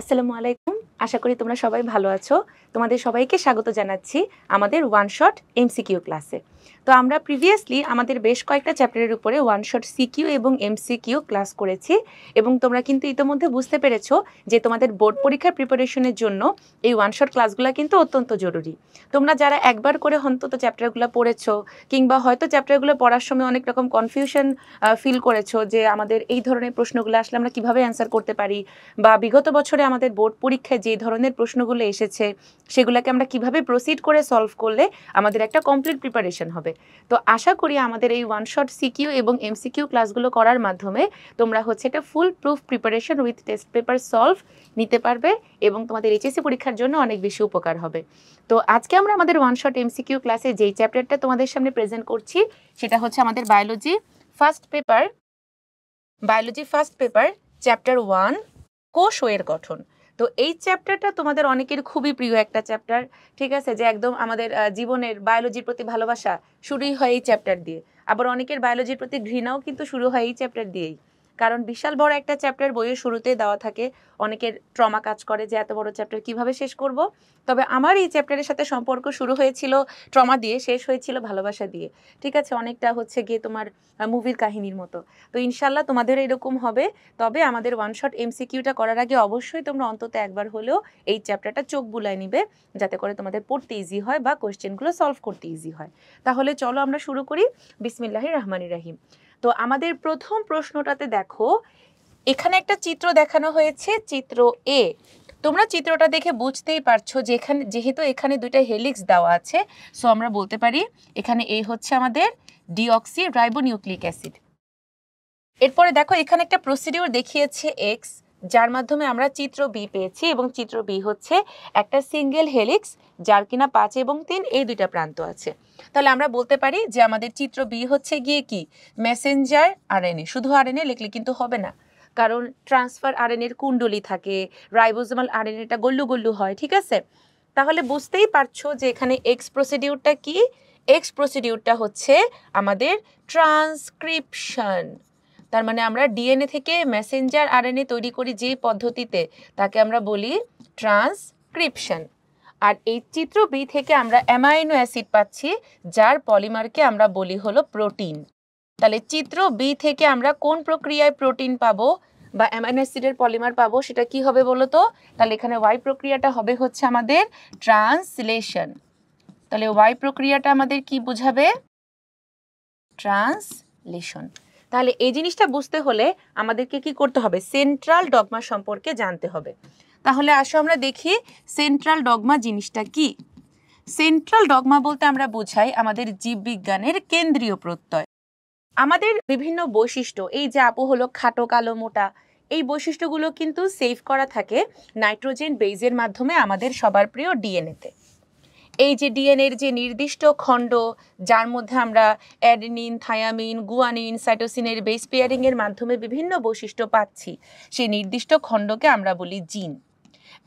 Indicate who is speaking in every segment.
Speaker 1: আসসালামু আলাইকুম আশা করি তোমরা সবাই ভালো আছো তোমাদের সবাইকে স্বাগত জানাচ্ছি আমাদের ওয়ান শট এমসিকিউ ক্লাসে তো আমরা প্রিভিয়াসলি আমাদের বেশ কয়েকটা চ্যাপ্টারের উপরে ওয়ান শট সিকিউ এবং এমসিকিউ ক্লাস করেছি এবং তোমরা কিন্তু ইতোমধ্যে বুঝতে পেরেছো যে তোমাদের বোর্ড পরীক্ষার প্রিপারেশনের জন্য এই ওয়ান শট ক্লাসগুলো কিন্তু অত্যন্ত জরুরি তোমরা যারা একবার করে অন্তত চ্যাপ্টারগুলো পড়েছো কিংবা হয়তো চ্যাপ্টারগুলো পড়ার সময় অনেক রকম কনফিউশন ফিল করেছো যে আমাদের এই ধরনের প্রশ্নগুলো আসলে আমরা কিভাবে অ্যান্সার করতে পারি বা বিগত বছরে আমাদের বোর্ড পরীক্ষায় যে ধরনের প্রশ্নগুলো এসেছে সেগুলোকে আমরা কিভাবে প্রসিড করে সলভ করলে আমাদের একটা কমপ্লিট প্রিপারেশন প্রয়োজন হবে তো আশা করি আমাদের এই ওয়ান শট সিকিউ এবং এমসিকিউ ক্লাসগুলো করার মাধ্যমে তোমরা হচ্ছে এটা full proof preparation with test paper solve নিতে পারবে এবং তোমাদের এইচএসসি পরীক্ষার জন্য অনেক বেশি উপকার হবে তো আজকে আমরা আমাদের ওয়ান শট এমসিকিউ ক্লাসে যেই চ্যাপ্টারটা তোমাদের সামনে প্রেজেন্ট করছি সেটা হচ্ছে আমাদের biology first paper biology first paper chapter one কোষ ওয়ের গঠন তো এই চ্যাপ্টারটা তোমাদের অনেকের খুবই প্রিয় একটা চ্যাপ্টার ঠিক আছে যে একদম আমাদের জীবনের বায়োলজির প্রতি ভালোবাসা শুরুই হয় এই চ্যাপ্টার দিয়ে আবার অনেকের বায়োলজির প্রতি ঘৃণাও কিন্তু শুরু হয় এই চ্যাপ্টার দিয়েই কারণ বিশাল বড় একটা চ্যাপ্টার বইয়ের শুরুতে দেওয়া থাকে অনেকের ট্রমা কাজ করে যে এত বড় চ্যাপ্টার কিভাবে শেষ করব তবে আমার এই চ্যাপ্টারের সাথে সম্পর্ক শুরু হয়েছিল ট্রমা দিয়ে শেষ হয়েছিল ভালোবাসা দিয়ে ঠিক আছে অনেকটা হচ্ছে গিয়ে তোমার মুভির কাহিনীর মতো তো ইনশাল্লাহ তোমাদের এরকম হবে তবে আমাদের ওয়ান শট এমসিকিউটা করার আগে অবশ্যই তোমরা অন্তত একবার হলেও এই চ্যাপ্টারটা চোখ বুলায় নিবে যাতে করে তোমাদের পড়তে ইজি হয় বা কোয়েশ্চেনগুলো সলভ করতে ইজি হয় তাহলে চলো আমরা শুরু করি বিসমিল্লাহ রহমানি রাহিম তো আমাদের প্রথম প্রশ্নটাতে দেখো এখানে একটা চিত্র দেখানো হয়েছে চিত্র এ তোমরা চিত্রটা দেখে বুঝতেই পারছো যে এখানে যেহেতু এখানে দুইটা হেলিক্স দেওয়া আছে সো আমরা বলতে পারি এখানে এ হচ্ছে আমাদের ডিঅক্সি রাইবোনিউক্লিক অ্যাসিড এরপরে দেখো এখানে একটা প্রসিডিওর দেখিয়েছে এক্স যার মাধ্যমে আমরা চিত্র বি পেয়েছি এবং চিত্র বি হচ্ছে একটা সিঙ্গেল হেলিক্স যার কিনা পাঁচ এবং তিন এই দুইটা প্রান্ত আছে তাহলে আমরা বলতে পারি যে আমাদের চিত্র বি হচ্ছে গিয়ে কি মেসেঞ্জার এনে শুধু আর এনে লিখলে কিন্তু হবে না কারণ ট্রান্সফার এনের কুণ্ডলি থাকে এন এটা গল্লু গল্লু হয় ঠিক আছে তাহলে বুঝতেই পারছো যে এখানে এক্স প্রসিডিউরটা কি এক্স প্রসিডিউরটা হচ্ছে আমাদের ট্রান্সক্রিপশন তার মানে আমরা ডিএনএ থেকে মেসেঞ্জার আরএনএ তৈরি করি যে পদ্ধতিতে তাকে আমরা বলি ট্রান্সক্রিপশন আর এই চিত্র বি থেকে আমরা অ্যামাইনো অ্যাসিড পাচ্ছি যার পলিমারকে আমরা বলি হলো প্রোটিন তাহলে চিত্র বি থেকে আমরা কোন প্রক্রিয়ায় প্রোটিন পাবো বা অ্যামাইনো অ্যাসিডের পলিমার পাবো সেটা কি হবে বলো তো তাহলে এখানে ওয়াই প্রক্রিয়াটা হবে হচ্ছে আমাদের ট্রান্সলেশন তাহলে ওয়াই প্রক্রিয়াটা আমাদের কি বোঝাবে ট্রান্সলেশন তাহলে এই জিনিসটা বুঝতে হলে আমাদেরকে কি করতে হবে সেন্ট্রাল ডগমা সম্পর্কে জানতে হবে তাহলে আসো আমরা দেখি সেন্ট্রাল ডগমা জিনিসটা কি সেন্ট্রাল ডগমা বলতে আমরা বুঝাই আমাদের জীববিজ্ঞানের কেন্দ্রীয় প্রত্যয় আমাদের বিভিন্ন বৈশিষ্ট্য এই যে আপু হলো খাটো কালো মোটা এই বৈশিষ্ট্যগুলো কিন্তু সেভ করা থাকে নাইট্রোজেন বেইজের মাধ্যমে আমাদের সবার প্রিয় ডিএনএতে এই যে ডিএনএর যে নির্দিষ্ট খণ্ড যার মধ্যে আমরা অ্যাডেনিন থায়ামিন গুয়ানিন সাইটোসিনের বেস পেয়ারিংয়ের মাধ্যমে বিভিন্ন বৈশিষ্ট্য পাচ্ছি সেই নির্দিষ্ট খণ্ডকে আমরা বলি জিন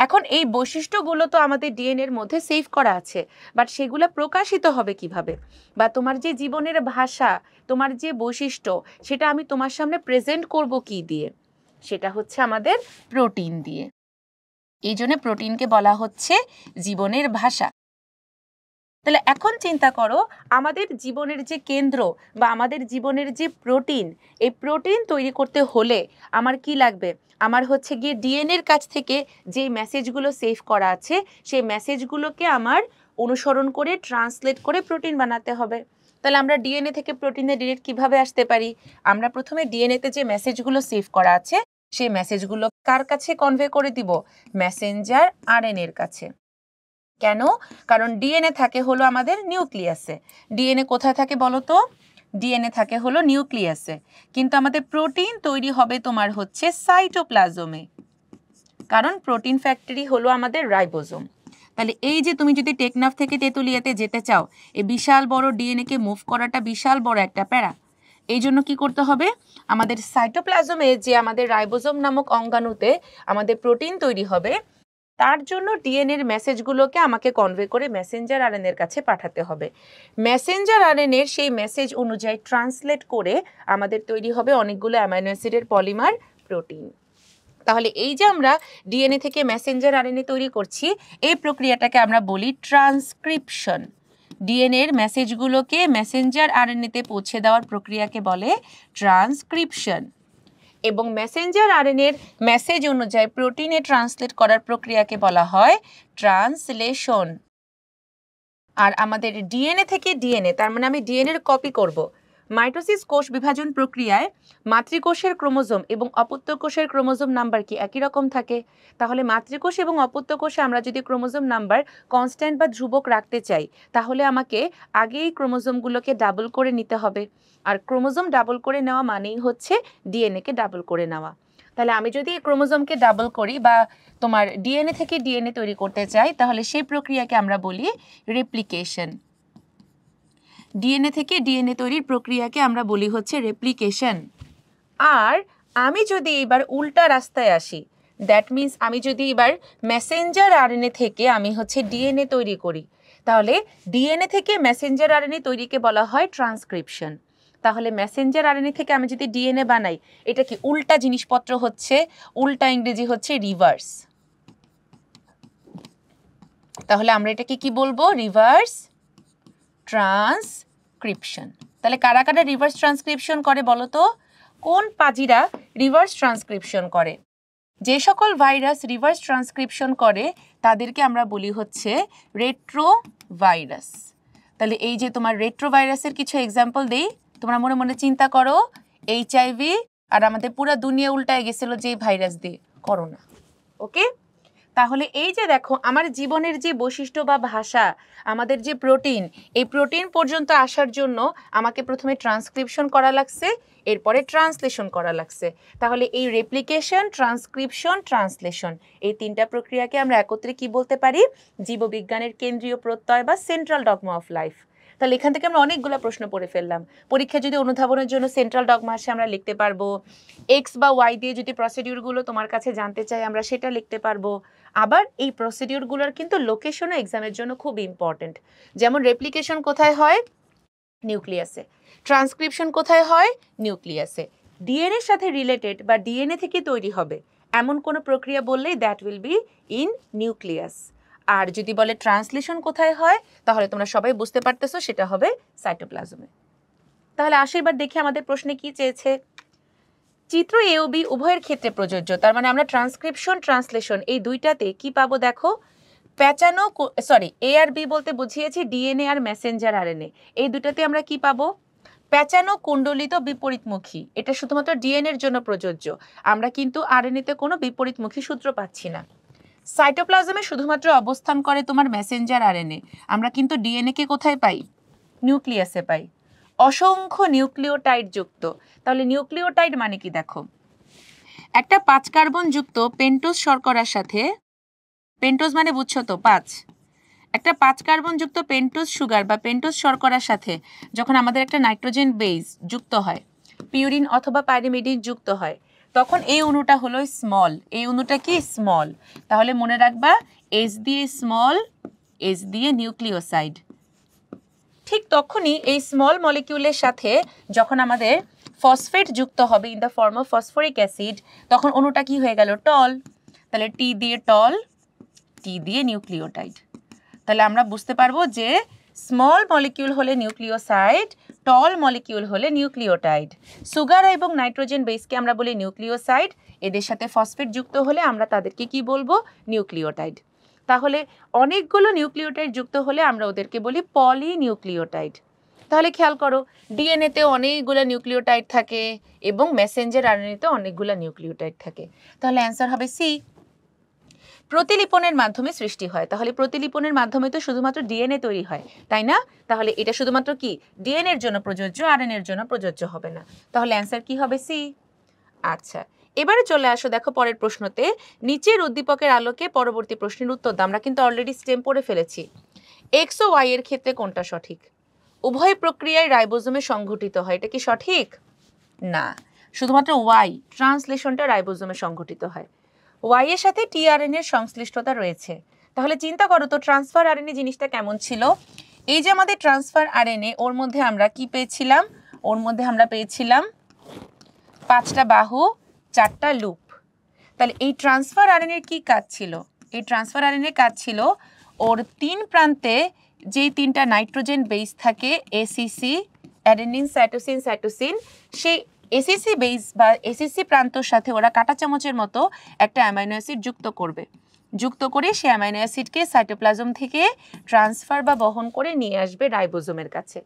Speaker 1: এখন এই বৈশিষ্ট্যগুলো তো আমাদের ডিএনএর মধ্যে সেভ করা আছে বাট সেগুলো প্রকাশিত হবে কিভাবে বা তোমার যে জীবনের ভাষা তোমার যে বৈশিষ্ট্য সেটা আমি তোমার সামনে প্রেজেন্ট করব কি দিয়ে সেটা হচ্ছে আমাদের প্রোটিন দিয়ে এই জন্য প্রোটিনকে বলা হচ্ছে জীবনের ভাষা তাহলে এখন চিন্তা করো আমাদের জীবনের যে কেন্দ্র বা আমাদের জীবনের যে প্রোটিন এই প্রোটিন তৈরি করতে হলে আমার কি লাগবে আমার হচ্ছে গিয়ে ডিএনএর কাছ থেকে যে মেসেজগুলো সেভ করা আছে সেই মেসেজগুলোকে আমার অনুসরণ করে ট্রান্সলেট করে প্রোটিন বানাতে হবে তাহলে আমরা ডিএনএ থেকে প্রোটিনে ডিরেক্ট কিভাবে আসতে পারি আমরা প্রথমে ডিএনএতে যে মেসেজগুলো সেভ করা আছে সেই মেসেজগুলো কার কাছে কনভে করে দিব মেসেঞ্জার আর এর কাছে কেন কারণ ডিএনএ থাকে হলো আমাদের নিউক্লিয়াসে ডিএনএ কোথায় থাকে বলো তো ডিএনএ থাকে হলো নিউক্লিয়াসে কিন্তু আমাদের প্রোটিন তৈরি হবে তোমার হচ্ছে সাইটোপ্লাজমে কারণ প্রোটিন ফ্যাক্টরি হলো আমাদের রাইবোজোম তাহলে এই যে তুমি যদি টেকনাফ থেকে তেঁতুলিয়াতে যেতে চাও এই বিশাল বড় ডিএনএকে মুভ করাটা বিশাল বড় একটা প্যারা এই জন্য কী করতে হবে আমাদের সাইটোপ্লাজমে যে আমাদের রাইবোজম নামক অঙ্গাণুতে আমাদের প্রোটিন তৈরি হবে তার জন্য ডিএনএর মেসেজগুলোকে আমাকে কনভে করে মেসেঞ্জার আর এর কাছে পাঠাতে হবে মেসেঞ্জার আর এর সেই মেসেজ অনুযায়ী ট্রান্সলেট করে আমাদের তৈরি হবে অনেকগুলো অ্যামাইনো অ্যাসিডের পলিমার প্রোটিন তাহলে এই যে আমরা ডিএনএ থেকে মেসেঞ্জার আরএনএ তৈরি করছি এই প্রক্রিয়াটাকে আমরা বলি ট্রান্সক্রিপশন ডিএনএর মেসেজগুলোকে মেসেঞ্জার আরএনএতে পৌঁছে দেওয়ার প্রক্রিয়াকে বলে ট্রান্সক্রিপশন এবং মেসেঞ্জার আরএনএর মেসেজ অনুযায়ী প্রোটিনে ট্রান্সলেট করার প্রক্রিয়াকে বলা হয় ট্রান্সলেশন আর আমাদের ডিএনএ থেকে ডিএনএ তার মানে আমি ডিএনএর কপি করব মাইটোসিস কোষ বিভাজন প্রক্রিয়ায় মাতৃকোষের ক্রোমোজোম এবং অপত্যকোষের ক্রোমোজোম নাম্বার কি একই রকম থাকে তাহলে মাতৃকোষ এবং অপত্যকোষে আমরা যদি ক্রোমোজোম নাম্বার কনস্ট্যান্ট বা ধ্রুবক রাখতে চাই তাহলে আমাকে আগেই ক্রোমোজোমগুলোকে ডাবল করে নিতে হবে আর ক্রোমোজোম ডাবল করে নেওয়া মানেই হচ্ছে ডিএনএকে ডাবল করে নেওয়া তাহলে আমি যদি এই ক্রোমোজোমকে ডাবল করি বা তোমার ডিএনএ থেকে ডিএনএ তৈরি করতে চাই তাহলে সেই প্রক্রিয়াকে আমরা বলি রেপ্লিকেশন ডিএনএ থেকে ডিএনএ তৈরির প্রক্রিয়াকে আমরা বলি হচ্ছে রেপ্লিকেশন আর আমি যদি এবার উল্টা রাস্তায় আসি দ্যাট মিন্স আমি যদি এবার মেসেঞ্জার আরএনএ থেকে আমি হচ্ছে ডিএনএ তৈরি করি তাহলে ডিএনএ থেকে মেসেঞ্জার আরএনএ তৈরিকে বলা হয় ট্রান্সক্রিপশন তাহলে মেসেঞ্জার আরএনএ থেকে আমি যদি ডিএনএ বানাই এটা কি উল্টা জিনিসপত্র হচ্ছে উল্টা ইংরেজি হচ্ছে রিভার্স তাহলে আমরা এটাকে কি বলবো রিভার্স ট্রান্সক্রিপশন তাহলে কারা কারা রিভার্স ট্রান্সক্রিপশন করে বলো তো কোন পাজিরা রিভার্স ট্রান্সক্রিপশন করে যে সকল ভাইরাস রিভার্স ট্রান্সক্রিপশন করে তাদেরকে আমরা বলি হচ্ছে রেট্রো ভাইরাস তাহলে এই যে তোমার রেট্রো ভাইরাসের কিছু এক্সাম্পল দেই তোমরা মনে মনে চিন্তা করো এইচআইভি আর আমাদের পুরো দুনিয়া উল্টায় গেছিলো যে ভাইরাস দিয়ে করোনা ওকে তাহলে এই যে দেখো আমার জীবনের যে বৈশিষ্ট্য বা ভাষা আমাদের যে প্রোটিন এই প্রোটিন পর্যন্ত আসার জন্য আমাকে প্রথমে ট্রান্সক্রিপশন করা লাগছে এরপরে ট্রান্সলেশন করা লাগছে তাহলে এই রেপ্লিকেশন ট্রান্সক্রিপশন ট্রান্সলেশন এই তিনটা প্রক্রিয়াকে আমরা একত্রে কি বলতে পারি জীববিজ্ঞানের কেন্দ্রীয় প্রত্যয় বা সেন্ট্রাল ডগমা অফ লাইফ তাহলে এখান থেকে আমরা অনেকগুলো প্রশ্ন পড়ে ফেললাম পরীক্ষা যদি অনুধাবনের জন্য সেন্ট্রাল ডগমা আসে আমরা লিখতে পারবো এক্স বা ওয়াই দিয়ে যদি প্রসিডিউরগুলো তোমার কাছে জানতে চাই আমরা সেটা লিখতে পারবো আবার এই প্রসিডিউরগুলোর কিন্তু লোকেশনও এক্সামের জন্য খুব ইম্পর্টেন্ট যেমন রেপ্লিকেশন কোথায় হয় নিউক্লিয়াসে ট্রান্সক্রিপশন কোথায় হয় নিউক্লিয়াসে ডিএনএর সাথে রিলেটেড বা ডিএনএ থেকে তৈরি হবে এমন কোনো প্রক্রিয়া বললেই that will be in nucleus আর যদি বলে ট্রান্সলেশন কোথায় হয় তাহলে তোমরা সবাই বুঝতে পারতেছো সেটা হবে সাইটোপ্লাজমে তাহলে আশীর্বাদ দেখি আমাদের প্রশ্নে কি চেয়েছে চিত্র এ ও বি উভয়ের ক্ষেত্রে প্রযোজ্য তার মানে আমরা ট্রান্সক্রিপশন ট্রান্সলেশন এই দুইটাতে কি পাবো দেখো প্যাচানো সরি এ আর বি বলতে বুঝিয়েছি ডিএনএ আর মেসেঞ্জার আরএনএ এই দুটাতে আমরা কি পাবো প্যাচানো কুণ্ডলিত বিপরীতমুখী এটা শুধুমাত্র ডিএনএর জন্য প্রযোজ্য আমরা কিন্তু আরএনএতে কোনো বিপরীতমুখী সূত্র পাচ্ছি না সাইটোপ্লাজমে শুধুমাত্র অবস্থান করে তোমার মেসেঞ্জার আরএনএ আমরা কিন্তু ডিএনএকে কোথায় পাই নিউক্লিয়াসে পাই অসংখ্য নিউক্লিওটাইড যুক্ত তাহলে নিউক্লিওটাইড মানে কি দেখো একটা পাঁচ কার্বন যুক্ত পেন্টোস শর্করার সাথে পেন্টোজ মানে বুঝছো তো পাঁচ একটা পাঁচ যুক্ত পেন্টোজ সুগার বা পেন্টোজ শর্করার সাথে যখন আমাদের একটা নাইট্রোজেন বেস যুক্ত হয় পিউরিন অথবা প্যারিমিডিন যুক্ত হয় তখন এই অণুটা হলো স্মল এই অণুটা কি স্মল তাহলে মনে রাখবা এস দিয়ে স্মল এস দিয়ে নিউক্লিওসাইড ঠিক তখনই এই স্মল মলিকিউলের সাথে যখন আমাদের ফসফেট যুক্ত হবে in the form of phosphoric acid তখন অনুটা কি হয়ে গেল টল তাহলে টি দিয়ে টল টি দিয়ে নিউক্লিওটাইড তাহলে আমরা বুঝতে পারবো যে স্মল মলিকিউল হলে নিউক্লিওসাইড টল মলিকিউল হলে নিউক্লিওটাইড সুগার এবং নাইট্রোজেন বেসকে আমরা বলি নিউক্লিওসাইড এদের সাথে ফসফেট যুক্ত হলে আমরা তাদেরকে কি বলবো নিউক্লিওটাইড তাহলে অনেকগুলো নিউক্লিওটাইড যুক্ত হলে আমরা ওদেরকে বলি পলি নিউক্লিওটাইড তাহলে খেয়াল করো ডিএনএতে অনেকগুলো নিউক্লিওটাইড থাকে এবং মেসেঞ্জার আরএনএতে অনেকগুলো নিউক্লিওটাইড থাকে তাহলে অ্যান্সার হবে সি প্রতিলিপনের মাধ্যমে সৃষ্টি হয় তাহলে প্রতিলিপনের মাধ্যমে তো শুধুমাত্র ডিএনএ তৈরি হয় তাই না তাহলে এটা শুধুমাত্র কি ডিএনএর জন্য প্রযোজ্য আর এর জন্য প্রযোজ্য হবে না তাহলে অ্যান্সার কি হবে সি আচ্ছা এবারে চলে আসো দেখো পরের প্রশ্নতে নিচের উদ্দীপকের আলোকে পরবর্তী প্রশ্নের উত্তর দাম আমরা কিন্তু অলরেডি স্টেম পড়ে ফেলেছি এক্স ও ওয়াই এর ক্ষেত্রে কোনটা সঠিক উভয় প্রক্রিয়ায় রাইবোজোমে সংঘটিত হয় এটা কি সঠিক না শুধুমাত্র ওয়াই ট্রান্সলেশনটা রাইবোজোমে সংঘটিত হয় ওয়াই এর সাথে টিআরএন এর সংশ্লিষ্টতা রয়েছে তাহলে চিন্তা করো তো ট্রান্সফার আরএনএ জিনিসটা কেমন ছিল এই যে আমাদের ট্রান্সফার আরএনএ ওর মধ্যে আমরা কি পেয়েছিলাম ওর মধ্যে আমরা পেয়েছিলাম পাঁচটা বাহু চারটা লুপ তাহলে এই ট্রান্সফার আরএনএর কি কাজ ছিল এই ট্রান্সফার আরএনএর কাজ ছিল ওর তিন প্রান্তে যেই তিনটা নাইট্রোজেন বেস থাকে এসিসি অ্যাডেনিন সাইটোসিন সাইটোসিন সেই এসিসি বেস বা এসিসি প্রান্তর সাথে ওরা কাটা চামচের মতো একটা অ্যামাইনো অ্যাসিড যুক্ত করবে যুক্ত করে সে অ্যামাইনো অ্যাসিডকে সাইটোপ্লাজম থেকে ট্রান্সফার বা বহন করে নিয়ে আসবে রাইবোজোমের কাছে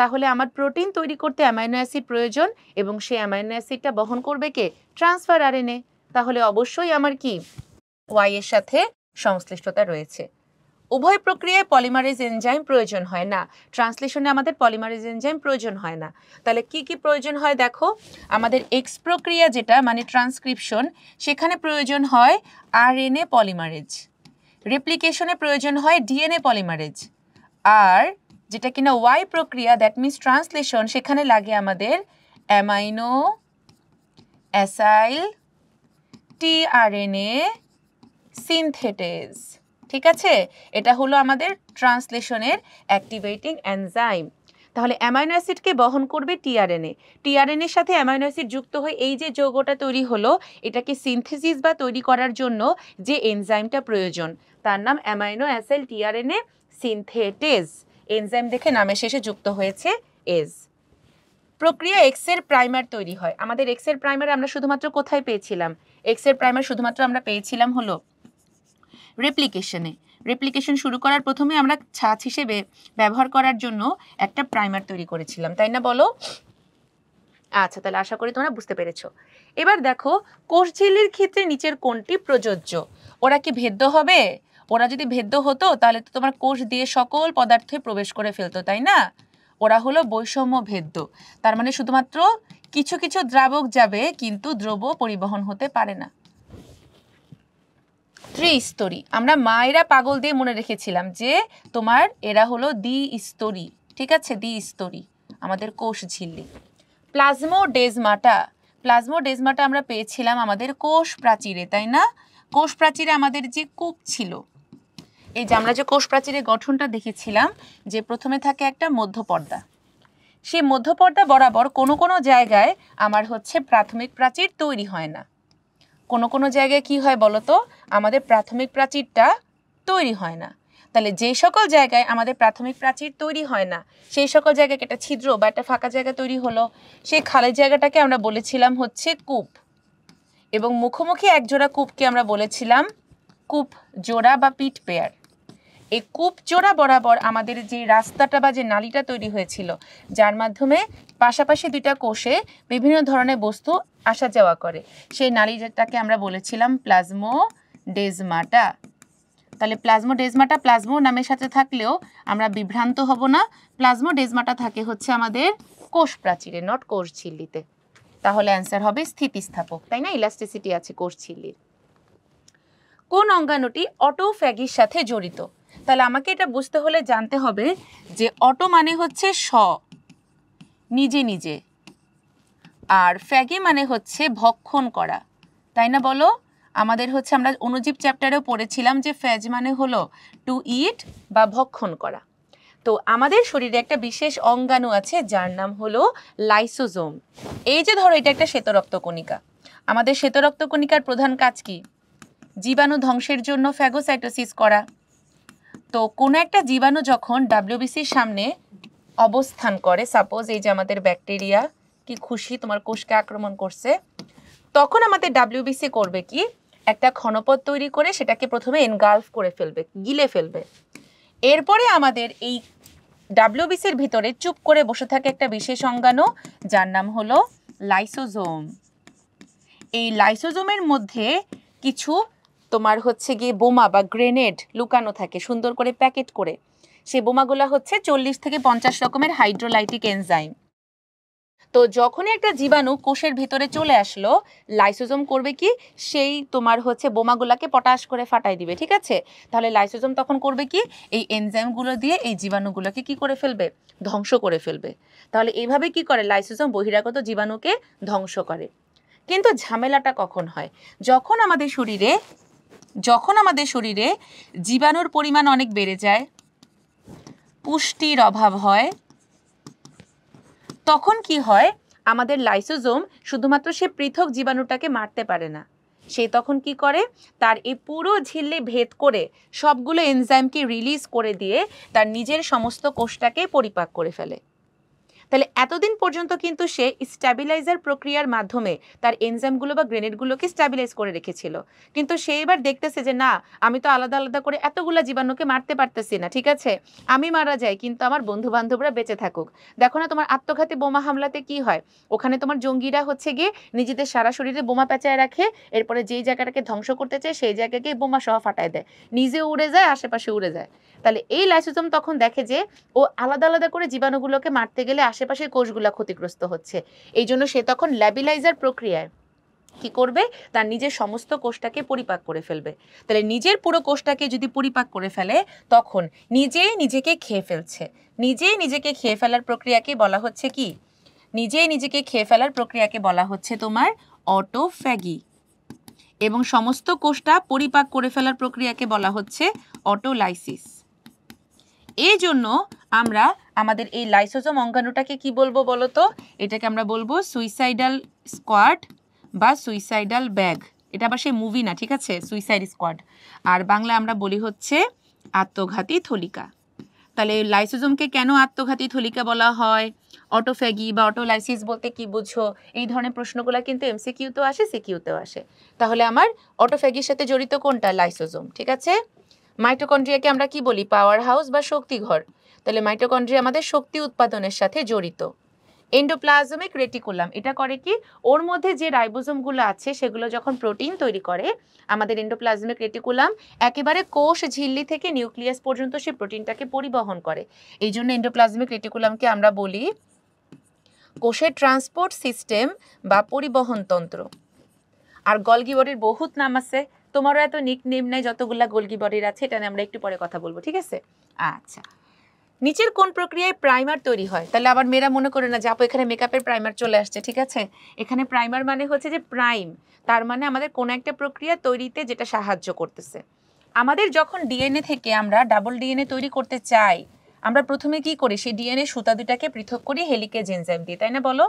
Speaker 1: তাহলে আমার প্রোটিন তৈরি করতে অ্যামাইনো অ্যাসিড প্রয়োজন এবং সেই অ্যামাইনো অ্যাসিডটা বহন করবে কে ট্রান্সফার আরএনএ তাহলে অবশ্যই আমার কি ওয়াই এর সাথে সংশ্লিষ্টতা রয়েছে উভয় প্রক্রিয়ায় পলিমারেজ এনজাইম প্রয়োজন হয় না ট্রান্সলেশনে আমাদের পলিমারেজ এনজাইম প্রয়োজন হয় না তাহলে কি কি প্রয়োজন হয় দেখো আমাদের এক্স প্রক্রিয়া যেটা মানে ট্রান্সক্রিপশন সেখানে প্রয়োজন হয় আরএনএ পলিমারেজ রেপ্লিকেশনে প্রয়োজন হয় ডিএনএ পলিমারেজ আর যেটা কিনা ওয়াই প্রক্রিয়া দ্যাট মিনস ট্রান্সলেশন সেখানে লাগে আমাদের অ্যামাইনো অ্যাসাইল টিআরএনএ সিনথেটেজ ঠিক আছে এটা হলো আমাদের ট্রান্সলেশনের অ্যাক্টিভেটিং অ্যানজাইম তাহলে অ্যামাইনো অ্যাসিডকে বহন করবে টিআরএনএ টিআরএনএর সাথে অ্যামাইনো অ্যাসিড যুক্ত হয়ে এই যে যৌগটা তৈরি হলো এটাকে সিনথেসিস বা তৈরি করার জন্য যে এনজাইমটা প্রয়োজন তার নাম amino acyl tRNA synthetase enzyme দেখে নামের শেষে যুক্ত হয়েছে এজ প্রক্রিয়া এক্সের প্রাইমার তৈরি হয় আমাদের এক্সের প্রাইমার আমরা শুধুমাত্র কোথায় পেয়েছিলাম এক্সের প্রাইমার শুধুমাত্র আমরা পেয়েছিলাম হলো রেপ্লিকেশনে রেপ্লিকেশন শুরু করার প্রথমে আমরা ছাঁচ হিসেবে ব্যবহার করার জন্য একটা প্রাইমার তৈরি করেছিলাম তাই না বলো আচ্ছা তাহলে আশা করি তোমরা বুঝতে পেরেছ এবার দেখো কোষঝিল্লির ক্ষেত্রে নিচের কোনটি প্রযোজ্য ওরা কি ভেদ্য হবে ওরা যদি ভেদ্য হতো তাহলে তো তোমার কোষ দিয়ে সকল পদার্থে প্রবেশ করে ফেলতো তাই না ওরা হলো বৈষম্য ভেদ্য তার মানে শুধুমাত্র কিছু কিছু দ্রাবক যাবে কিন্তু দ্রব্য পরিবহন হতে পারে না ত্রিস্তরী আমরা মায়েরা পাগল দিয়ে মনে রেখেছিলাম যে তোমার এরা হলো দ্বি স্তরী ঠিক আছে দ্বি স্তরী আমাদের কোষ ঝিল্লি প্লাজমোডেজমাটা প্লাজমোডেজমাটা আমরা পেয়েছিলাম আমাদের কোষ প্রাচীরে তাই না কোষ প্রাচীরে আমাদের যে কূপ ছিল এই যে আমরা যে কোষ প্রাচীরের গঠনটা দেখেছিলাম যে প্রথমে থাকে একটা মধ্যপর্দা সেই মধ্যপর্দা বরাবর কোনো কোনো জায়গায় আমার হচ্ছে প্রাথমিক প্রাচীর তৈরি হয় না কোনো কোনো জায়গায় কি হয় বলতো আমাদের প্রাথমিক প্রাচীরটা তৈরি হয় না তাহলে যে সকল জায়গায় আমাদের প্রাথমিক প্রাচীর তৈরি হয় না সেই সকল জায়গায় একটা ছিদ্র বা একটা ফাঁকা জায়গা তৈরি হলো সেই খালের জায়গাটাকে আমরা বলেছিলাম হচ্ছে কূপ এবং মুখোমুখি একজোড়া কূপকে আমরা বলেছিলাম কূপ জোড়া বা পিট পেয়ার এই কূপ জোড়া বরাবর আমাদের যে রাস্তাটা বা যে নালিটা তৈরি হয়েছিল যার মাধ্যমে পাশাপাশি দুইটা কোষে বিভিন্ন ধরনের বস্তু আসা যাওয়া করে সেই নালিটাকে আমরা বলেছিলাম প্লাজমো ডেজমাটা তাহলে প্লাজমো ডেজমাটা প্লাজমো নামের সাথে থাকলেও আমরা বিভ্রান্ত হব না প্লাজমো ডেজমাটা থাকে হচ্ছে আমাদের কোষ প্রাচীরে নট কোষ ঝিল্লিতে তাহলে অ্যান্সার হবে স্থিতিস্থাপক তাই না ইলাস্টিসিটি আছে কোষ ঝিল্লির কোন অঙ্গাণুটি অটোফ্যাগির সাথে জড়িত তাহলে আমাকে এটা বুঝতে হলে জানতে হবে যে অটো মানে হচ্ছে স নিজে নিজে আর ফ্যাগে মানে হচ্ছে ভক্ষণ করা তাই না বলো আমাদের হচ্ছে আমরা অনুজীব চ্যাপ্টারেও পড়েছিলাম যে ফ্যাজ মানে হলো টু ইট বা ভক্ষণ করা তো আমাদের শরীরে একটা বিশেষ অঙ্গাণু আছে যার নাম হলো লাইসোজোম এই যে ধরো এটা একটা রক্তকণিকা আমাদের রক্তকণিকার প্রধান কাজ কি জীবাণু ধ্বংসের জন্য ফ্যাগোসাইটোসিস করা তো কোনো একটা জীবাণু যখন ডাব্লিউবিসির সামনে অবস্থান করে সাপোজ এই যে আমাদের ব্যাকটেরিয়া কি খুশি তোমার কোষকে আক্রমণ করছে তখন আমাদের ডাব্লিউবিসি করবে কি একটা ক্ষণপথ তৈরি করে সেটাকে প্রথমে এনগালফ করে ফেলবে গিলে ফেলবে এরপরে আমাদের এই ডাব্লিউবিসির ভিতরে চুপ করে বসে থাকে একটা বিশেষ অঙ্গাণু যার নাম হলো লাইসোজোম এই লাইসোজোমের মধ্যে কিছু তোমার হচ্ছে গিয়ে বোমা বা গ্রেনেড লুকানো থাকে সুন্দর করে প্যাকেট করে সে বোমাগুলো হচ্ছে চল্লিশ থেকে পঞ্চাশ রকমের হাইড্রোলাইটিক এনজাইম তো যখনই একটা জীবাণু কোষের ভিতরে চলে আসলো লাইসোজম করবে কি সেই তোমার হচ্ছে বোমাগুলাকে পটাশ করে ফাটাই দিবে ঠিক আছে তাহলে লাইসোজম তখন করবে কি এই এনজাইমগুলো দিয়ে এই জীবাণুগুলোকে কি করে ফেলবে ধ্বংস করে ফেলবে তাহলে এইভাবে কি করে লাইসোজম বহিরাগত জীবাণুকে ধ্বংস করে কিন্তু ঝামেলাটা কখন হয় যখন আমাদের শরীরে যখন আমাদের শরীরে জীবাণুর পরিমাণ অনেক বেড়ে যায় পুষ্টির অভাব হয় তখন কি হয় আমাদের লাইসোজোম শুধুমাত্র সে পৃথক জীবাণুটাকে মারতে পারে না সে তখন কি করে তার এই পুরো ঝিল্লি ভেদ করে সবগুলো এনজাইমকে রিলিজ করে দিয়ে তার নিজের সমস্ত কোষটাকে পরিপাক করে ফেলে তাহলে এতদিন পর্যন্ত কিন্তু সে স্ট্যাবিলাইজার প্রক্রিয়ার মাধ্যমে তার এনজামগুলো বা গ্রেনেডগুলোকে স্ট্যাবিলাইজ করে রেখেছিল কিন্তু সে এবার দেখতেছে যে না আমি তো আলাদা আলাদা করে এতগুলো জীবাণুকে মারতে পারতেছি না ঠিক আছে আমি মারা যাই কিন্তু আমার বন্ধু বান্ধবরা বেঁচে থাকুক দেখো না তোমার আত্মঘাতী বোমা হামলাতে কি হয় ওখানে তোমার জঙ্গিরা হচ্ছে গিয়ে নিজেদের সারা শরীরে বোমা পেঁচায় রাখে এরপরে যেই জায়গাটাকে ধ্বংস করতে চায় সেই জায়গাকে বোমা সহ ফাটায় দেয় নিজে উড়ে যায় আশেপাশে উড়ে যায় তাহলে এই লাইসোজম তখন দেখে যে ও আলাদা আলাদা করে জীবাণুগুলোকে মারতে গেলে আশেপাশের কোষগুলো ক্ষতিগ্রস্ত হচ্ছে এই জন্য সে তখন ল্যাবিলাইজার প্রক্রিয়ায় কি করবে তার নিজের সমস্ত কোষটাকে পরিপাক করে ফেলবে তাহলে নিজের পুরো কোষটাকে যদি পরিপাক করে ফেলে তখন নিজেই নিজেকে খেয়ে ফেলছে নিজেই নিজেকে খেয়ে ফেলার প্রক্রিয়াকে বলা হচ্ছে কি নিজেই নিজেকে খেয়ে ফেলার প্রক্রিয়াকে বলা হচ্ছে তোমার অটোফ্যাগি এবং সমস্ত কোষটা পরিপাক করে ফেলার প্রক্রিয়াকে বলা হচ্ছে অটোলাইসিস এই জন্য আমরা আমাদের এই লাইসোজম অঙ্গাণুটাকে কি বলবো বলো তো এটাকে আমরা বলবো সুইসাইডাল স্কোয়াড বা সুইসাইডাল ব্যাগ এটা আবার সেই মুভি না ঠিক আছে সুইসাইড স্কোয়াড আর বাংলা আমরা বলি হচ্ছে আত্মঘাতী থলিকা তাহলে লাইসোজমকে কেন আত্মঘাতী থলিকা বলা হয় অটোফ্যাগি বা অটোলাইসিস বলতে কি বুঝো এই ধরনের প্রশ্নগুলো কিন্তু এমসিকিউতেও আসে সিকিউতেও আসে তাহলে আমার অটোফ্যাগির সাথে জড়িত কোনটা লাইসোজম ঠিক আছে মাইটোকন্ড্রিয়াকে আমরা কি বলি পাওয়ার হাউস বা শক্তিঘর তাহলে মাইটোকন্ড্রিয়া আমাদের শক্তি উৎপাদনের সাথে জড়িত এন্ডোপ্লাজমিক রেটিকুলাম এটা করে কি ওর মধ্যে যে রাইবোজোমগুলো আছে সেগুলো যখন প্রোটিন তৈরি করে আমাদের এন্ডোপ্লাজমিক রেটিকুলাম একেবারে কোষ ঝিল্লি থেকে নিউক্লিয়াস পর্যন্ত সে প্রোটিনটাকে পরিবহন করে এই জন্য এন্ডোপ্লাজমিক রেটিকুলামকে আমরা বলি কোষের ট্রান্সপোর্ট সিস্টেম বা পরিবহন তন্ত্র আর গলগিবরের বহুত নাম আছে তোমারও এত নিক নেম নাই যতগুলা গোলকিপারের আছে এটা নিয়ে আমরা একটু পরে কথা বলবো ঠিক আছে আচ্ছা নিচের কোন প্রক্রিয়ায় প্রাইমার তৈরি হয় তাহলে আবার মেয়েরা মনে করে না যে আপু এখানে মেকআপের প্রাইমার চলে আসছে ঠিক আছে এখানে প্রাইমার মানে হচ্ছে যে প্রাইম তার মানে আমাদের কোনো একটা প্রক্রিয়া তৈরিতে যেটা সাহায্য করতেছে আমাদের যখন ডিএনএ থেকে আমরা ডাবল ডিএনএ তৈরি করতে চাই আমরা প্রথমে কি করি সেই ডিএনএ সুতা দুটাকে পৃথক করি হেলিকেজ এনজাইম দিয়ে তাই না বলো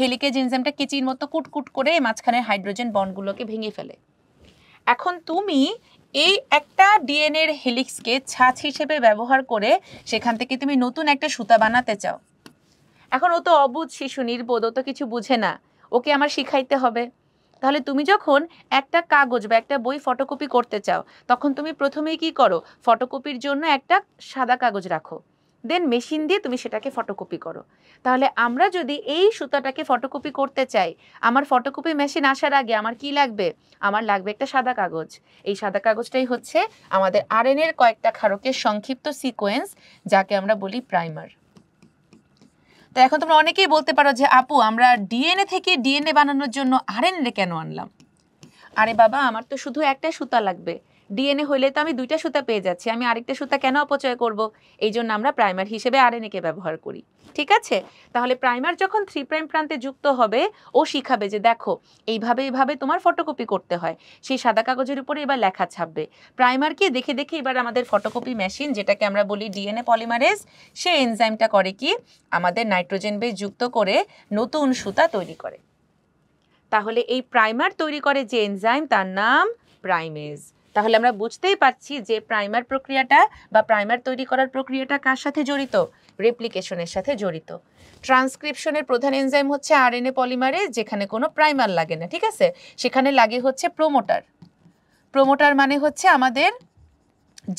Speaker 1: হেলিকেজ এনজাইমটা কিচির মতো কুটকুট করে মাঝখানে হাইড্রোজেন বনগুলোকে ভেঙে ফেলে এখন তুমি এই একটা ডিএনএর হেলিক্সকে ছাঁচ হিসেবে ব্যবহার করে সেখান থেকে তুমি নতুন একটা সুতা বানাতে চাও এখন ও তো অবুধ শিশু নির্বোধ ও তো কিছু বুঝে না ওকে আমার শিখাইতে হবে তাহলে তুমি যখন একটা কাগজ বা একটা বই ফটোকপি করতে চাও তখন তুমি প্রথমেই কি করো ফটোকপির জন্য একটা সাদা কাগজ রাখো দেন মেশিন দিয়ে তুমি সেটাকে ফটোকপি করো তাহলে আমরা যদি এই সুতাটাকে ফটোকপি করতে চাই আমার ফটোকপি মেশিন আসার আগে আমার কি লাগবে আমার লাগবে একটা সাদা কাগজ এই সাদা কাগজটাই হচ্ছে আমাদের আরএন এর কয়েকটা ক্ষারকের সংক্ষিপ্ত সিকোয়েন্স যাকে আমরা বলি প্রাইমার তো এখন তোমরা অনেকেই বলতে পারো যে আপু আমরা ডিএনএ থেকে ডিএনএ বানানোর জন্য আরএনএ কেন আনলাম আরে বাবা আমার তো শুধু একটা সুতা লাগবে ডিএনএ হইলে তো আমি দুইটা সুতা পেয়ে যাচ্ছি আমি আরেকটা সুতা কেন অপচয় করব এই জন্য আমরা প্রাইমার হিসেবে আরএনএকে ব্যবহার করি ঠিক আছে তাহলে প্রাইমার যখন থ্রি প্রাইম প্রান্তে যুক্ত হবে ও শিখাবে যে দেখো এইভাবে এইভাবে তোমার ফটোকপি করতে হয় সেই সাদা কাগজের উপরে এবার লেখা ছাপবে প্রাইমারকে দেখে দেখে এবার আমাদের ফটোকপি মেশিন যেটাকে আমরা বলি ডিএনএ পলিমারেজ সে এনজাইমটা করে কি আমাদের নাইট্রোজেন বেস যুক্ত করে নতুন সুতা তৈরি করে তাহলে এই প্রাইমার তৈরি করে যে এনজাইম তার নাম প্রাইমেজ তাহলে আমরা বুঝতেই পারছি যে প্রাইমার প্রক্রিয়াটা বা প্রাইমার তৈরি করার প্রক্রিয়াটা কার সাথে জড়িত রেপ্লিকেশনের সাথে জড়িত ট্রান্সক্রিপশনের প্রধান এনজাইম হচ্ছে আর এ পলিমারে যেখানে কোনো প্রাইমার লাগে না ঠিক আছে সেখানে লাগে হচ্ছে প্রোমোটার প্রোমোটার মানে হচ্ছে আমাদের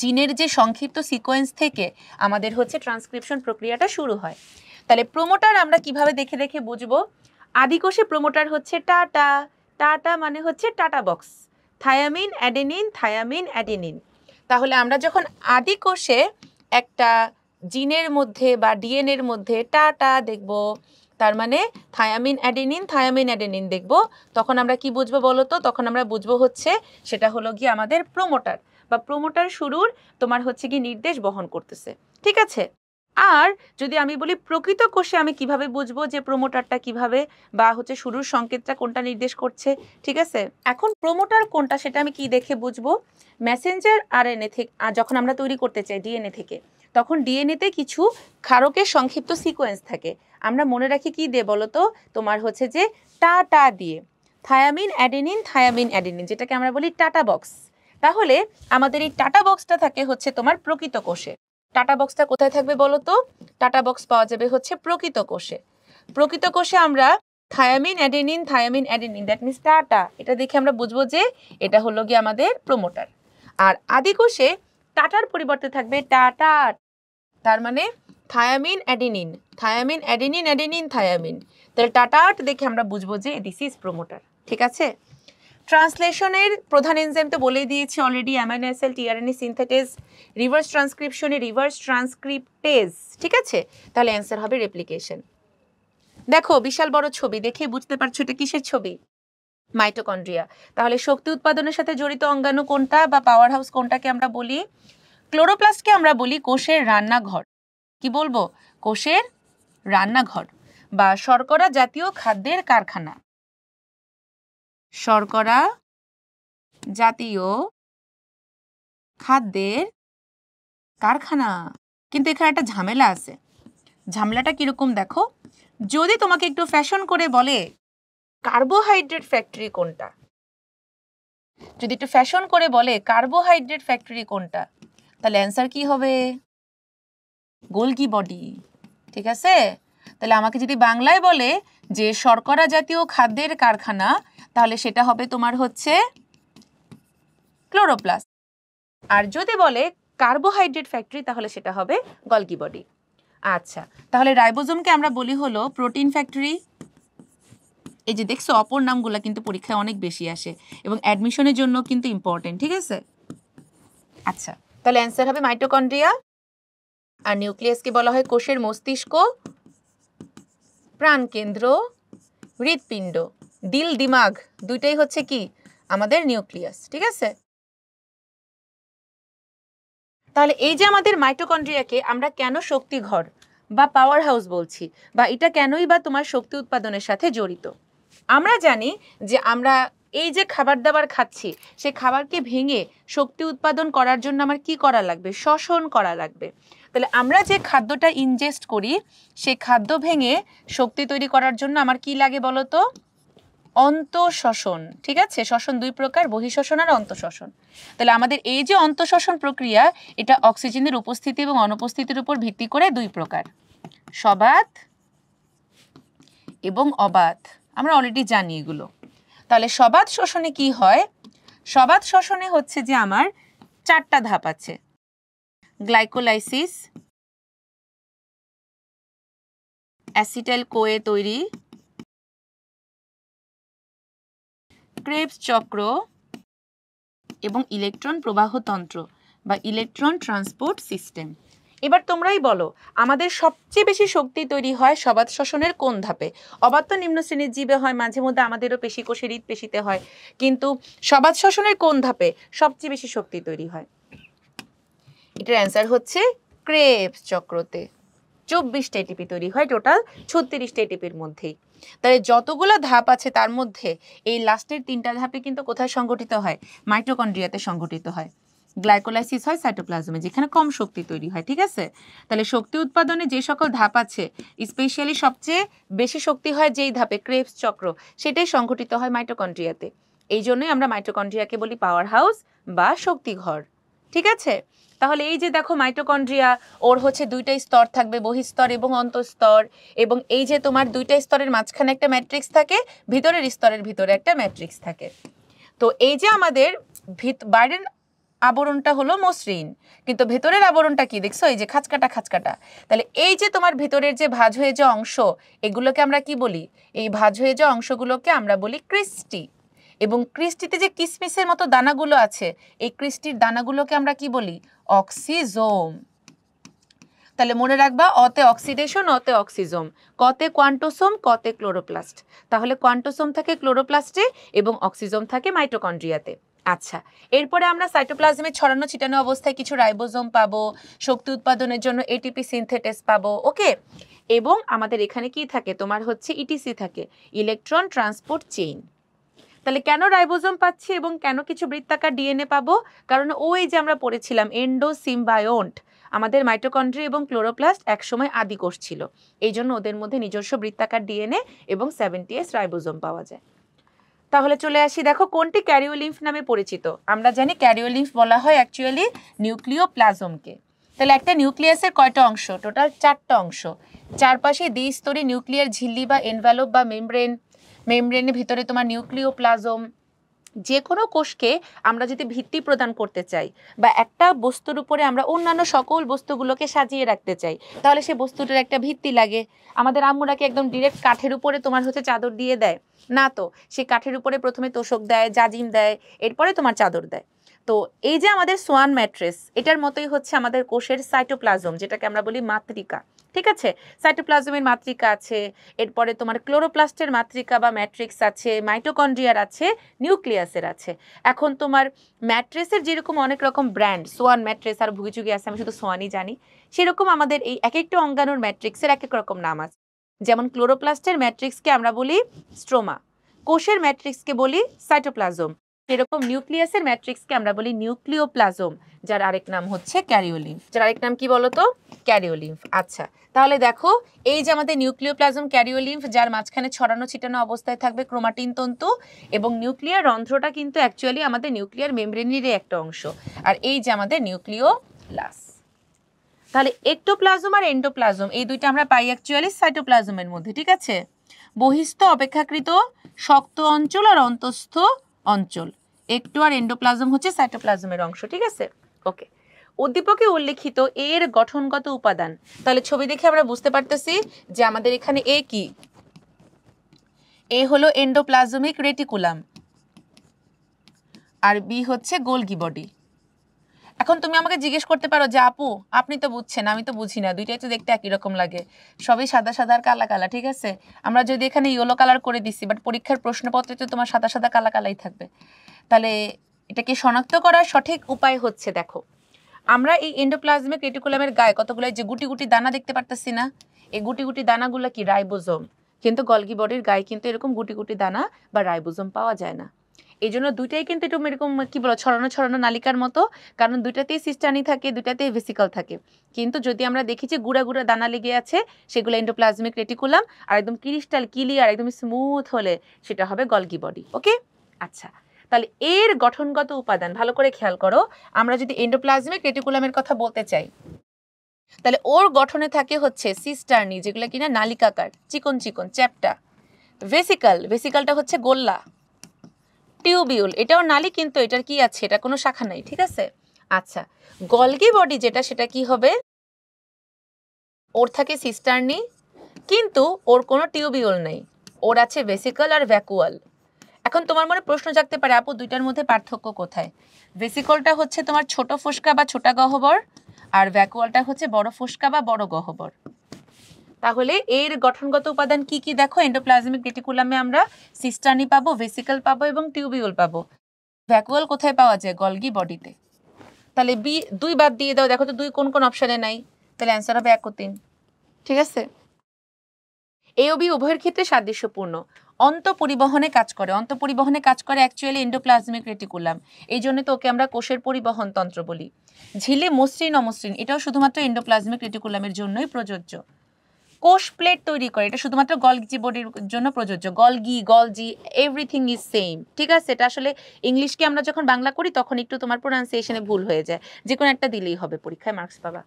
Speaker 1: জিনের যে সংক্ষিপ্ত সিকোয়েন্স থেকে আমাদের হচ্ছে ট্রান্সক্রিপশন প্রক্রিয়াটা শুরু হয় তাহলে প্রোমোটার আমরা কিভাবে দেখে দেখে বুঝবো আদিকোষে প্রোমোটার হচ্ছে টাটা টাটা মানে হচ্ছে TATA box thymine adenine thymine adenine তাহলে আমরা যখন আদি কোষে একটা জিনের মধ্যে বা ডিএনএর মধ্যে টাটা দেখব তার মানে থায়ামিন অ্যাডেনিন থায়ামিন অ্যাডেনিন দেখব তখন আমরা কি বুঝবো বলো তো তখন আমরা বুঝবো হচ্ছে সেটা হলো গিয়ে আমাদের প্রোমোটার বা প্রোমোটার শুরুর তোমার হচ্ছে কি নির্দেশ বহন করতেছে ঠিক আছে আর যদি আমি বলি প্রকৃত কোষে আমি কিভাবে বুঝবো যে প্রোমোটারটা কিভাবে বা হচ্ছে শুরুর সংকেতটা কোনটা নির্দেশ করছে ঠিক আছে এখন প্রোমোটার কোনটা সেটা আমি কি দেখে বুঝবো মেসেঞ্জার আর এনএ থেকে যখন আমরা তৈরি করতে চাই ডিএনএ থেকে তখন ডিএনএতে কিছু ক্ষারকের সংক্ষিপ্ত সিকোয়েন্স থাকে আমরা মনে রাখি কি দিয়ে বলতো তোমার হচ্ছে যে টা টা দিয়ে থায়ামিন অ্যাডেনিন থায়ামিন অ্যাডেনিন যেটাকে আমরা বলি টাটা বক্স তাহলে আমাদের এই টাটা বক্সটা থাকে হচ্ছে তোমার প্রকৃত কোষে টাটা বক্সটা কোথায় থাকবে বলো তো টাটা বক্স পাওয়া যাবে হচ্ছে প্রকৃত কোষে প্রকৃত কোষে আমরা thymine adenine thymine adenine that means TATA এটা দেখে আমরা বুঝবো যে এটা হলো গিয়ে আমাদের প্রোমোটার আর আদি কোষে টাটার পরিবর্তে থাকবে টাটা তার মানে thymine adenine thymine adenine adenine thymine তাহলে টাটাট দেখে আমরা বুঝবো যে দিস ইজ প্রোমোটার ঠিক আছে ট্রান্সলেশনের প্রধান এনজাইম তো বলেই দিয়েছি already amino tRNA synthetase reverse ট্রান্সক্রিপশনে রিভার্স ট্রান্সক্রিপ্টেজ ঠিক আছে তাহলে অ্যান্সার হবে রেপ্লিকেশন দেখো বিশাল বড় ছবি দেখে বুঝতে পারছো এটা কিসের ছবি মাইটোকন্ড্রিয়া তাহলে শক্তি উৎপাদনের সাথে জড়িত অঙ্গাণু কোনটা বা পাওয়ার হাউস কোনটাকে আমরা বলি ক্লোরোপ্লাস্টকে আমরা বলি কোষের রান্নাঘর কি বলবো কোষের রান্নাঘর বা শর্করা জাতীয় খাদ্যের কারখানা শর্করা জাতীয় খাদ্যের কারখানা কিন্তু এখানে একটা ঝামেলা আছে ঝামেলাটা কীরকম দেখো যদি তোমাকে একটু ফ্যাশন করে বলে কার্বোহাইড্রেট ফ্যাক্টরি কোনটা যদি একটু ফ্যাশন করে বলে কার্বোহাইড্রেট ফ্যাক্টরি কোনটা তাহলে অ্যান্সার কি হবে গোলকি বডি ঠিক আছে তাহলে আমাকে যদি বাংলায় বলে যে শর্করা জাতীয় খাদ্যের কারখানা তাহলে সেটা হবে তোমার হচ্ছে ক্লোরোপ্লাস্ট আর যদি বলে কার্বোহাইড্রেট ফ্যাক্টরি তাহলে সেটা হবে গলগি বডি আচ্ছা তাহলে রাইবোজোমকে আমরা বলি হলো প্রোটিন ফ্যাক্টরি এই যে দেখছো অপর নামগুলো কিন্তু পরীক্ষায় অনেক বেশি আসে এবং অ্যাডমিশনের জন্য কিন্তু ইম্পর্টেন্ট ঠিক আছে আচ্ছা তাহলে অ্যান্সার হবে মাইটোকন্ড্রিয়া আর নিউক্লিয়াসকে বলা হয় কোষের মস্তিষ্ক প্রাণকেন্দ্র হৃৎপিণ্ড দিল দিমাগ দুইটাই হচ্ছে কি আমাদের নিউক্লিয়াস ঠিক আছে তাহলে এই যে আমাদের মাইটোকন্ড্রিয়াকে আমরা কেন শক্তি ঘর বা পাওয়ার হাউস বলছি বা এটা কেনই বা তোমার শক্তি উৎপাদনের সাথে জড়িত আমরা জানি যে আমরা এই যে খাবার দাবার খাচ্ছি সে খাবারকে ভেঙে শক্তি উৎপাদন করার জন্য আমার কি করা লাগবে শোষণ করা লাগবে তাহলে আমরা যে খাদ্যটা ইনজেস্ট করি সে খাদ্য ভেঙে শক্তি তৈরি করার জন্য আমার কি লাগে বলো তো অন্তঃশ্বসন ঠিক আছে শ্বসন দুই প্রকার বহিঃশ্বসন আর অন্তঃশ্বসন তাহলে আমাদের এই যে অন্তঃশ্বসন প্রক্রিয়া এটা অক্সিজেনের উপস্থিতি এবং অনুপস্থিতির উপর ভিত্তি করে দুই প্রকার সবাত এবং অবাধ আমরা অলরেডি জানি এগুলো তাহলে সবাত শ্বসনে কি হয় সবাত শ্বসনে হচ্ছে যে আমার চারটা ধাপ আছে গ্লাইকোলাইসিস অ্যাসিটাইল কোয়ে তৈরি গ্রেভস চক্র এবং ইলেকট্রন প্রবাহতন্ত্র বা ইলেকট্রন ট্রান্সপোর্ট সিস্টেম এবার তোমরাই বলো আমাদের সবচেয়ে বেশি শক্তি তৈরি হয় সবাদ শ্বসনের কোন ধাপে অবাধ্য নিম্ন শ্রেণীর জীবে হয় মাঝে মধ্যে আমাদেরও কোষের হৃদ পেশিতে হয় কিন্তু সবাদ শ্বসনের কোন ধাপে সবচেয়ে বেশি শক্তি তৈরি হয় এটার অ্যান্সার হচ্ছে ক্রেপস চক্রতে চব্বিশটা এটিপি তৈরি হয় টোটাল ছত্রিশটা এটিপির মধ্যেই তাহলে যতগুলো ধাপ আছে তার মধ্যে এই লাস্টের তিনটা ধাপে কিন্তু কোথায় সংগঠিত হয় মাইটোকন্ড্রিয়াতে সংগঠিত হয় গ্লাইকোলাইসিস হয় সাইটোপ্লাজমে যেখানে কম শক্তি তৈরি হয় ঠিক আছে তাহলে শক্তি উৎপাদনে যে সকল ধাপ আছে স্পেশালি সবচেয়ে বেশি শক্তি হয় যেই ধাপে ক্রেপস চক্র সেটাই সংঘটিত হয় মাইটোকন্ড্রিয়াতে এই জন্যই আমরা মাইটোকন্ড্রিয়াকে বলি পাওয়ার হাউস বা শক্তিঘর ঠিক আছে তাহলে এই যে দেখো মাইটোকন্ড্রিয়া ওর হচ্ছে দুইটাই স্তর থাকবে বহিস্তর এবং অন্তঃস্তর এবং এই যে তোমার দুইটা স্তরের মাঝখানে একটা ম্যাট্রিক্স থাকে ভিতরের স্তরের ভিতরে একটা ম্যাট্রিক্স থাকে তো এই যে আমাদের বাইরের আবরণটা হলো মসৃণ কিন্তু ভেতরের আবরণটা কি দেখছো এই যে খাঁচকাটা খাঁচকাটা তাহলে এই যে তোমার ভেতরের যে ভাজ হয়ে যে অংশ এগুলোকে আমরা কি বলি এই ভাজ হয়ে যে অংশগুলোকে আমরা বলি ক্রিস্টি এবং ক্রিস্টিতে যে কিসমিসের মতো দানাগুলো আছে এই ক্রিস্টির দানাগুলোকে আমরা কি বলি অক্সিজোম তাহলে মনে রাখবা অতে অক্সিডেশন অতে অক্সিজোম কতে কোয়ান্টোসোম কতে ক্লোরোপ্লাস্ট তাহলে কোয়ান্টোসোম থাকে ক্লোরোপ্লাস্টে এবং অক্সিজোম থাকে মাইটোকন্ড্রিয়াতে আচ্ছা এরপরে আমরা সাইটোপ্লাজমে ছড়ানো ছিটানো অবস্থায় কিছু রাইবোজোম পাবো শক্তি উৎপাদনের জন্য এটিপি সিনথেটিস পাবো ওকে এবং আমাদের এখানে কি থাকে তোমার হচ্ছে ইটিসি e থাকে ইলেকট্রন ট্রান্সপোর্ট চেইন তাহলে কেন রাইবোজম পাচ্ছি এবং কেন কিছু বৃত্তাকার ডিএনএ পাবো কারণ ওই যে আমরা পড়েছিলাম এন্ডোসিম্বায়ন্ট আমাদের মাইটোকন্ড্রি এবং ক্লোরোপ্লাস্ট একসময় আদি করছিল ছিল এই জন্য ওদের মধ্যে নিজস্ব বৃত্তাকার ডিএনএ এবং সেভেন্টি এস রাইবোজম পাওয়া যায় তাহলে চলে আসি দেখো কোনটি ক্যারিওলিম্ফ নামে পরিচিত আমরা জানি ক্যারিওলিম্ফ বলা হয় অ্যাকচুয়ালি নিউক্লিও প্লাজমকে তাহলে একটা নিউক্লিয়াসের কয়টা অংশ টোটাল চারটা অংশ চারপাশে দ্বিস্তরী নিউক্লিয়ার ঝিল্লি বা এনভ্যালোপ বা মেমব্রেন মেমব্রেনের ভিতরে তোমার নিউক্লিওপ্লাজম যে কোনো কোষকে আমরা যদি ভিত্তি প্রদান করতে চাই বা একটা বস্তুর উপরে আমরা অন্যান্য সকল বস্তুগুলোকে সাজিয়ে রাখতে চাই তাহলে সে বস্তুটার একটা ভিত্তি লাগে আমাদের আম্মুরাকে একদম ডিরেক্ট কাঠের উপরে তোমার হচ্ছে চাদর দিয়ে দেয় না তো সে কাঠের উপরে প্রথমে তোষক দেয় জাজিম দেয় এরপরে তোমার চাদর দেয় তো এই যে আমাদের সোয়ান ম্যাট্রেস এটার মতোই হচ্ছে আমাদের কোষের সাইটোপ্লাজম যেটাকে আমরা বলি মাতৃকা ঠিক আছে সাইটোপ্লাজমের মাতৃকা আছে এরপরে তোমার ক্লোরোপ্লাস্টের মাতৃকা বা ম্যাট্রিক্স আছে মাইটোকন্ড্রিয়ার আছে নিউক্লিয়াসের আছে এখন তোমার ম্যাট্রেসের যেরকম অনেক রকম ব্র্যান্ড সোয়ান ম্যাট্রেস আর ভুগিচুগি আছে আমি শুধু সোয়ানই জানি সেরকম আমাদের এই এক একটা অঙ্গাণুর ম্যাট্রিক্সের এক এক রকম নাম আছে যেমন ক্লোরোপ্লাস্টের ম্যাট্রিক্সকে আমরা বলি স্ট্রোমা কোষের ম্যাট্রিক্সকে বলি সাইটোপ্লাজম সেরকম নিউক্লিয়াসের ম্যাট্রিক্সকে আমরা বলি নিউক্লিওপ্লাজম যার আরেক নাম হচ্ছে ক্যারিওলিম্ফ যার আরেক নাম কি বলতো ক্যারিওলিম্ফ আচ্ছা তাহলে দেখো এই যে আমাদের নিউক্লিওপ্লাজম ক্যারিওলিম্ফ যার মাঝখানে ছড়ানো ছিটানো অবস্থায় থাকবে ক্রোমাটিন তন্তু এবং নিউক্লিয়ার রন্ধ্রটা কিন্তু অ্যাকচুয়ালি আমাদের নিউক্লিয়ার মেমব্রেনেরই একটা অংশ আর এই যে আমাদের নিউক্লিওপ্লাস তাহলে একটোপ্লাজম আর এন্ডোপ্লাজম এই দুইটা আমরা পাই অ্যাকচুয়ালি সাইটোপ্লাজমের মধ্যে ঠিক আছে বহিস্থ অপেক্ষাকৃত শক্ত অঞ্চল আর অন্তস্থ অঞ্চল একটু আর এন্ডোপ্লাজম হচ্ছে সাইটোপ্লাজমের অংশ ঠিক আছে ওকে উদ্দীপকে উল্লেখিত এর গঠনগত উপাদান তাহলে ছবি দেখে আমরা বুঝতে পারতেছি যে আমাদের এখানে এ কি এ হলো এন্ডোপ্লাজমিক রেটিকুলাম আর বি হচ্ছে গোলগি বডি এখন তুমি আমাকে জিজ্ঞেস করতে পারো যে আপু আপনি তো বুঝছেন আমি তো বুঝি না দুইটাই তো দেখতে একই রকম লাগে সবই সাদা সাদা আর কালা কালা ঠিক আছে আমরা যদি এখানে ইয়েলো কালার করে দিছি বাট পরীক্ষার প্রশ্নপত্রে তো তোমার সাদা সাদা কালা কালাই থাকবে তাহলে এটাকে শনাক্ত করার সঠিক উপায় হচ্ছে দেখো আমরা এই এন্ডোপ্লাজমিক রেটিকুলামের গায়ে কতগুলো যে গুটি গুটি দানা দেখতে পারতেছি না এই গুটি গুটি দানাগুলো কি রাইবোজোম কিন্তু গলগি বডির গায়ে কিন্তু এরকম গুটি গুটি দানা বা রাইবোজোম পাওয়া যায় না এই জন্য দুইটাই কিন্তু একটু এরকম কি বলো ছড়ানো ছড়ানো নালিকার মতো কারণ দুইটাতেই সিস্টানি থাকে দুইটাতেই ভেসিকল থাকে কিন্তু যদি আমরা দেখি যে গুড়া গুড়া দানা লেগে আছে সেগুলো এন্ডোপ্লাজমিক রেটিকুলাম আর একদম ক্রিস্টাল ক্লিয়ার একদম স্মুথ হলে সেটা হবে গলগি বডি ওকে আচ্ছা তাহলে এর গঠনগত উপাদান ভালো করে খেয়াল করো আমরা যদি এন্ডোপ্লাজমিক রেটিকুলামের কথা বলতে চাই তাহলে ওর গঠনে থাকে হচ্ছে সিস্টার্নি যেগুলো কিনা নালিকাকার চিকন চিকন চ্যাপটা ভেসিকাল ভেসিকালটা হচ্ছে গোল্লা টিউবিউল এটাও নালি কিন্তু এটার কি আছে এটা কোনো শাখা নাই ঠিক আছে আচ্ছা গলগি বডি যেটা সেটা কি হবে ওর থাকে সিস্টার্নি কিন্তু ওর কোনো টিউবিউল নেই ওর আছে ভেসিকল আর ভ্যাকুয়াল এখন তোমার মনে প্রশ্ন জাগতে পারে আপু দুইটার মধ্যে পার্থক্য কোথায় ভেসিকলটা হচ্ছে তোমার ছোট ফুসকা বা ছোটা গহ্বর আর ভ্যাকুয়ালটা হচ্ছে বড় ফুসকা বা বড় গহ্বর তাহলে এর গঠনগত উপাদান কি কি দেখো এন্ডোপ্লাজমিক রেটিকুলামে আমরা সিস্টানি পাবো ভেসিকাল পাবো এবং টিউবিউল পাবো ভ্যাকুয়াল কোথায় পাওয়া যায় গলগি বডিতে তাহলে বি দুই বাদ দিয়ে দাও দেখো তো দুই কোন কোন অপশানে নাই তাহলে অ্যান্সার হবে এক ও তিন ঠিক আছে এ ও বি উভয়ের ক্ষেত্রে সাদৃশ্যপূর্ণ অন্ত পরিবহনে কাজ করে অন্ত পরিবহনে কাজ করে অ্যাকচুয়ালি এন্ডোপ্লাজমিক রেটিকুলাম এই জন্য তো ওকে আমরা কোষের পরিবহন তন্ত্র বলি ঝিলে মসৃণ অমসৃণ এটাও শুধুমাত্র এন্ডোপ্লাজমিক রেটিকুলামের জন্যই প্রযোজ্য কোষ প্লেট তৈরি করে এটা শুধুমাত্র গলজি বডির জন্য প্রযোজ্য Golgi Golgi everything is same ঠিক আছে এটা আসলে ইংলিশকে আমরা যখন বাংলা করি তখন একটু তোমার প্রোনাউন্সিয়েশনে ভুল হয়ে যায় যে কোনো একটা দিলেই হবে পরীক্ষায় মার্কস পাবা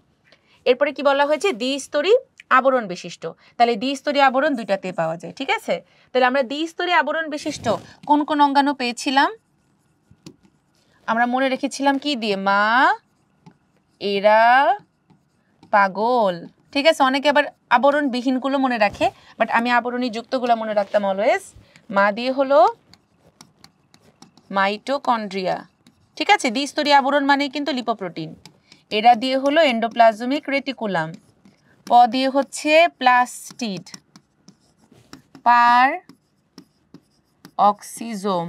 Speaker 1: এরপরে কি বলা হয়েছে দ্বিস্তরী আবরণ বিশিষ্ট তাহলে দ্বিস্তরী আবরণ দুইটাতে পাওয়া যায় ঠিক আছে তাহলে আমরা দ্বিস্তরী আবরণ বিশিষ্ট কোন কোন অঙ্গাণু পেয়েছিলাম আমরা মনে রেখেছিলাম কি দিয়ে মা এরা পাগল ঠিক আছে অনেকে আবার আবরণবিহীনগুলো মনে রাখে বাট আমি আবরণী যুক্তগুলো মনে রাখতাম অলওয়েজ মা দিয়ে হলো মাইটোকন্ড্রিয়া ঠিক আছে দ্বিস্তরী আবরণ মানে কিন্তু লিপোপ্রোটিন এরা দিয়ে হলো এন্ডোপ্লাজমিক রেটিকুলাম প দিয়ে হচ্ছে প্লাস্টিড পার অক্সিজোম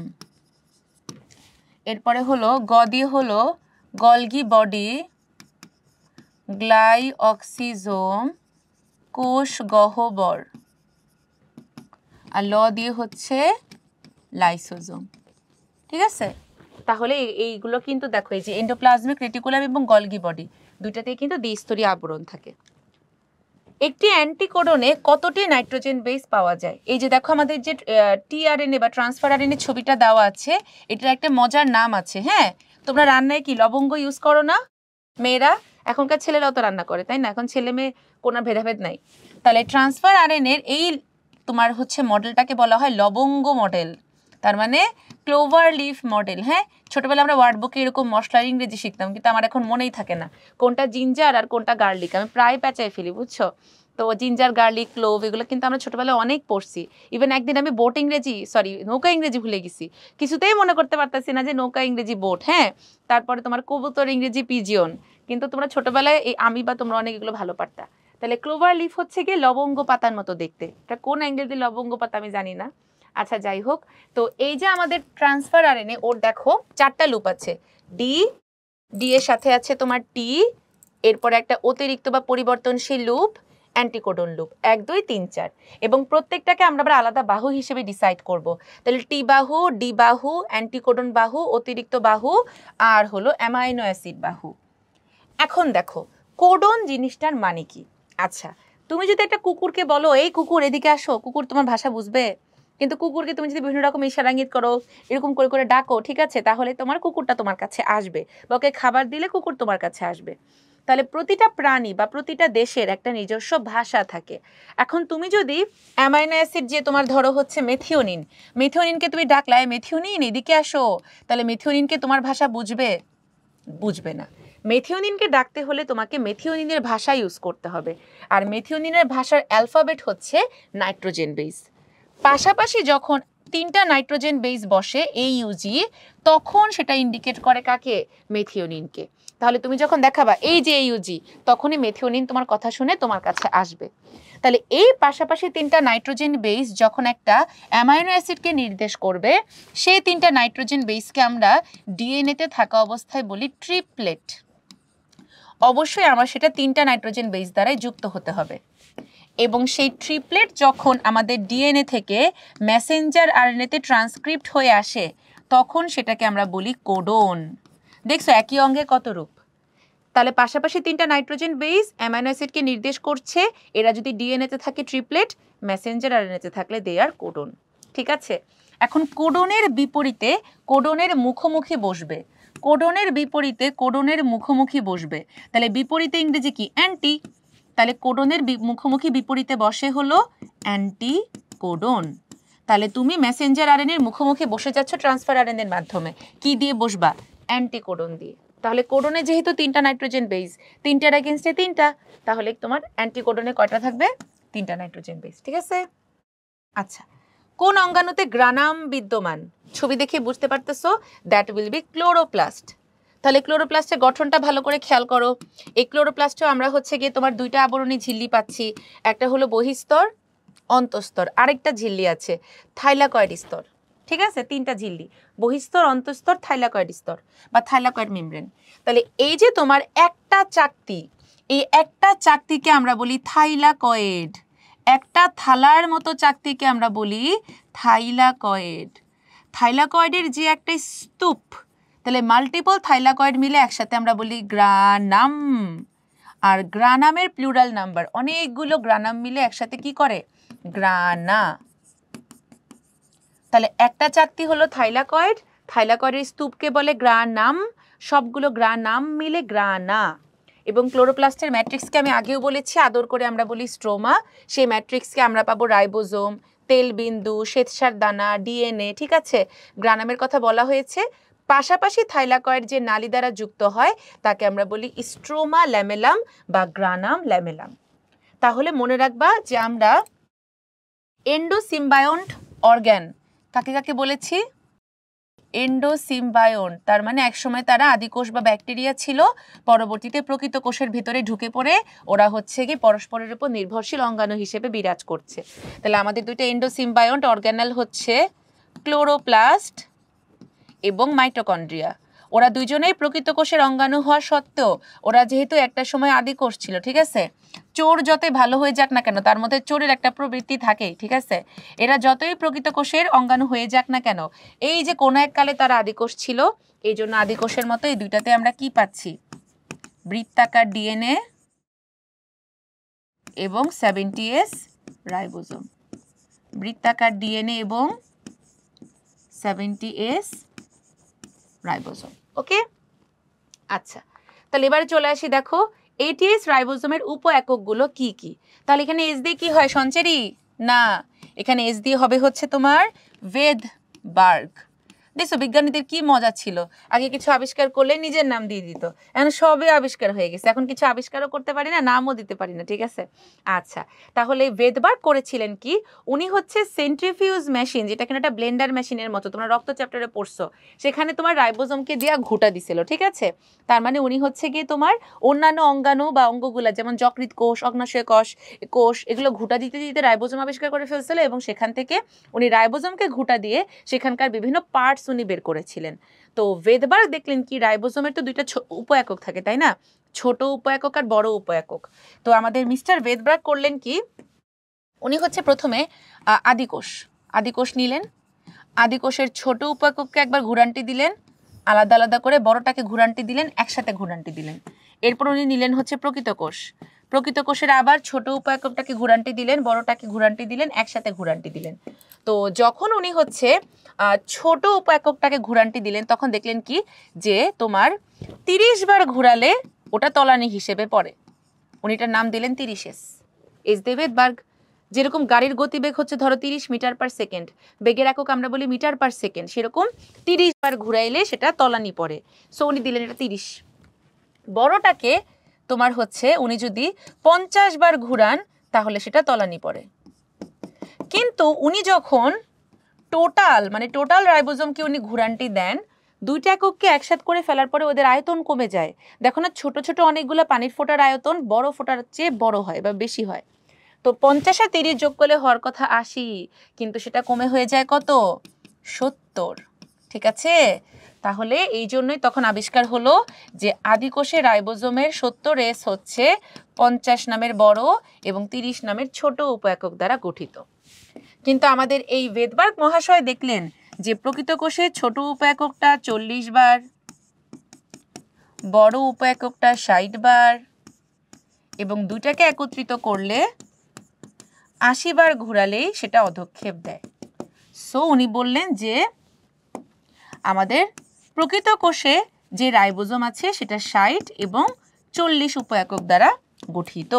Speaker 1: এরপরে হলো গ দিয়ে হলো গলগি বডি গ্লাইঅক্সিজোম কোষ গহবর আর ল দিয়ে হচ্ছে লাইসোজোম ঠিক আছে তাহলে এইগুলো কিন্তু দেখো এই যে এন্ডোপ্লাজমিক রেটিকুলাম এবং গলগি বডি দুইটাতেই কিন্তু দ্বিস্তরী আবরণ থাকে একটি অ্যান্টিকোডনে কতটি নাইট্রোজেন বেস পাওয়া যায় এই যে দেখো আমাদের যে টিআরএনএ বা ট্রান্সফার আরএনএ ছবিটা দেওয়া আছে এটার একটা মজার নাম আছে হ্যাঁ তোমরা রান্নায় কি লবঙ্গ ইউজ করো না মেয়েরা এখনকার ছেলেরাও তো রান্না করে তাই না এখন ছেলে মেয়ে কোনো ভেদাভেদ নাই তাহলে ট্রান্সফার আর এর এই তোমার হচ্ছে মডেলটাকে বলা হয় লবঙ্গ মডেল তার মানে ক্লোভার লিফ মডেল হ্যাঁ ছোটোবেলা আমরা ওয়ার্ড বুকে এরকম মশলার ইংরেজি শিখতাম কিন্তু আমার এখন মনেই থাকে না কোনটা জিঞ্জার আর কোনটা গার্লিক আমি প্রায় প্যাঁচায় ফেলি বুঝছো তো জিঞ্জার গার্লিক ক্লোভ এগুলো কিন্তু আমরা ছোটোবেলায় অনেক পড়ছি ইভেন একদিন আমি বোট ইংরেজি সরি নৌকা ইংরেজি ভুলে গেছি কিছুতেই মনে করতে পারতাছি না যে নৌকা ইংরেজি বোট হ্যাঁ তারপরে তোমার কবুতর ইংরেজি পিজিয়ন কিন্তু তোমরা ছোটবেলায় এই আমি বা তোমরা অনেক এগুলো ভালো পারতা তাহলে ক্লোভার লিফ হচ্ছে গিয়ে লবঙ্গ পাতার মতো দেখতে এটা কোন অ্যাঙ্গেল দিয়ে লবঙ্গ পাতা আমি জানি না আচ্ছা যাই হোক তো এই যে আমাদের ট্রান্সফার আর এনে ওর দেখো চারটা লুপ আছে ডি ডি এর সাথে আছে তোমার টি এরপরে একটা অতিরিক্ত বা পরিবর্তনশীল লুপ অ্যান্টিকোডন লুপ এক দুই তিন চার এবং প্রত্যেকটাকে আমরা আবার আলাদা বাহু হিসেবে ডিসাইড করব তাহলে টি বাহু ডি বাহু অ্যান্টিকোডন বাহু অতিরিক্ত বাহু আর হলো অ্যামাইনো অ্যাসিড বাহু এখন দেখো কোডন জিনিসটার মানে কি আচ্ছা তুমি যদি একটা কুকুরকে বলো এই কুকুর এদিকে আসো কুকুর তোমার ভাষা বুঝবে কিন্তু কুকুরকে তুমি যদি বিভিন্ন রকম ইশারাঙ্গিত করো এরকম করে করে ডাকো ঠিক আছে তাহলে তোমার কুকুরটা তোমার কাছে আসবে বা ওকে খাবার দিলে কুকুর তোমার কাছে আসবে তাহলে প্রতিটা প্রাণী বা প্রতিটা দেশের একটা নিজস্ব ভাষা থাকে এখন তুমি যদি অ্যামাইনো অ্যাসিড যে তোমার ধরো হচ্ছে মেথিওনিন মেথিওনিনকে তুমি এ মেথিওনিন এদিকে আসো তাহলে মেথিওনিনকে তোমার ভাষা বুঝবে বুঝবে না মেথিওনিনকে ডাকতে হলে তোমাকে মেথিওনিনের ভাষা ইউজ করতে হবে আর মেথিওনিনের ভাষার অ্যালফাবেট হচ্ছে নাইট্রোজেন বেস পাশাপাশি যখন তিনটা নাইট্রোজেন বেস বসে এই ইউজি তখন সেটা ইন্ডিকেট করে কাকে মেথিওনিনকে তাহলে তুমি যখন দেখাবা এই যে ইউজি তখনই মেথিওনিন তোমার কথা শুনে তোমার কাছে আসবে তাহলে এই পাশাপাশি তিনটা নাইট্রোজেন বেস যখন একটা অ্যামাইনো অ্যাসিডকে নির্দেশ করবে সেই তিনটা নাইট্রোজেন বেসকে আমরা ডিএনএতে থাকা অবস্থায় বলি ট্রিপলেট অবশ্যই আমার সেটা তিনটা নাইট্রোজেন বেস দ্বারাই যুক্ত হতে হবে এবং সেই ট্রিপলেট যখন আমাদের ডিএনএ থেকে মেসেঞ্জার আরএনএতে ট্রান্সক্রিপ্ট হয়ে আসে তখন সেটাকে আমরা বলি কোডোন দেখছো একই অঙ্গে কত রূপ তাহলে পাশাপাশি তিনটা নাইট্রোজেন বেস অ্যামাইনো অ্যাসিডকে নির্দেশ করছে এরা যদি ডিএনএতে থাকে ট্রিপলেট মেসেঞ্জার এনএতে থাকলে দে আর কোডন ঠিক আছে এখন কোডনের বিপরীতে কোডনের মুখোমুখি বসবে কোডনের বিপরীতে কোডনের মুখোমুখি বসবে তাহলে বিপরীতে ইংরেজি কি অ্যান্টি তাহলে কোডনের মুখোমুখি বিপরীতে বসে হলো অ্যান্টি কোডন তাহলে তুমি মেসেঞ্জার এনের মুখোমুখি বসে যাচ্ছ ট্রান্সফার এনের মাধ্যমে কি দিয়ে বসবা অ্যান্টিকোডন দিয়ে তাহলে কোডনে যেহেতু তিনটা নাইট্রোজেন বেস তিনটার অ্যাগেনস্টে তিনটা তাহলে তোমার অ্যান্টিকোডনে কয়টা থাকবে তিনটা নাইট্রোজেন বেস ঠিক আছে আচ্ছা কোন অঙ্গাণুতে গ্রানাম বিদ্যমান ছবি দেখে বুঝতে পারতেছো দ্যাট উইল বি ক্লোরোপ্লাস্ট তাহলে ক্লোরোপ্লাস্টের গঠনটা ভালো করে খেয়াল করো এই ক্লোরোপ্লাস্টেও আমরা হচ্ছে গিয়ে তোমার দুইটা আবরণী ঝিল্লি পাচ্ছি একটা হলো বহিস্তর অন্তঃস্তর আরেকটা ঝিল্লি আছে থাইলাকয়েড স্তর ঠিক আছে তিনটা ঝিল্লি বহিস্তর অন্তঃস্তর থাইলাকয়েড স্তর বা থাইলাকয়েড মেমব্রেন তাহলে এই যে তোমার একটা চাকতি এই একটা চাকতিকে আমরা বলি থাইলাকয়েড একটা থালার মতো চাকতিকে আমরা বলি থাইলাকয়েড থাইলাকয়েডের যে একটা স্তূপ তাহলে মাল্টিপল থাইলাকয়েড মিলে একসাথে আমরা বলি গ্রানাম আর গ্রানামের প্লুরাল নাম্বার অনেকগুলো গ্রানাম মিলে একসাথে কি করে গ্রানা তাহলে একটা চাকতি হলো থাইলাকয়েড থাইলাকয়েডের স্তূপকে বলে গ্রানাম সবগুলো গ্রানাম মিলে গ্রানা এবং ক্লোরোপ্লাস্টের ম্যাট্রিক্সকে আমি আগেও বলেছি আদর করে আমরা বলি স্ট্রোমা সেই ম্যাট্রিক্সকে আমরা পাবো রাইবোজোম তেলবিন্দু শ্বেতসার দানা ডিএনএ ঠিক আছে গ্রানামের কথা বলা হয়েছে পাশাপাশি থাইলাকয়েড যে নালী দ্বারা যুক্ত হয় তাকে আমরা বলি স্ট্রোমা ল্যামেলাম বা গ্রানাম ল্যামেলাম তাহলে মনে রাখবা যে আমরা এন্ডোসিম্বায়ন্ট অর্গ্যান কাকে কাকে বলেছি এন্ডোসিম্বায়ন তার মানে একসময় তারা আদি কোষ বা ব্যাকটেরিয়া ছিল পরবর্তীতে প্রকৃত কোষের ভিতরে ঢুকে পড়ে ওরা হচ্ছে কি পরস্পরের উপর নির্ভরশীল অঙ্গাণু হিসেবে বিরাজ করছে তাহলে আমাদের দুইটা এন্ডোসিম্বায়ন অর্গানাল হচ্ছে ক্লোরোপ্লাস্ট এবং মাইটোকন্ড্রিয়া ওরা দুজনেই প্রকৃত কোষের অঙ্গাণু হওয়া সত্ত্বেও ওরা যেহেতু একটা সময় আদি কোষ ছিল ঠিক আছে চোর যতই ভালো হয়ে যাক না কেন তার মধ্যে চোরের একটা প্রবৃত্তি থাকে ঠিক আছে এরা যতই প্রকৃত কোষের অঙ্গাণু হয়ে যাক না কেন এই যে কোনো এককালে তারা কোষ ছিল এই জন্য আদিকোষের মতো এই দুইটাতে আমরা কি পাচ্ছি বৃত্তাকার ডিএনএ এবং সেভেন্টি এস রাইবোজোম বৃত্তাকার ডিএনএ এবং সেভেন্টি এস রাইবোজম ওকে আচ্ছা তাহলে এবারে চলে আসি দেখো এটিএস রাইবোজমের উপ এককগুলো কি কি তাহলে এখানে এস দিয়ে কি হয় সঞ্চারি না এখানে এস দিয়ে হবে হচ্ছে তোমার ভেদ বার্গ দেখছো বিজ্ঞানীদের কি মজা ছিল আগে কিছু আবিষ্কার করলে নিজের নাম দিয়ে দিত এখন সবই আবিষ্কার হয়ে গেছে এখন কিছু আবিষ্কারও করতে পারি না নামও দিতে পারি না ঠিক আছে আচ্ছা তাহলে বেদবার করেছিলেন কি উনি হচ্ছে সেন্ট্রিফিউজ মেশিন যেটা কিনা একটা ব্লেন্ডার মেশিনের মতো তোমরা রক্ত চ্যাপ্টারে পড়ছো সেখানে তোমার রাইবোজমকে দিয়া ঘুটা দিছিল ঠিক আছে তার মানে উনি হচ্ছে গিয়ে তোমার অন্যান্য অঙ্গাণু বা অঙ্গগুলা যেমন যকৃত কোষ অগ্নাশয় কোষ কোষ এগুলো ঘুটা দিতে দিতে রাইবোজম আবিষ্কার করে ফেলছিল এবং সেখান থেকে উনি রাইবোজমকে ঘুটা দিয়ে সেখানকার বিভিন্ন পার্টস সুনি বের করেছিলেন তো ভেদবার দেখলেন কি রাইবোজোমের তো দুইটা উপ একক থাকে তাই না ছোট উপ একক আর বড় উপ একক তো আমাদের মিস্টার ভেদবার করলেন কি উনি হচ্ছে প্রথমে আদিকোষ আদিকোষ নিলেন আদিকোষের ছোট উপ একককে একবার ঘুরানটি দিলেন আলাদা আলাদা করে বড়টাকে ঘুরানটি দিলেন একসাথে ঘুরানটি দিলেন এরপর উনি নিলেন হচ্ছে প্রকৃত কোষ প্রকৃত কোষের আবার ছোট উপায়কটাকে ঘুরানটি দিলেন বড়টাকে ঘুরানটি দিলেন একসাথে ঘুরানটি দিলেন তো যখন উনি হচ্ছে ছোট এককটাকে ঘুরানটি দিলেন তখন দেখলেন কি যে তোমার তিরিশ বার ঘুরালে ওটা তলানি হিসেবে পড়ে উনিটার নাম দিলেন তিরিশেস এস এস দেবেদ বার্গ যেরকম গাড়ির গতিবেগ হচ্ছে ধরো তিরিশ মিটার পার সেকেন্ড বেগের একক আমরা বলি মিটার পার সেকেন্ড সেরকম তিরিশ বার ঘুরাইলে সেটা তলানি পড়ে সো উনি দিলেন এটা তিরিশ বড়টাকে তোমার হচ্ছে উনি যদি পঞ্চাশ বার ঘুরান তাহলে সেটা তলানি পড়ে কিন্তু উনি যখন টোটাল মানে টোটাল রাইবোজোমকে উনি ঘুরানটি দেন দুইটা এককে একসাথ করে ফেলার পরে ওদের আয়তন কমে যায় দেখো না ছোট ছোট অনেকগুলো পানির ফোটার আয়তন বড় ফোটার চেয়ে বড় হয় বা বেশি হয় তো পঞ্চাশে তিরিশ যোগ করলে হওয়ার কথা আসি কিন্তু সেটা কমে হয়ে যায় কত সত্তর ঠিক আছে তাহলে এই জন্যই তখন আবিষ্কার হলো যে আদিকোষে রাইবোজোমের সত্তর এস হচ্ছে পঞ্চাশ নামের বড় এবং তিরিশ নামের ছোট উপ একক দ্বারা গঠিত কিন্তু আমাদের এই বেদবার্গ মহাশয় দেখলেন যে প্রকৃত কোষে ছোট উপ এককটা চল্লিশ বার বড় উপ এককটা ষাট বার এবং দুটাকে একত্রিত করলে আশি বার ঘোরালেই সেটা অধক্ষেপ দেয় সো উনি বললেন যে আমাদের প্রকৃত কোষে যে রাইবোজম আছে সেটা ষাট এবং চল্লিশ উপ একক দ্বারা গঠিত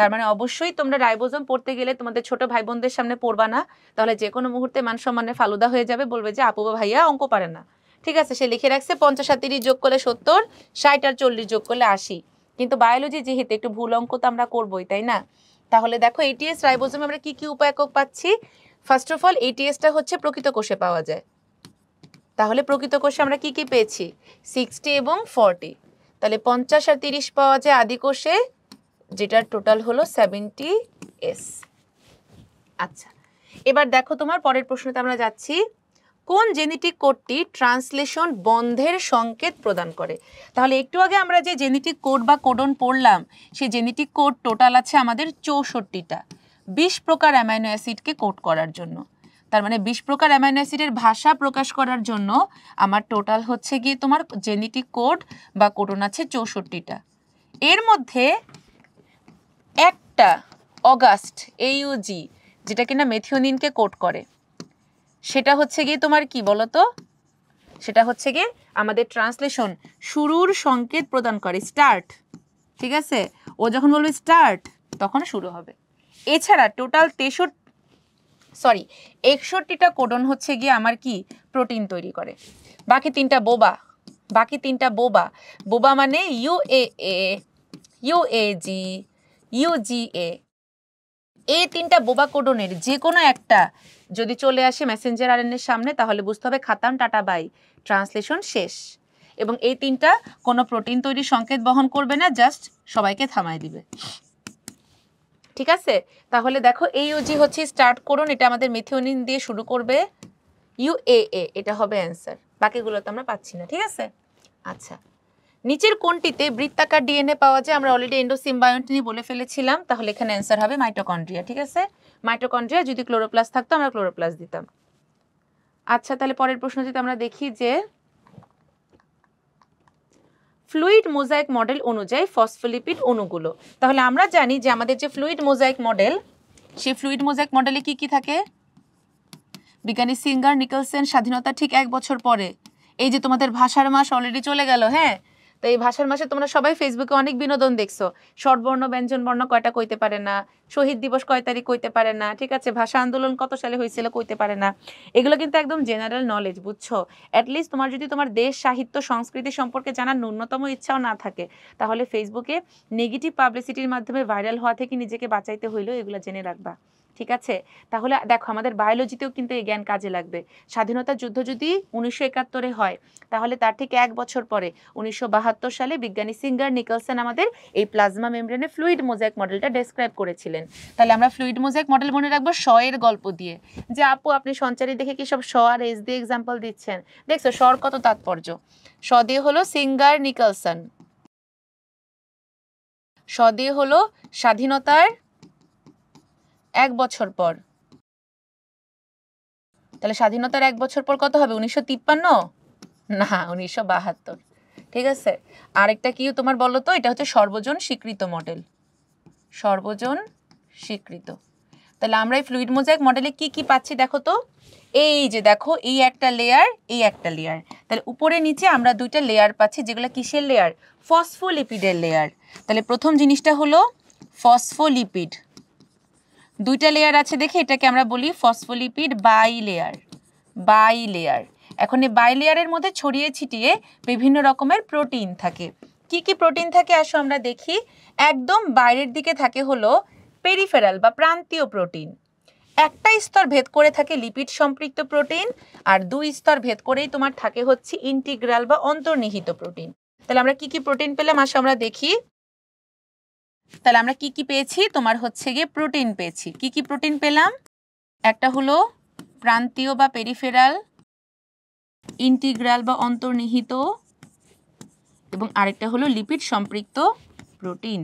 Speaker 1: তার মানে অবশ্যই তোমরা রাইবোজম পড়তে গেলে তোমাদের ছোট ভাই বোনদের সামনে পড়বা না তাহলে যে কোনো মুহূর্তে মান সম্মানে ফালুদা হয়ে যাবে বলবে যে আপু ভাইয়া অঙ্ক পারে না ঠিক আছে সে লিখে রাখছে পঞ্চাশ আর তিরিশ যোগ করলে সত্তর ষাট আর চল্লিশ যোগ করলে আশি কিন্তু বায়োলজি যেহেতু একটু ভুল অঙ্ক তো আমরা করবোই তাই না তাহলে দেখো এটিএস রাইবোজমে আমরা কি কি উপায়কক পাচ্ছি ফার্স্ট অফ অল এটিএসটা হচ্ছে প্রকৃত কোষে পাওয়া যায় তাহলে প্রকৃত কোষে আমরা কি কি পেয়েছি সিক্সটি এবং ফর্টি তাহলে পঞ্চাশ আর তিরিশ পাওয়া যায় আদি কোষে যেটার টোটাল হলো সেভেন্টি এস আচ্ছা এবার দেখো তোমার পরের প্রশ্নতে আমরা যাচ্ছি কোন জেনেটিক কোডটি ট্রান্সলেশন বন্ধের সংকেত প্রদান করে তাহলে একটু আগে আমরা যে জেনেটিক কোড বা কোডন পড়লাম সেই জেনেটিক কোড টোটাল আছে আমাদের চৌষট্টিটা বিশ প্রকার অ্যামাইনো অ্যাসিডকে কোড করার জন্য তার মানে বিশ প্রকার অ্যামাইনো অ্যাসিডের ভাষা প্রকাশ করার জন্য আমার টোটাল হচ্ছে গিয়ে তোমার জেনেটিক কোড বা কোডন আছে চৌষট্টিটা এর মধ্যে একটা অগাস্ট এইউজি যেটা কিনা মেথিওনিনকে কোট করে সেটা হচ্ছে গিয়ে তোমার কি বলতো সেটা হচ্ছে গিয়ে আমাদের ট্রান্সলেশন শুরুর সংকেত প্রদান করে স্টার্ট ঠিক আছে ও যখন বলবে স্টার্ট তখন শুরু হবে এছাড়া টোটাল তেষট্টি সরি একষট্টিটা কোডন হচ্ছে গিয়ে আমার কি প্রোটিন তৈরি করে বাকি তিনটা বোবা বাকি তিনটা বোবা বোবা মানে ইউএ ইউএজি ইউজিএ এই তিনটা বোবা কোডনের যে কোনো একটা যদি চলে আসে মেসেঞ্জার আর সামনে তাহলে বুঝতে হবে খাতাম টাটা বাই ট্রান্সলেশন শেষ এবং এই তিনটা কোনো প্রোটিন তৈরি সংকেত বহন করবে না জাস্ট সবাইকে থামায় দিবে ঠিক আছে তাহলে দেখো এই ইউজি হচ্ছে স্টার্ট করুন এটা আমাদের মেথিওনিন দিয়ে শুরু করবে ইউ এ এটা হবে অ্যান্সার বাকিগুলো তো আমরা পাচ্ছি না ঠিক আছে আচ্ছা নিচের কোনটিতে বৃত্তাকার ডিএনএ পাওয়া যায় আমরা অলরেডি এন্ডোসিম্বায়ন্ট নিয়ে বলে ফেলেছিলাম তাহলে এখানে অ্যান্সার হবে মাইটোকন্ড্রিয়া ঠিক আছে মাইটোকন্ড্রিয়া যদি ক্লোরোপ্লাস থাকতো আমরা ক্লোরোপ্লাস দিতাম আচ্ছা তাহলে পরের প্রশ্ন যদি আমরা দেখি যে ফ্লুইড মোজাইক মডেল অনুযায়ী ফসফোলিপিড অনুগুলো তাহলে আমরা জানি যে আমাদের যে ফ্লুইড মোজাইক মডেল সেই ফ্লুইড মোজাইক মডেলে কি কি থাকে বিজ্ঞানী সিঙ্গার নিকলসেন স্বাধীনতা ঠিক এক বছর পরে এই যে তোমাদের ভাষার মাস অলরেডি চলে গেল হ্যাঁ তো এই ভাষার মাসে তোমরা সবাই ফেসবুকে অনেক বিনোদন দেখছো স্বরবর্ণ ব্যঞ্জন বর্ণ কয়টা কইতে পারে না শহীদ দিবস কয় তারিখ কইতে পারে না ঠিক আছে ভাষা আন্দোলন কত সালে হয়েছিল কইতে পারে না এগুলো কিন্তু একদম জেনারেল নলেজ বুঝছো অ্যাটলিস্ট তোমার যদি তোমার দেশ সাহিত্য সংস্কৃতি সম্পর্কে জানার ন্যূনতম ইচ্ছাও না থাকে তাহলে ফেসবুকে নেগেটিভ পাবলিসিটির মাধ্যমে ভাইরাল হওয়া থেকে নিজেকে বাঁচাইতে হইলেও এগুলো জেনে রাখবা ঠিক আছে তাহলে দেখো আমাদের বায়োলজিতেও কিন্তু এই জ্ঞান কাজে লাগবে স্বাধীনতা যুদ্ধ যদি উনিশশো একাত্তরে হয় তাহলে তার ঠিক এক বছর পরে উনিশশো সালে বিজ্ঞানী সিঙ্গার নিকলসন আমাদের এই প্লাজমা মেমব্রেনে ফ্লুইড মোজাইক মডেলটা ডেসক্রাইব করেছিলেন তাহলে আমরা ফ্লুইড মোজাইক মডেল মনে রাখবো স এর গল্প দিয়ে যে আপু আপনি সঞ্চারী দেখে কি সব স আর এস দিয়ে এক্সাম্পল দিচ্ছেন দেখছো স্বর কত তাৎপর্য স দিয়ে হলো সিঙ্গার নিকলসন স দিয়ে হলো স্বাধীনতার এক বছর পর তাহলে স্বাধীনতার এক বছর পর কত হবে উনিশশো তিপ্পান্ন না উনিশশো বাহাত্তর ঠিক আছে আরেকটা কি তোমার বলো তো এটা হচ্ছে সর্বজন স্বীকৃত মডেল সর্বজন স্বীকৃত তাহলে আমরা এই ফ্লুইড মোজাইক মডেলে কি কি পাচ্ছি দেখো তো এই যে দেখো এই একটা লেয়ার এই একটা লেয়ার তাহলে উপরে নিচে আমরা দুইটা লেয়ার পাচ্ছি যেগুলো কিসের লেয়ার ফসফোলিপিডের লেয়ার তাহলে প্রথম জিনিসটা হলো ফসফোলিপিড দুইটা লেয়ার আছে দেখে এটাকে আমরা বলি phospholipid bilayer bilayer এখন এই বাই লেয়ারের মধ্যে ছড়িয়ে ছিটিয়ে বিভিন্ন রকমের প্রোটিন থাকে কি কি প্রোটিন থাকে আসো আমরা দেখি একদম বাইরের দিকে থাকে হলো পেরিফেরাল বা প্রান্তীয় প্রোটিন একটা স্তর ভেদ করে থাকে লিপিড সম্পৃক্ত প্রোটিন আর দুই স্তর ভেদ করেই তোমার থাকে হচ্ছে ইন্টিগ্রাল বা অন্তর্নিহিত প্রোটিন তাহলে আমরা কি কি প্রোটিন পেলাম আসো আমরা দেখি তাহলে আমরা কি কি পেয়েছি তোমার হচ্ছে গিয়ে প্রোটিন পেয়েছি কি কি প্রোটিন পেলাম একটা হলো প্রান্তীয় বা পেরিফেরাল ইন্টিগ্রাল বা অন্তর্নিহিত এবং আরেকটা হলো লিপিড সম্পৃক্ত প্রোটিন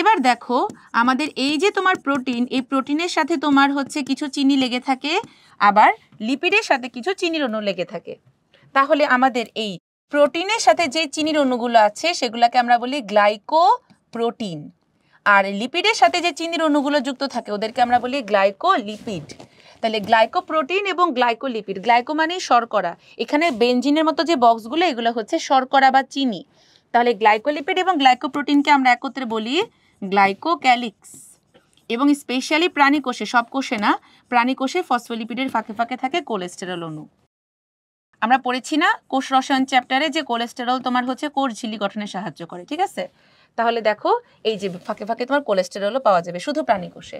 Speaker 1: এবার দেখো আমাদের এই যে তোমার প্রোটিন এই প্রোটিনের সাথে তোমার হচ্ছে কিছু চিনি লেগে থাকে আবার লিপিডের সাথে কিছু চিনির অণু লেগে থাকে তাহলে আমাদের এই প্রোটিনের সাথে যে চিনির অণুগুলো আছে সেগুলোকে আমরা বলি গ্লাইকো প্রোটিন আর লিপিডের সাথে যে চিনির অণুগুলো যুক্ত থাকে ওদেরকে আমরা বলি গ্লাইকোলিপিড তাহলে গ্লাইকোপ্রোটিন এবং গ্লাইকোলিপিড গ্লাইকো মানেই শর্করা এখানে বেঞ্জিনের মতো যে বক্সগুলো এগুলো হচ্ছে শর্করা বা চিনি তাহলে গ্লাইকোলিপিড এবং গ্লাইকোপ্রোটিনকে আমরা একত্রে বলি গ্লাইকোক্যালিক্স এবং স্পেশালি প্রাণী কোষে সব কোষে না প্রাণী কোষে ফসফোলিপিডের ফাঁকে ফাঁকে থাকে কোলেস্টেরল অণু আমরা পড়েছি না কোষ রসায়ন চ্যাপ্টারে যে কোলেস্টেরল তোমার হচ্ছে কোর ঝিলি গঠনে সাহায্য করে ঠিক আছে তাহলে দেখো এই যে ফাঁকে ফাঁকে তোমার কোলেস্টেরলও পাওয়া যাবে শুধু প্রাণী কোষে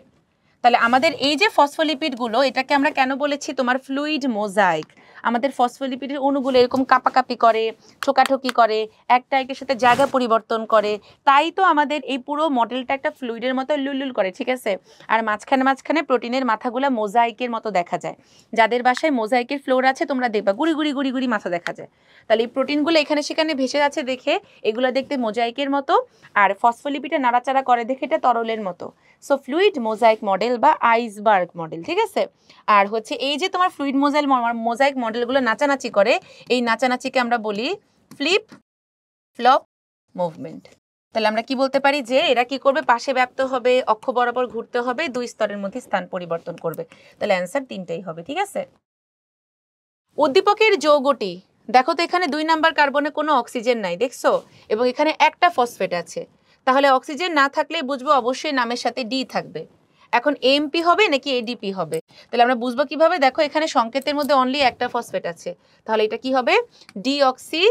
Speaker 1: তাহলে আমাদের এই যে ফসফোলিপিডগুলো এটাকে আমরা কেন বলেছি তোমার ফ্লুইড মোজাইক আমাদের ফসফোলিপিডের অণুগুলো এরকম কাপাকাপি করে ঠোকাঠকি করে একটা একের সাথে জায়গা পরিবর্তন করে তাই তো আমাদের এই পুরো মডেলটা একটা ফ্লুইডের মতো লুলুল করে ঠিক আছে আর মাঝখানে মাঝখানে প্রোটিনের মাথাগুলো মোজাইকের মতো দেখা যায় যাদের বাসায় মোজাইকের ফ্লোর আছে তোমরা দেখবা গুড়ি গুড়ি গুড়ি গুড়ি মাথা দেখা যায় তাহলে এই প্রোটিনগুলো এখানে সেখানে ভেসে যাচ্ছে দেখে এগুলো দেখতে মোজাইকের মতো আর ফসফোলিপিটা নাড়াচাড়া করে দেখে এটা তরলের মতো সো ফ্লুইড মোজাইক মডেল বা আইসবার্গ মডেল ঠিক আছে আর হচ্ছে এই যে তোমার ফ্লুইড মোজাইল মোজাইক মডেলগুলো নাচানাচি করে এই নাচানাচিকে আমরা বলি ফ্লিপ ফ্লপ মুভমেন্ট তাহলে আমরা কি বলতে পারি যে এরা কি করবে পাশে ব্যাপ্ত হবে অক্ষ বরাবর ঘুরতে হবে দুই স্তরের মধ্যে স্থান পরিবর্তন করবে তাহলে অ্যান্সার তিনটাই হবে ঠিক আছে উদ্দীপকের যৌগটি দেখো তো এখানে দুই নাম্বার কার্বনে কোনো অক্সিজেন নাই দেখছো এবং এখানে একটা ফসফেট আছে তাহলে অক্সিজেন না থাকলে বুঝবো অবশ্যই নামের সাথে ডি থাকবে এখন এমপি হবে নাকি এডিপি হবে তাহলে আমরা বুঝবো কিভাবে দেখো এখানে সংকেতের মধ্যে অনলি একটা ফসফেট আছে তাহলে এটা কি হবে ডিঅক্সি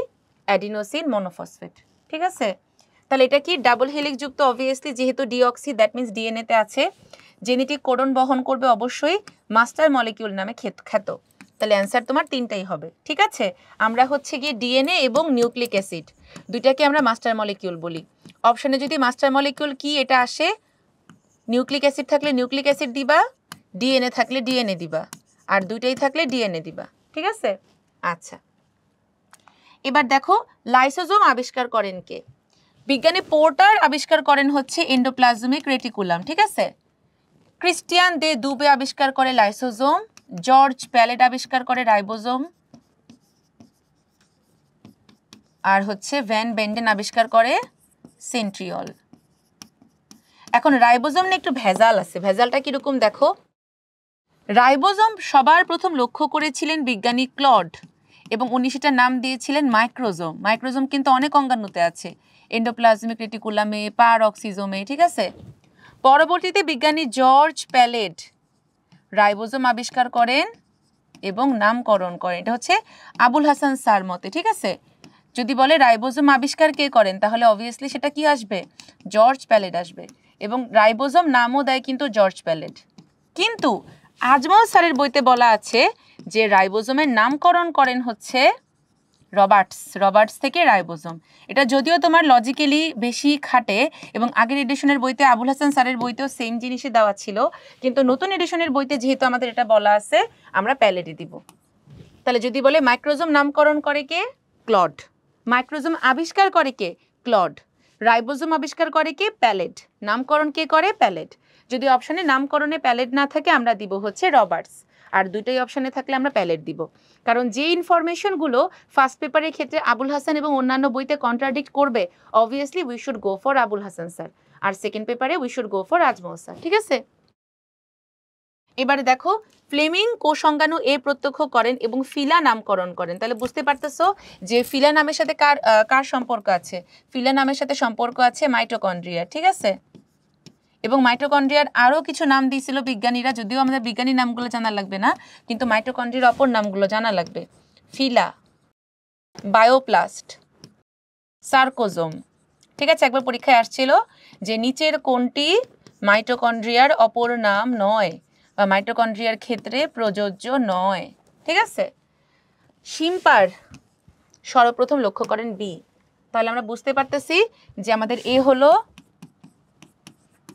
Speaker 1: অ্যাডিনোসিন মনোফসফেট ঠিক আছে তাহলে এটা কি ডাবল হেলিকযুক্ত অবভিয়াসলি যেহেতু ডিঅক্সি দ্যাট মিনস ডিএনএতে আছে জেনেটিক কোডন বহন করবে অবশ্যই মাস্টার মলিকিউল নামে খ্যাত তাহলে অ্যান্সার তোমার তিনটাই হবে ঠিক আছে আমরা হচ্ছে গিয়ে ডিএনএ এবং নিউক্লিক অ্যাসিড দুইটাকে আমরা মাস্টার মলিকিউল বলি অপশানে যদি মাস্টার মলিকিউল কি এটা আসে নিউক্লিক অ্যাসিড থাকলে নিউক্লিক অ্যাসিড দিবা ডিএনএ থাকলে ডিএনএ দিবা আর দুইটাই থাকলে ডিএনএ দিবা ঠিক আছে আচ্ছা এবার দেখো লাইসোজোম আবিষ্কার করেন কে বিজ্ঞানী পোর্টার আবিষ্কার করেন হচ্ছে এন্ডোপ্লাজমিক রেটিকুলাম ঠিক আছে ক্রিস্টিয়ান দে দুবে আবিষ্কার করে লাইসোজোম জর্জ প্যালেট আবিষ্কার করে রাইবোজোম আর হচ্ছে ভ্যান বেন্ডেন আবিষ্কার করে সেন্ট্রিয়ল এখন রাইবোজোম নিয়ে একটু ভেজাল আছে ভেজালটা কীরকম দেখো রাইবোজোম সবার প্রথম লক্ষ্য করেছিলেন বিজ্ঞানী ক্লড এবং উনি সেটার নাম দিয়েছিলেন মাইক্রোজোম মাইক্রোজোম কিন্তু অনেক অঙ্গানুতে আছে এন্ডোপ্লাজমিক রেটিকুলামে পার অক্সিজোমে ঠিক আছে পরবর্তীতে বিজ্ঞানী জর্জ প্যালেট রাইবোজোম আবিষ্কার করেন এবং নামকরণ করেন এটা হচ্ছে আবুল হাসান স্যার মতে ঠিক আছে যদি বলে রাইবোজোম আবিষ্কার কে করেন তাহলে অবভিয়াসলি সেটা কি আসবে জর্জ প্যালেট আসবে এবং রাইবোজম নামও দেয় কিন্তু জর্জ প্যালেট কিন্তু আজমল স্যারের বইতে বলা আছে যে রাইবোজোমের নামকরণ করেন হচ্ছে রবার্টস রবার্টস থেকে রাইবোজোম এটা যদিও তোমার লজিক্যালি বেশি খাটে এবং আগের এডিশনের বইতে আবুল হাসান স্যারের বইতেও সেম জিনিসই দেওয়া ছিল কিন্তু নতুন এডিশনের বইতে যেহেতু আমাদের এটা বলা আছে আমরা প্যালেটে দিব তাহলে যদি বলে মাইক্রোজোম নামকরণ করে কে ক্লড মাইক্রোজোম আবিষ্কার করে কে ক্লড রাইবোজোম আবিষ্কার করে কে প্যালেট নামকরণ কে করে প্যালেট যদি অপশানে নামকরণে প্যালেট না থাকে আমরা দিব হচ্ছে রবার্টস আর দুইটাই অপশানে থাকলে আমরা প্যালেট দিব কারণ যে ইনফরমেশনগুলো ফার্স্ট পেপারের ক্ষেত্রে আবুল হাসান এবং অন্যান্য বইতে কন্ট্রাডিক্ট করবে obviously we should go for Abul Hasan sir আর সেকেন্ড পেপারে উই শুড গো ফর আজমহ স্যার ঠিক আছে এবারে দেখো ফ্লেমিং কোষঙ্গাণু এ প্রত্যক্ষ করেন এবং ফিলা নামকরণ করেন তাহলে বুঝতে পারতেছো যে ফিলা নামের সাথে কার কার সম্পর্ক আছে ফিলা নামের সাথে সম্পর্ক আছে মাইটোকন্ড্রিয়া ঠিক আছে এবং মাইটোকন্ড্রিয়ার আরও কিছু নাম দিয়েছিল বিজ্ঞানীরা যদিও আমাদের বিজ্ঞানী নামগুলো জানা লাগবে না কিন্তু মাইটোকন্ড্রিয়ার অপর নামগুলো জানা লাগবে ফিলা বায়োপ্লাস্ট সার্কোজোম ঠিক আছে একবার পরীক্ষায় আসছিল যে নিচের কোনটি মাইটোকন্ড্রিয়ার অপর নাম নয় বা মাইটোকন্ড্রিয়ার ক্ষেত্রে প্রযোজ্য নয় ঠিক আছে সিম্পার সর্বপ্রথম লক্ষ্য করেন বি তাহলে আমরা বুঝতে পারতেছি যে আমাদের এ হলো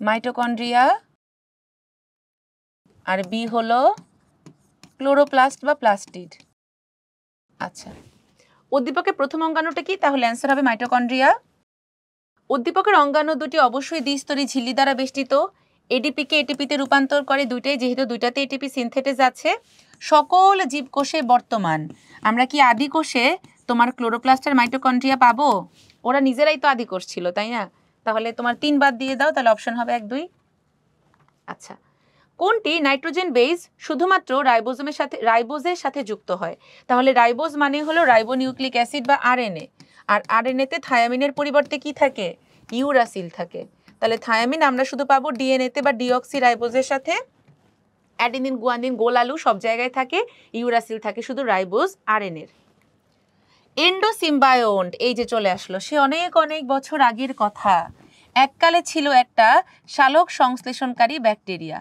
Speaker 1: মাইটোকন্ড্রিয়া আর বি হলো ক্লোরোপ্লাস্ট বা প্লাস্টিড আচ্ছা উদ্দীপকের প্রথম অঙ্গাণুটা কি তাহলে অ্যান্সার হবে মাইটোকন্ড্রিয়া উদ্দীপকের অঙ্গাণু দুটি অবশ্যই দ্বিস্তরী ঝিল্লি দ্বারা বেষ্টিত এডিপিকে এটিপিতে রূপান্তর করে দুইটাই যেহেতু দুইটাতে এটিপি সিনথেটিস আছে সকল জীবকোষে বর্তমান আমরা কি আদি কোষে তোমার ক্লোরোপ্লাস্টের মাইটোকন্ড্রিয়া পাবো ওরা নিজেরাই তো আদি কোষ ছিল তাই না তাহলে তোমার তিনবার দিয়ে দাও তাহলে অপশন হবে এক দুই আচ্ছা কোনটি নাইট্রোজেন বেজ শুধুমাত্র রাইবোজমের সাথে রাইবোজের সাথে যুক্ত হয় তাহলে রাইবোজ মানে হলো রাইবো নিউক্লিক অ্যাসিড বা আরএনএ আর আরএনএতে থায়ামিনের পরিবর্তে কি থাকে ইউরাসিল থাকে তাহলে থায়ামিন আমরা শুধু পাবো ডিএনএতে বা ডিঅক্সি রাইবোজের সাথে অ্যাডিনিন গুয়ানিন গোলালু সব জায়গায় থাকে ইউরাসিল থাকে শুধু রাইবোজ আরএনএর এন্ডোসিম্বায়োন্ট এই যে চলে আসলো সে অনেক অনেক বছর আগের কথা এককালে ছিল একটা শালক সংশ্লেষণকারী ব্যাকটেরিয়া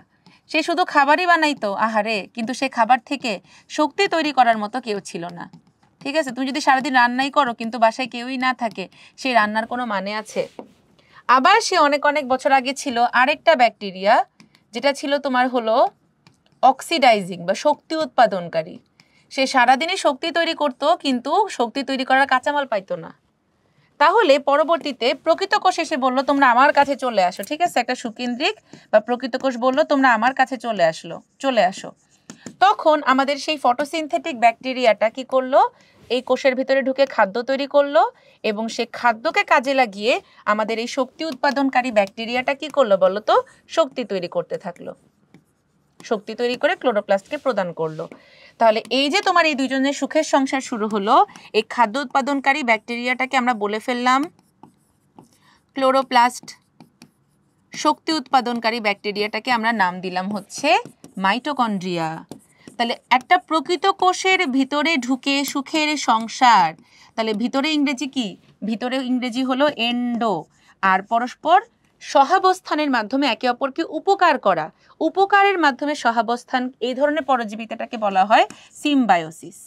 Speaker 1: সে শুধু খাবারই বানাইতো আহারে কিন্তু সে খাবার থেকে শক্তি তৈরি করার মতো কেউ ছিল না ঠিক আছে তুমি যদি সারাদিন রান্নাই করো কিন্তু বাসায় কেউই না থাকে সেই রান্নার কোনো মানে আছে আবার সে অনেক অনেক বছর আগে ছিল আরেকটা ব্যাকটেরিয়া যেটা ছিল তোমার হলো অক্সিডাইজিং বা শক্তি উৎপাদনকারী সে সারাদিনই শক্তি তৈরি করত কিন্তু শক্তি তৈরি করার কাঁচামাল পাইতো না তাহলে পরবর্তীতে প্রকৃত কোষ এসে বললো তোমরা আমার কাছে চলে আসো ঠিক আছে একটা সুকেন্দ্রিক বা প্রকৃত কোষ বললো তোমরা আমার কাছে চলে আসলো চলে আসো তখন আমাদের সেই ফটোসিনথেটিক ব্যাকটেরিয়াটা কি করলো এই কোষের ভিতরে ঢুকে খাদ্য তৈরি করলো এবং সে খাদ্যকে কাজে লাগিয়ে আমাদের এই শক্তি উৎপাদনকারী ব্যাকটেরিয়াটা কি করলো বলো তো শক্তি তৈরি করতে থাকলো শক্তি তৈরি করে ক্লোরোপ্লাস্টকে প্রদান করলো তাহলে এই যে তোমার এই দুজনের সুখের সংসার শুরু হলো এই খাদ্য উৎপাদনকারী ব্যাকটেরিয়াটাকে আমরা বলে ফেললাম ক্লোরোপ্লাস্ট শক্তি উৎপাদনকারী ব্যাকটেরিয়াটাকে আমরা নাম দিলাম হচ্ছে মাইটোকন্ড্রিয়া তাহলে একটা প্রকৃত কোষের ভিতরে ঢুকে সুখের সংসার তাহলে ভিতরে ইংরেজি কি ভিতরে ইংরেজি হলো এন্ডো আর পরস্পর সহাবস্থানের মাধ্যমে একে অপরকে উপকার করা উপকারের মাধ্যমে সহাবস্থান এই ধরনের পরজীবিতাটাকে বলা হয় সিমবায়োসিস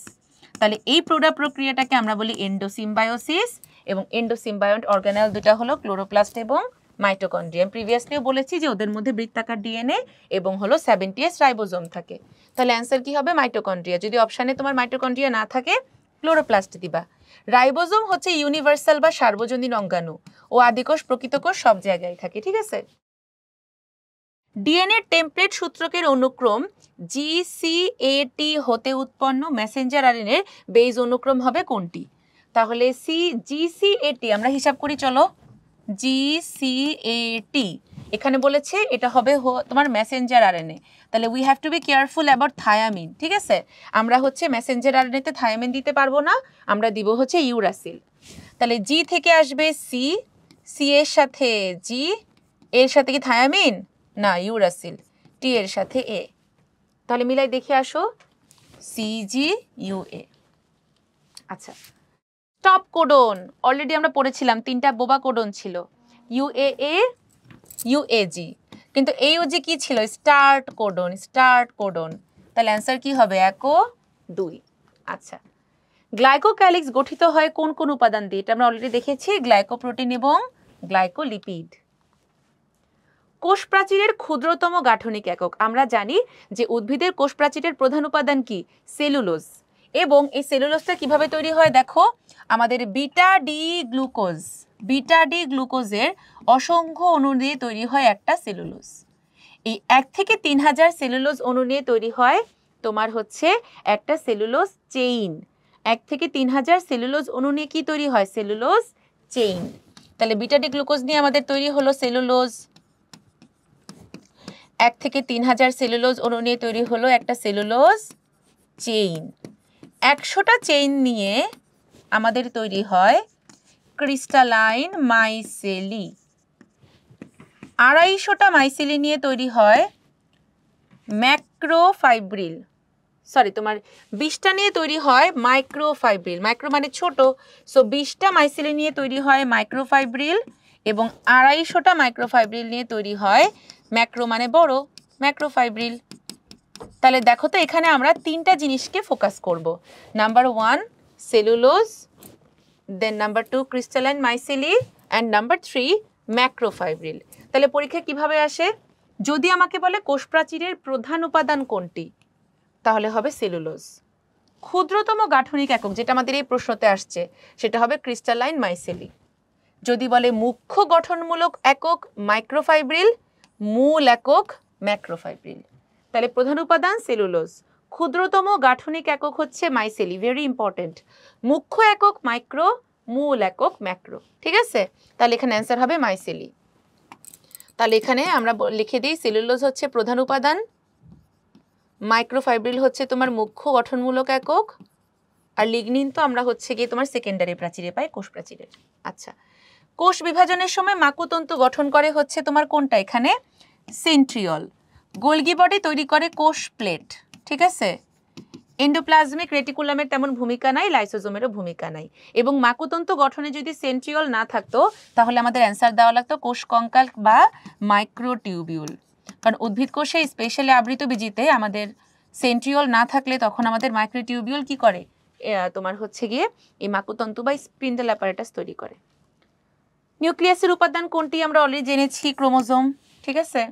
Speaker 1: তাহলে এই প্রোডা প্রক্রিয়াটাকে আমরা বলি এন্ডোসিমবায়োসিস এবং এন্ডোসিম্বায়ন অর্গানাল দুটা হলো ক্লোরোপ্লাস্ট এবং মাইটোকন্ড্রিয়াম প্রিভিয়াসলিও বলেছি যে ওদের মধ্যে বৃত্তাকার ডিএনএ এবং হলো সেভেন্টি এস রাইবোজোম থাকে তাহলে অ্যান্সার কি হবে মাইটোকন্ড্রিয়া যদি অপশানে তোমার মাইটোকন্ড্রিয়া না থাকে ক্লোরোপ্লাস্ট দিবা রাইবোজোম হচ্ছে ইউনিভার্সাল বা সার্বজনীন অঙ্গাণু ও আদিকোষ প্রকৃতকোষ সব জায়গায় থাকে ঠিক আছে ডিএনএ টেমপ্লেট সূত্রকের অনুক্রম জিসিএটি হতে উৎপন্ন মেসেঞ্জার এর বেজ অনুক্রম হবে কোনটি তাহলে সি জিসিএটি আমরা হিসাব করি চলো জিসিএটি এখানে বলেছে এটা হবে তোমার মেসেঞ্জার এনে তাহলে we have to be careful about thymine ঠিক আছে আমরা হচ্ছে মেসেঞ্জার এনেতে থায়ামিন দিতে পারবো না আমরা দিব হচ্ছে ইউরাসিল তাহলে জি থেকে আসবে সি সি এর সাথে জি এর সাথে কি থায়ামিন না ইউরাসিল টি এর সাথে এ তাহলে মিলাই দেখে আসো সি জি ইউ এ আচ্ছা টপ কোডন অলরেডি আমরা পড়েছিলাম তিনটা বোবা কোডন ছিল ইউএ ইউএজি কিন্তু এই ইউজি কি ছিল স্টার্ট কোডন স্টার্ট কোডন তাহলে অ্যান্সার কি হবে এক ও দুই আচ্ছা গ্লাইকোক্যালিক্স গঠিত হয় কোন কোন উপাদান দিয়ে এটা আমরা অলরেডি দেখেছি গ্লাইকোপ্রোটিন এবং গ্লাইকোলিপিড কোষ প্রাচীরের ক্ষুদ্রতম গাঠনিক একক আমরা জানি যে উদ্ভিদের কোষ প্রাচীরের প্রধান উপাদান কি সেলুলোজ এবং এই সেলুলোজটা কিভাবে তৈরি হয় দেখো আমাদের beta D glucose beta D গ্লুকোজের অসংখ্য অণু নিয়ে তৈরি হয় একটা সেলুলোজ এই এক থেকে তিন হাজার সেলুলোজ অণু নিয়ে তৈরি হয় তোমার হচ্ছে একটা সেলুলোজ চেইন এক থেকে তিন হাজার সেলুলোজ অণু নিয়ে কী তৈরি হয় সেলুলোজ চেইন তাহলে বিটা ডি গ্লুকোজ নিয়ে আমাদের তৈরি হলো সেলুলোজ এক থেকে তিন হাজার সেলুলোজ অণু নিয়ে তৈরি হলো একটা সেলুলোজ চেইন একশোটা চেইন নিয়ে আমাদের তৈরি হয় ক্রিস্টালাইন মাইসেলি আড়াইশোটা মাইসেলি নিয়ে তৈরি হয় ম্যাক্রোফাইব্রিল সরি তোমার বিষটা নিয়ে তৈরি হয় মাইক্রোফাইব্রিল মাইক্রো মানে ছোট সো বিষটা মাইসেলি নিয়ে তৈরি হয় মাইক্রোফাইব্রিল এবং আড়াইশোটা মাইক্রোফাইব্রিল নিয়ে তৈরি হয় ম্যাক্রো মানে বড় ম্যাক্রোফাইব্রিল তাহলে দেখো তো এখানে আমরা তিনটা জিনিসকে ফোকাস করব number one cellulose then number two crystalline micelle and number three macrofibril তাহলে পরীক্ষা কিভাবে আসে যদি আমাকে বলে কোষ প্রাচীরের প্রধান উপাদান কোনটি তাহলে হবে সেলুলোজ ক্ষুদ্রতম গাঠনিক একক যেটা আমাদের এই প্রশ্নতে আসছে সেটা হবে ক্রিস্টালাইন মাইসেলি যদি বলে মুখ্য গঠনমূলক একক মাইক্রোফাইব্রিল মূল একক ম্যাক্রোফাইব্রিল তাহলে প্রধান উপাদান সেলুলোজ ক্ষুদ্রতম গাঠনিক একক হচ্ছে মাইসেলি ভেরি ইম্পর্টেন্ট মুখ্য একক মাইক্রো মূল একক ম্যাক্রো ঠিক আছে তাহলে এখানে অ্যান্সার হবে মাইসেলি তাহলে এখানে আমরা লিখে দিই সেলুলোজ হচ্ছে প্রধান উপাদান মাইক্রোফাইব্রিল হচ্ছে তোমার মুখ্য গঠনমূলক একক আর লিগনিন তো আমরা হচ্ছে গিয়ে তোমার সেকেন্ডারি প্রাচীরে পাই কোষ প্রাচীরে আচ্ছা কোষ বিভাজনের সময় মাকুতন্তু গঠন করে হচ্ছে তোমার কোনটা এখানে সেন্ট্রিয়ল গোলগি বডি তৈরি করে কোষ প্লেট ঠিক আছে এন্ডোপ্লাজমিক রেটিকুলামের তেমন ভূমিকা নাই লাইসোজোমেরও ভূমিকা নাই এবং মাকুতন্তু গঠনে যদি সেন্ট্রিওল না থাকতো তাহলে আমাদের অ্যান্সার দেওয়া লাগতো কোষ কঙ্কাল বা মাইক্রোটিউবিউল কারণ উদ্ভিদ কোষে স্পেশালি আবৃত বীজিতে আমাদের সেন্ট্রিওল না থাকলে তখন আমাদের মাইক্রোটিউবিউল কি করে তোমার হচ্ছে গিয়ে এই মাকুতন্তু বা স্পিন্ডেল অ্যাপারেটাস তৈরি করে নিউক্লিয়াসের উপাদান কোনটি আমরা অলরেডি জেনেছি ক্রোমোজোম ঠিক আছে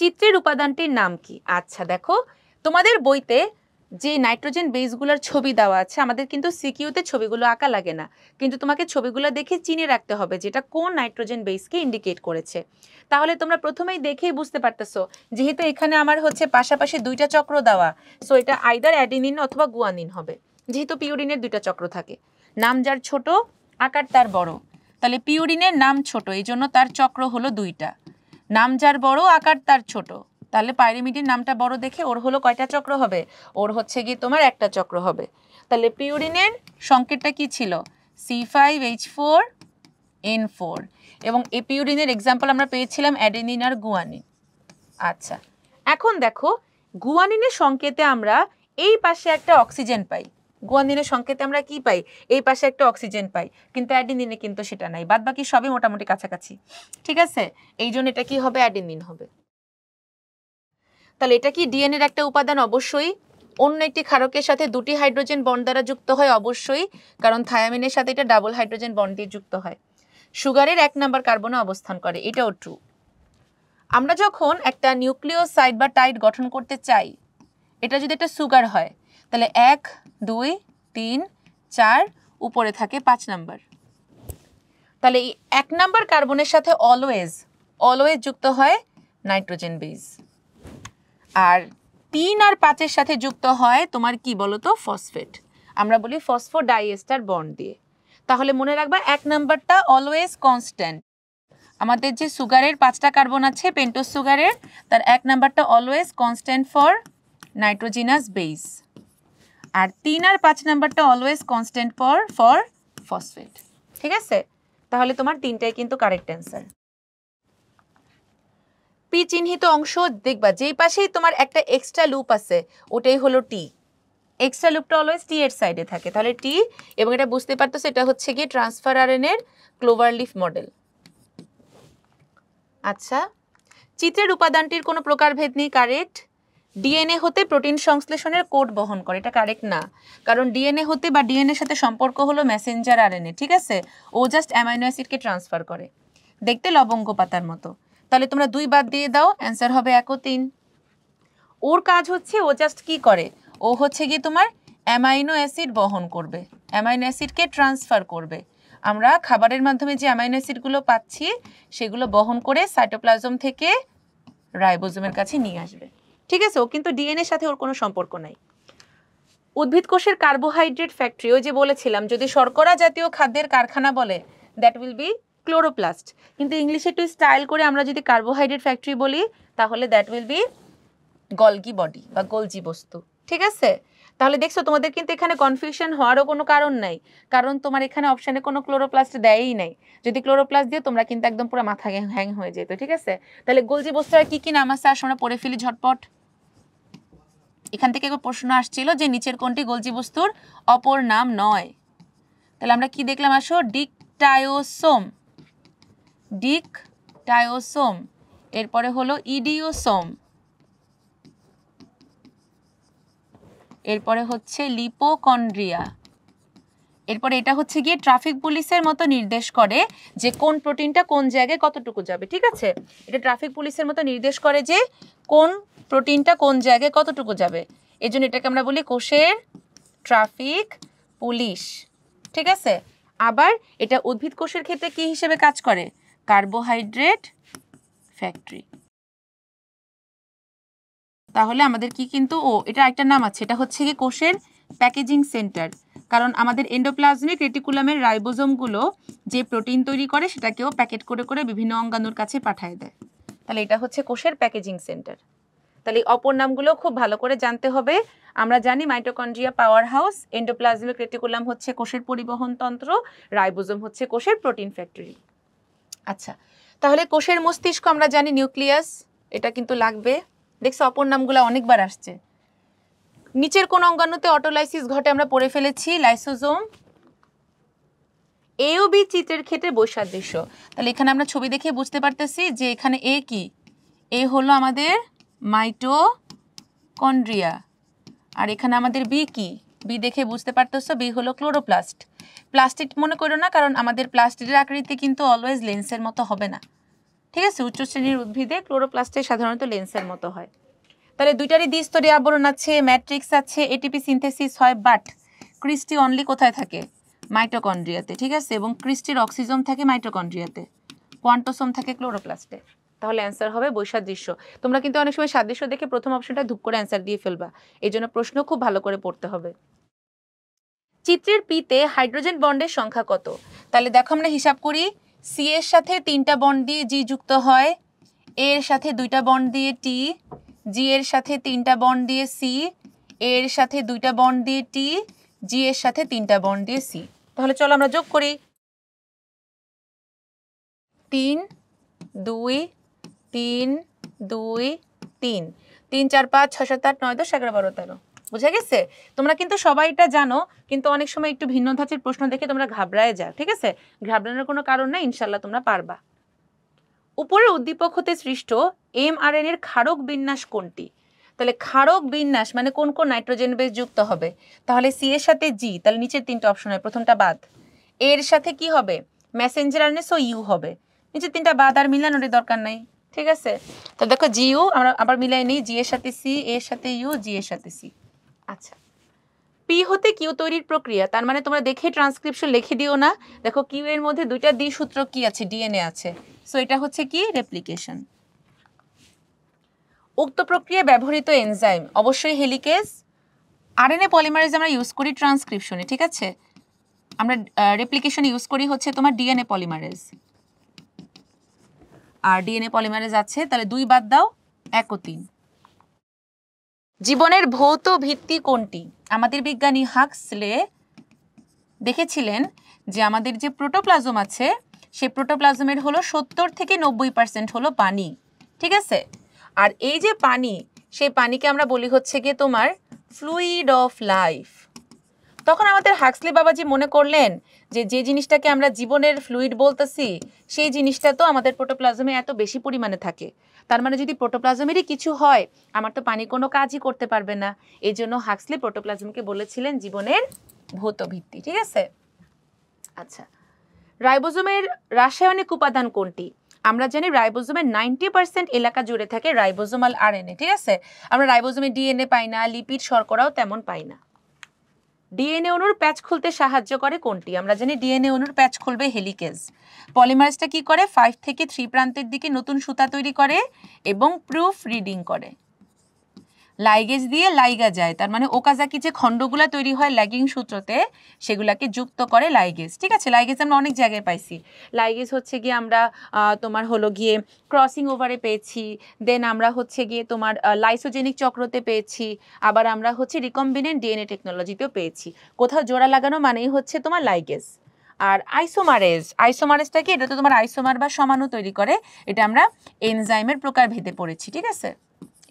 Speaker 1: চিত্রের উপাদানটির নাম কি আচ্ছা দেখো তোমাদের বইতে যে নাইট্রোজেন বেসগুলোর ছবি দেওয়া আছে আমাদের কিন্তু সিকিউতে ছবিগুলো আঁকা লাগে না কিন্তু তোমাকে ছবিগুলো দেখে চিনে রাখতে হবে যেটা কোন নাইট্রোজেন বেসকে ইন্ডিকেট করেছে তাহলে তোমরা প্রথমেই দেখেই বুঝতে পারতেছো যেহেতু এখানে আমার হচ্ছে পাশাপাশি দুইটা চক্র দেওয়া সো এটা আইদার অ্যাডিনিন অথবা গুয়ানিন হবে যেহেতু পিউরিনের দুইটা চক্র থাকে নাম যার ছোট আকার তার বড় তাহলে পিউরিনের নাম ছোট এই জন্য তার চক্র হলো দুইটা নাম যার বড় আকার তার ছোট তাহলে পাইরিমিডির নামটা বড় দেখে ওর হলো কয়টা চক্র হবে ওর হচ্ছে গিয়ে তোমার একটা চক্র হবে তাহলে পিউরিনের সংকেতটা কি ছিল C five H four N four এবং এপিউরিনের এক্সাম্পল আমরা পেয়েছিলাম অ্যাডেনিন আর গুয়ানিন আচ্ছা এখন দেখো গুয়ানিনের সংকেতে আমরা এই পাশে একটা অক্সিজেন পাই গুয়ানিনের সংকেতে আমরা কি পাই এই পাশে একটা অক্সিজেন পাই কিন্তু অ্যাডিনিনে কিন্তু সেটা নাই বাদ বাকি সবই মোটামুটি কাছাকাছি ঠিক আছে এই জন্য এটা কি হবে অ্যাডিনিন হবে তাহলে এটা কি ডিএনএর একটা উপাদান অবশ্যই অন্য একটি ক্ষারকের সাথে দুটি হাইড্রোজেন বন্ড দ্বারা যুক্ত হয় অবশ্যই কারণ থায়ামিনের সাথে এটা ডাবল হাইড্রোজেন বন্ড দিয়ে যুক্ত হয় সুগারের এক নাম্বার কার্বনে অবস্থান করে এটাও ট্রু আমরা যখন একটা নিউক্লিওসাইড বা টাইট গঠন করতে চাই এটা যদি একটা সুগার হয় তাহলে এক দুই তিন চার উপরে থাকে পাঁচ নাম্বার তাহলে এই এক নাম্বার কার্বনের সাথে অলওয়েজ অলওয়েজ যুক্ত হয় নাইট্রোজেন বেজ আর তিন আর পাঁচের সাথে যুক্ত হয় তোমার কি বলতো ফসফেট আমরা বলি ফসফোডাইএস্টার বন্ড দিয়ে তাহলে মনে রাখবা এক নাম্বারটা অলওয়েজ কনস্ট্যান্ট আমাদের যে সুগারের পাঁচটা কার্বন আছে পেন্টোস সুগারের তার এক নাম্বারটা always constant for nitrogenous base আর তিন আর পাঁচ নাম্বারটা always constant for for phosphate ঠিক আছে তাহলে তোমার তিনটাই কিন্তু কারেক্ট অ্যান্সার পি চিহ্নিত অংশ দেখবা যেই পাশেই তোমার একটা এক্সট্রা লুপ আছে ওটাই হলো টি এক্সট্রা লুপটা অলওয়েজ টি এর সাইডে থাকে তাহলে টি এবং এটা বুঝতে পারতো সেটা হচ্ছে গিয়ে ট্রান্সফার আর এর ক্লোভার লিফ মডেল আচ্ছা চিত্রের উপাদানটির কোনো প্রকারভেদ নেই কারেক্ট ডিএনএ হতে প্রোটিন সংশ্লেষণের কোড বহন করে এটা কারেক্ট না কারণ ডিএনএ হতে বা ডিএনএর সাথে সম্পর্ক হলো মেসেঞ্জার আরএনএ ঠিক আছে ও জাস্ট অ্যামাইনো অ্যাসিডকে ট্রান্সফার করে দেখতে লবঙ্গ পাতার মতো তাহলে তোমরা দুই বাদ দিয়ে দাও অ্যান্সার হবে এক ও তিন ওর কাজ হচ্ছে ও জাস্ট কি করে ও হচ্ছে গিয়ে তোমার অ্যামাইনো অ্যাসিড বহন করবে অ্যামাইনো অ্যাসিডকে ট্রান্সফার করবে আমরা খাবারের মাধ্যমে যে অ্যামাইনো অ্যাসিডগুলো পাচ্ছি সেগুলো বহন করে সাইটোপ্লাজম থেকে রাইবোজোমের কাছে নিয়ে আসবে ঠিক আছে ও কিন্তু ডিএনএর সাথে ওর কোনো সম্পর্ক নাই উদ্ভিদ কোষের কার্বোহাইড্রেট ফ্যাক্টরি ওই যে বলেছিলাম যদি শর্করা জাতীয় খাদ্যের কারখানা বলে দ্যাট উইল বি ক্লোরোপ্লাস্ট কিন্তু ইংলিশে একটু স্টাইল করে আমরা যদি কার্বোহাইড্রেট ফ্যাক্টরি বলি তাহলে that will be Golgi body বা গলজি বস্তু ঠিক আছে তাহলে দেখছো তোমাদের কিন্তু এখানে কনফিউশন হওয়ারও কোনো কারণ নাই কারণ তোমার এখানে অপশানে কোনো ক্লোরোপ্লাস্ট দেয়ই নাই যদি ক্লোরোপ্লাস্ট দিয়ে তোমরা কিন্তু একদম পুরো মাথা হ্যাং হয়ে যেত ঠিক আছে তাহলে গলজি আর কী কী নাম আছে আসলে পড়ে ফেলি ঝটপট এখান থেকে একবার প্রশ্ন আসছিল যে নিচের কোনটি গলজি বস্তুর অপর নাম নয় তাহলে আমরা কি দেখলাম আসো ডিকটায়োসোম ডিক টায়োসোম এরপরে হলো ইডিওসোম এরপরে হচ্ছে লিপোকন্ড্রিয়া এরপরে এটা হচ্ছে গিয়ে ট্রাফিক পুলিশের মতো নির্দেশ করে যে কোন প্রোটিনটা কোন জায়গায় কতটুকু যাবে ঠিক আছে এটা ট্রাফিক পুলিশের মতো নির্দেশ করে যে কোন প্রোটিনটা কোন জায়গায় কতটুকু যাবে এই জন্য এটাকে আমরা বলি কোষের ট্রাফিক পুলিশ ঠিক আছে আবার এটা উদ্ভিদ কোষের ক্ষেত্রে কি হিসেবে কাজ করে কার্বোহাইড্রেট ফ্যাক্টরি তাহলে আমাদের কি কিন্তু ও এটা একটা নাম আছে এটা হচ্ছে কি কোষের প্যাকেজিং সেন্টার কারণ আমাদের এন্ডোপ্লাজমিক রেটিকুলামের রাইবোজোমগুলো যে প্রোটিন তৈরি করে সেটাকেও প্যাকেট করে করে বিভিন্ন অঙ্গাণুর কাছে পাঠায় দেয় তাহলে এটা হচ্ছে কোষের প্যাকেজিং সেন্টার তাহলে অপর নামগুলো খুব ভালো করে জানতে হবে আমরা জানি mitochondria powerhouse endoplasmic reticulum হচ্ছে কোষের পরিবহন তন্ত্র রাইবোজোম হচ্ছে কোষের প্রোটিন ফ্যাক্টরি আচ্ছা তাহলে কোষের মস্তিষ্ক আমরা জানি নিউক্লিয়াস এটা কিন্তু লাগবে দেখছো অপর নামগুলো অনেকবার আসছে নিচের কোন অঙ্গাণুতে অটোলাইসিস ঘটে আমরা পড়ে ফেলেছি লাইসোজোম এ ও বি চিত্রের ক্ষেত্রে বৈসাদৃশ্য তাহলে এখানে আমরা ছবি দেখে বুঝতে পারতেছি যে এখানে এ কি এ হলো আমাদের মাইটোকন্ড্রিয়া আর এখানে আমাদের বি কি বি দেখে বুঝতে পারতেছ বি হলো ক্লোরোপ্লাস্ট প্লাস্টিক মনে করো না কারণ আমাদের প্লাস্টিকের আকৃতি কিন্তু অলওয়েজ লেন্সের মতো হবে না ঠিক আছে উচ্চ শ্রেণীর উদ্ভিদে ক্লোরোপ্লাস্টে সাধারণত লেন্সের মতো হয় তাহলে দুইটারই দ্বিস্তরী আবরণ আছে ম্যাট্রিক্স আছে এটিপি সিনথেসিস হয় বাট ক্রিস্টি অনলি কোথায় থাকে মাইটোকন্ড্রিয়াতে ঠিক আছে এবং ক্রিস্টির অক্সিজন থাকে মাইটোকন্ড্রিয়াতে কোয়ান্টোসোম থাকে ক্লোরোপ্লাস্টে তাহলে অ্যান্সার হবে বৈসাদৃশ্য তোমরা কিন্তু অনেক সময় সাদৃশ্য দেখে প্রথম অপশনটা ধূপ করে অ্যান্সার দিয়ে ফেলবা এই জন্য প্রশ্ন খুব ভালো করে পড়তে হবে চিত্রের পিতে হাইড্রোজেন বন্ডের সংখ্যা কত তাহলে দেখো আমরা হিসাব করি সি এর সাথে তিনটা বন্ড দিয়ে জি যুক্ত হয় এ এর সাথে দুইটা বন্ড দিয়ে টি জি এর সাথে তিনটা বন্ড দিয়ে সি এর সাথে দুইটা বন্ড দিয়ে টি জি এর সাথে তিনটা বন্ড দিয়ে সি তাহলে চলো আমরা যোগ করি তিন দুই তিন দুই তিন তিন চার পাঁচ ছয় সাত আট নয় দশ এগারো বারো তেরো বুঝে গেছে তোমরা কিন্তু সবাই এটা জানো কিন্তু অনেক সময় একটু ভিন্ন ধাঁচের প্রশ্ন দেখে তোমরা ঘাবড়ায় যাও ঠিক আছে ঘাবড়ানোর কোনো কারণ না ইনশাল্লাহ তোমরা পারবা উপরের উদ্দীপক হতে সৃষ্ট এম আর এর ক্ষারক বিন্যাস কোনটি তাহলে ক্ষারক বিন্যাস মানে কোন কোন নাইট্রোজেন বেস যুক্ত হবে তাহলে সি এর সাথে জি তাহলে নিচের তিনটা অপশন হয় প্রথমটা বাদ এর সাথে কি হবে মেসেঞ্জার আরএনএস সো ইউ হবে নিচের তিনটা বাদ আর মিলানোর দরকার নাই ঠিক আছে তো দেখো ইউ আমরা আবার মিলাই নিই জি এর সাথে সি এর সাথে ইউ জি এর সাথে সি আচ্ছা পি হতে কিউ তৈরির প্রক্রিয়া তার মানে তোমরা দেখে ট্রান্সক্রিপশন লিখে দিও না দেখো কিউ এর মধ্যে দুইটা দ্বি সূত্র কি আছে ডিএনএ আছে সো এটা হচ্ছে কি রেপ্লিকেশন উক্ত প্রক্রিয়া ব্যবহৃত এনজাইম অবশ্যই হেলিকেজ আরএনএ পলিমারেজ আমরা ইউজ করি ট্রান্সক্রিপশনে ঠিক আছে আমরা রেপ্লিকেশন ইউজ করি হচ্ছে তোমার ডিএনএ পলিমারেজ আর ডিএনএ পলিমারেজ আছে তাহলে দুই বাদ দাও এক ও তিন জীবনের ভৌত ভিত্তি কোনটি আমাদের বিজ্ঞানী হাক্সলে দেখেছিলেন যে আমাদের যে প্রোটোপ্লাজম আছে সেই প্রোটোপ্লাজমের হলো সত্তর থেকে নব্বই পার্সেন্ট হলো পানি ঠিক আছে আর এই যে পানি সেই পানিকে আমরা বলি হচ্ছে গিয়ে তোমার ফ্লুইড অফ লাইফ তখন আমাদের হাকসলে বাবাজি মনে করলেন যে যে জিনিসটাকে আমরা জীবনের ফ্লুইড বলতেছি সেই জিনিসটা তো আমাদের প্রোটোপ্লাজমে এত বেশি পরিমাণে থাকে তার মানে যদি প্রোটোপ্লাজমেরই কিছু হয় আমার তো পানি কোনো কাজই করতে পারবে না এই জন্য হাক্সলে প্রোটোপ্লাজমকে বলেছিলেন জীবনের ভৌত ভিত্তি ঠিক আছে আচ্ছা রাইবোজোমের রাসায়নিক উপাদান কোনটি আমরা জানি রাইবোজোমের নাইনটি পার্সেন্ট এলাকা জুড়ে থাকে রাইবোজোমাল আরএনএ ঠিক আছে আমরা রাইবোজোমে ডিএনএ পাই না লিপিড শর্করাও তেমন পাই না ডিএনএ অনুর প্যাচ খুলতে সাহায্য করে কোনটি আমরা জানি ডিএনএ অনুর প্যাচ খুলবে হেলিকেজ পলিমার্সটা কি করে ফাইভ থেকে থ্রি প্রান্তের দিকে নতুন সুতা তৈরি করে এবং প্রুফ রিডিং করে লাইগেজ দিয়ে লাইগা যায় তার মানে ওকাজাকি যে খণ্ডগুলো তৈরি হয় ল্যাগিং সূত্রতে সেগুলাকে যুক্ত করে লাইগেজ ঠিক আছে লাইগেজ আমরা অনেক জায়গায় পাইছি লাইগেজ হচ্ছে গিয়ে আমরা তোমার হলো গিয়ে ক্রসিং ওভারে পেয়েছি দেন আমরা হচ্ছে গিয়ে তোমার লাইসোজেনিক চক্রতে পেয়েছি আবার আমরা হচ্ছে রিকম্বিনেন্ট ডিএনএ টেকনোলজিতেও পেয়েছি কোথাও জোড়া লাগানো মানেই হচ্ছে তোমার লাইগেজ আর আইসোমারেজ আইসোমারেজটা কি এটা তো তোমার আইসোমার বা সমানও তৈরি করে এটা আমরা এনজাইমের প্রকার ভেদে পড়েছি ঠিক আছে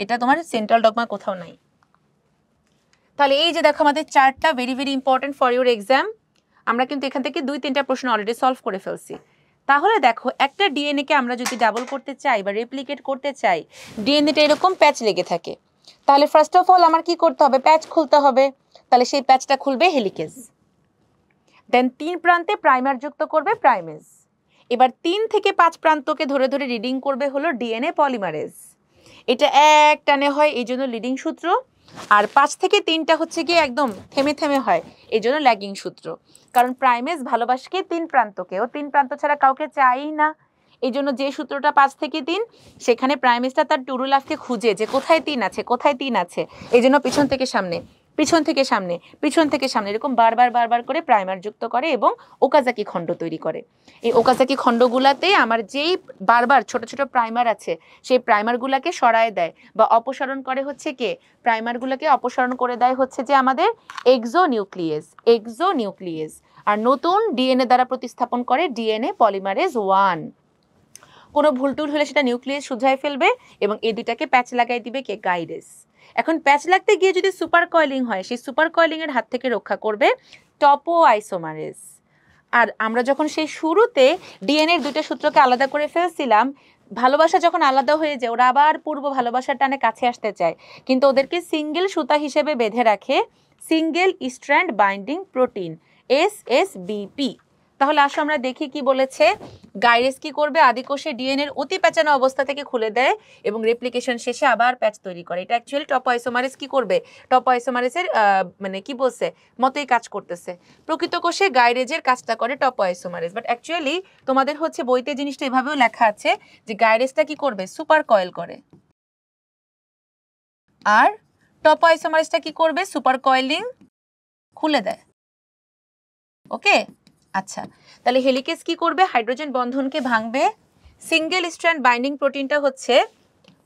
Speaker 1: এটা তোমার সেন্ট্রাল ডগমা কোথাও নাই তাহলে এই যে দেখো আমাদের চারটা very very important for your exam আমরা কিন্তু এখান থেকে দুই তিনটা প্রশ্ন অলরেডি সলভ করে ফেলছি তাহলে দেখো একটা ডিএনএকে আমরা যদি ডাবল করতে চাই বা রেপ্লিকেট করতে চাই ডিএনএটা এরকম প্যাচ লেগে থাকে তাহলে ফার্স্ট অফ অল আমার কি করতে হবে প্যাচ খুলতে হবে তাহলে সেই প্যাচটা খুলবে হেলিকেজ দেন তিন প্রান্তে প্রাইমার যুক্ত করবে প্রাইমেজ এবার তিন থেকে পাঁচ প্রান্তকে ধরে ধরে রিডিং করবে হলো ডিএনএ পলিমারেজ এটা এক টানে হয় এই জন্য লিডিং সূত্র আর পাঁচ থেকে তিনটা হচ্ছে গিয়ে একদম থেমে থেমে হয় এই জন্য ল্যাগিং সূত্র কারণ প্রাইমেজ ভালোবাসকে তিন প্রান্তকে ও তিন প্রান্ত ছাড়া কাউকে চাই না এই জন্য যে সূত্রটা পাঁচ থেকে তিন সেখানে প্রাইমেজটা তার টুরু লাফকে খুঁজে যে কোথায় তিন আছে কোথায় তিন আছে এই জন্য পিছন থেকে সামনে পিছন থেকে সামনে পিছন থেকে সামনে এরকম বারবার বারবার করে প্রাইমার যুক্ত করে এবং ওকাজাকি খণ্ড তৈরি করে এই ওকাজাকি খণ্ডগুলাতে আমার যেই বারবার ছোট ছোট প্রাইমার আছে সেই প্রাইমারগুলাকে সরায় দেয় বা অপসারণ করে হচ্ছে কে প্রাইমারগুলোকে অপসারণ করে দেয় হচ্ছে যে আমাদের এক্সো নিউক্লিয়াস এক্সো নিউক্লিয়াস আর নতুন ডিএনএ দ্বারা প্রতিস্থাপন করে ডিএনএ পলিমারেজ ওয়ান কোনো ভুলটুল হলে সেটা নিউক্লিয়াস সুঝায় ফেলবে এবং এই দুইটাকে প্যাচ লাগাই দিবে কে গাইডেস এখন প্যাচ লাগতে গিয়ে যদি সুপার কয়েলিং হয় সেই সুপার কয়লিংয়ের হাত থেকে রক্ষা করবে টপো আইসোমারেজ আর আমরা যখন সেই শুরুতে ডিএনএর দুইটা সূত্রকে আলাদা করে ফেলছিলাম ভালোবাসা যখন আলাদা হয়ে যায় ওরা আবার পূর্ব ভালোবাসার টানে কাছে আসতে চায় কিন্তু ওদেরকে সিঙ্গেল সুতা হিসেবে বেঁধে রাখে single strand binding protein S S BP তাহলে আসো আমরা দেখি কি বলেছে গাইরেস কি করবে আদিকোষে ডিএনএর অতি প্যাঁচানো অবস্থা থেকে খুলে দেয় এবং রেপ্লিকেশন শেষে আবার প্যাচ তৈরি করে এটা অ্যাকচুয়ালি টপ আইসোমারেস কি করবে টপ আইসোমারেসের মানে কি বলছে মতোই কাজ করতেছে প্রকৃত কোষে গাইরেজের কাজটা করে টপ আইসোমারেস বাট অ্যাকচুয়ালি তোমাদের হচ্ছে বইতে জিনিসটা এভাবেও লেখা আছে যে গাইরেজটা কি করবে সুপার কয়েল করে আর টপ আইসোমারেসটা কি করবে সুপার কয়েলিং খুলে দেয় ওকে আচ্ছা তাহলে হেলিকেস কি করবে হাইড্রোজেন বন্ধনকে ভাঙবে সিঙ্গেল স্ট্র্যান্ড বাইন্ডিং প্রোটিনটা হচ্ছে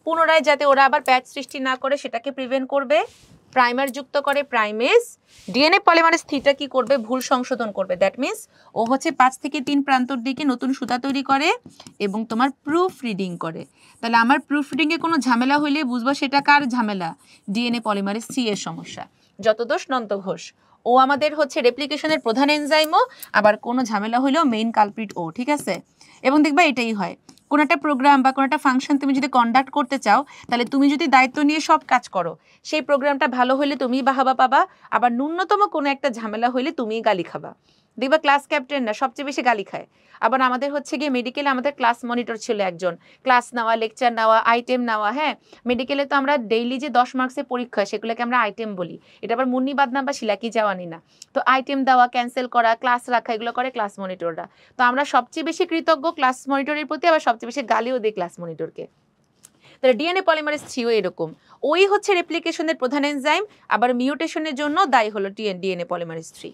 Speaker 1: পুনরায় যাতে ওরা আবার প্যাচ সৃষ্টি না করে সেটাকে প্রিভেন্ট করবে প্রাইমার যুক্ত করে প্রাইমেস ডিএনএ পলিমারের স্থিরটা কি করবে ভুল সংশোধন করবে দ্যাট মিনস ও হচ্ছে পাঁচ থেকে তিন প্রান্তর দিকে নতুন সুতা তৈরি করে এবং তোমার প্রুফ রিডিং করে তাহলে আমার প্রুফ রিডিংয়ে কোনো ঝামেলা হইলে বুঝবো সেটা কার ঝামেলা ডিএনএ পলিমারের সি এর সমস্যা যত দোষ নন্ত ঘোষ ও আমাদের হচ্ছে রেপ্লিকেশনের প্রধান এনজাইমও আবার কোনো ঝামেলা হলেও মেইন কালপ্রিট ও ঠিক আছে এবং দেখবা এটাই হয় কোনো একটা প্রোগ্রাম বা কোনো একটা ফাংশন তুমি যদি কন্ডাক্ট করতে চাও তাহলে তুমি যদি দায়িত্ব নিয়ে সব কাজ করো সেই প্রোগ্রামটা ভালো হলে তুমি বাহাবা পাবা আবার ন্যূনতম কোনো একটা ঝামেলা হলে তুমি গালি খাবা দিবা ক্লাস ক্যাপ্টেন না সবচেয়ে বেশি গালি খায় আবার আমাদের হচ্ছে গিয়ে মেডিকেলে আমাদের ক্লাস মনিটর ছিল একজন ক্লাস নেওয়া লেকচার নেওয়া আইটেম নেওয়া হ্যাঁ মেডিকেলে তো আমরা ডেইলি যে দশ মার্কসের পরীক্ষা হয় সেগুলোকে আমরা আইটেম বলি এটা আবার মুন্নি বাদনা বা শিলাকি যাওয়ানি না তো আইটেম দেওয়া ক্যান্সেল করা ক্লাস রাখা এগুলো করে ক্লাস মনিটররা তো আমরা সবচেয়ে বেশি কৃতজ্ঞ ক্লাস মনিটরের প্রতি আবার সবচেয়ে বেশি গালিও দিই ক্লাস মনিটরকে তাহলে ডিএনএ পলিমারিস থ্রিও এরকম ওই হচ্ছে রেপ্লিকেশনের প্রধান এনজাইম আবার মিউটেশনের জন্য দায়ী হলো ডিএনএ পলিমারিস থ্রি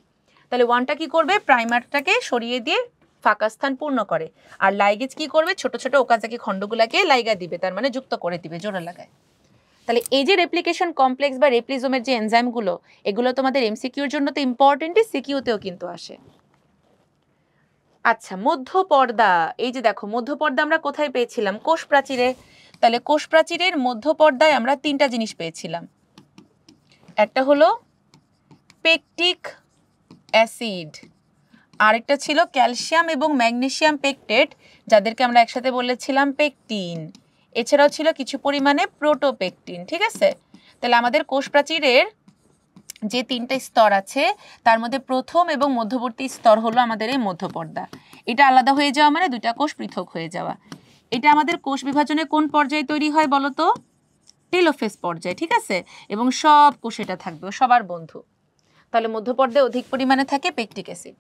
Speaker 1: তাহলে ওয়ানটা কি করবে প্রাইমারটাকে সরিয়ে দিয়ে ফাঁকা স্থান পূর্ণ করে আর লাইগেজ কি করবে ছোট ছোট ওকাজাকি খণ্ডগুলাকে লাইগা দিবে তার মানে যুক্ত করে দিবে জোড়া লাগায় তাহলে এই যে রেপ্লিকেশন কমপ্লেক্স বা রেপ্লিজোমের যে এনজাইমগুলো এগুলো তোমাদের এমসিকিউর জন্য তো ইম্পর্টেন্টই সিকিউতেও কিন্তু আসে আচ্ছা মধ্য পর্দা এই যে দেখো মধ্য পর্দা আমরা কোথায় পেয়েছিলাম কোষ প্রাচীরে তাহলে কোষ প্রাচীরের মধ্য পর্দায় আমরা তিনটা জিনিস পেয়েছিলাম একটা হলো পেকটিক অ্যাসিড আরেকটা ছিল ক্যালসিয়াম এবং ম্যাগনেশিয়াম পেকটেট যাদেরকে আমরা একসাথে বলেছিলাম পেকটিন এছাড়াও ছিল কিছু পরিমাণে প্রোটোপেকটিন ঠিক আছে তাহলে আমাদের কোষ প্রাচীরের যে তিনটা স্তর আছে তার মধ্যে প্রথম এবং মধ্যবর্তী স্তর হলো আমাদের এই মধ্যপর্দা এটা আলাদা হয়ে যাওয়া মানে দুটা কোষ পৃথক হয়ে যাওয়া এটা আমাদের কোষ বিভাজনে কোন পর্যায়ে তৈরি হয় বলতো টেলোফেস পর্যায়ে ঠিক আছে এবং সব কোষ এটা থাকবে সবার বন্ধু তাহলে মধ্যপর্দে অধিক পরিমাণে থাকে পেকটিক অ্যাসিড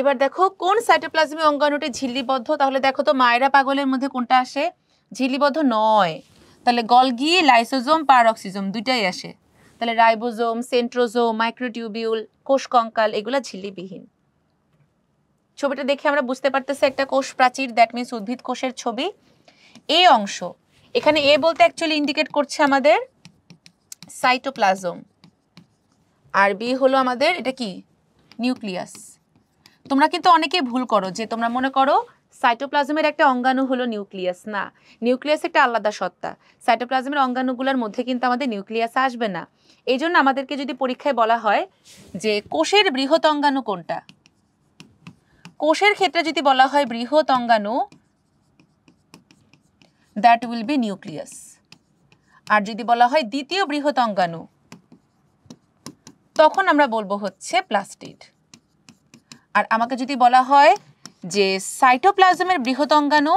Speaker 1: এবার দেখো কোন সাইটোপ্লাজমিক অঙ্গাণুটি ঝিল্লিবদ্ধ তাহলে দেখো তো মায়েরা পাগলের মধ্যে কোনটা আসে ঝিল্লিবদ্ধ নয় তাহলে গলগি লাইসোজোম পারক্সিজোম দুইটাই আসে তাহলে রাইবোজোম সেন্ট্রোজোম মাইক্রোটিউবিউল কোষ কঙ্কাল এগুলো ঝিল্লিবিহীন ছবিটা দেখে আমরা বুঝতে পারতেছি একটা কোষ প্রাচীর দ্যাট মিনস উদ্ভিদ কোষের ছবি এ অংশ এখানে এ বলতে অ্যাকচুয়ালি ইন্ডিকেট করছে আমাদের সাইটোপ্লাজম আর বি হলো আমাদের এটা কি নিউক্লিয়াস তোমরা কিন্তু অনেকে ভুল করো যে তোমরা মনে করো সাইটোপ্লাজমের একটা অঙ্গাণু হলো নিউক্লিয়াস না নিউক্লিয়াস একটা আলাদা সত্তা সাইটোপ্লাজমের অঙ্গাণুগুলোর মধ্যে কিন্তু আমাদের নিউক্লিয়াস আসবে না এই জন্য আমাদেরকে যদি পরীক্ষায় বলা হয় যে কোষের বৃহৎ অঙ্গাণু কোনটা কোষের ক্ষেত্রে যদি বলা হয় বৃহৎ অঙ্গাণু দ্যাট উইল বি নিউক্লিয়াস আর যদি বলা হয় দ্বিতীয় বৃহৎ অঙ্গাণু তখন আমরা বলবো হচ্ছে প্লাস্টিড আর আমাকে যদি বলা হয় যে সাইটোপ্লাজমের অঙ্গাণু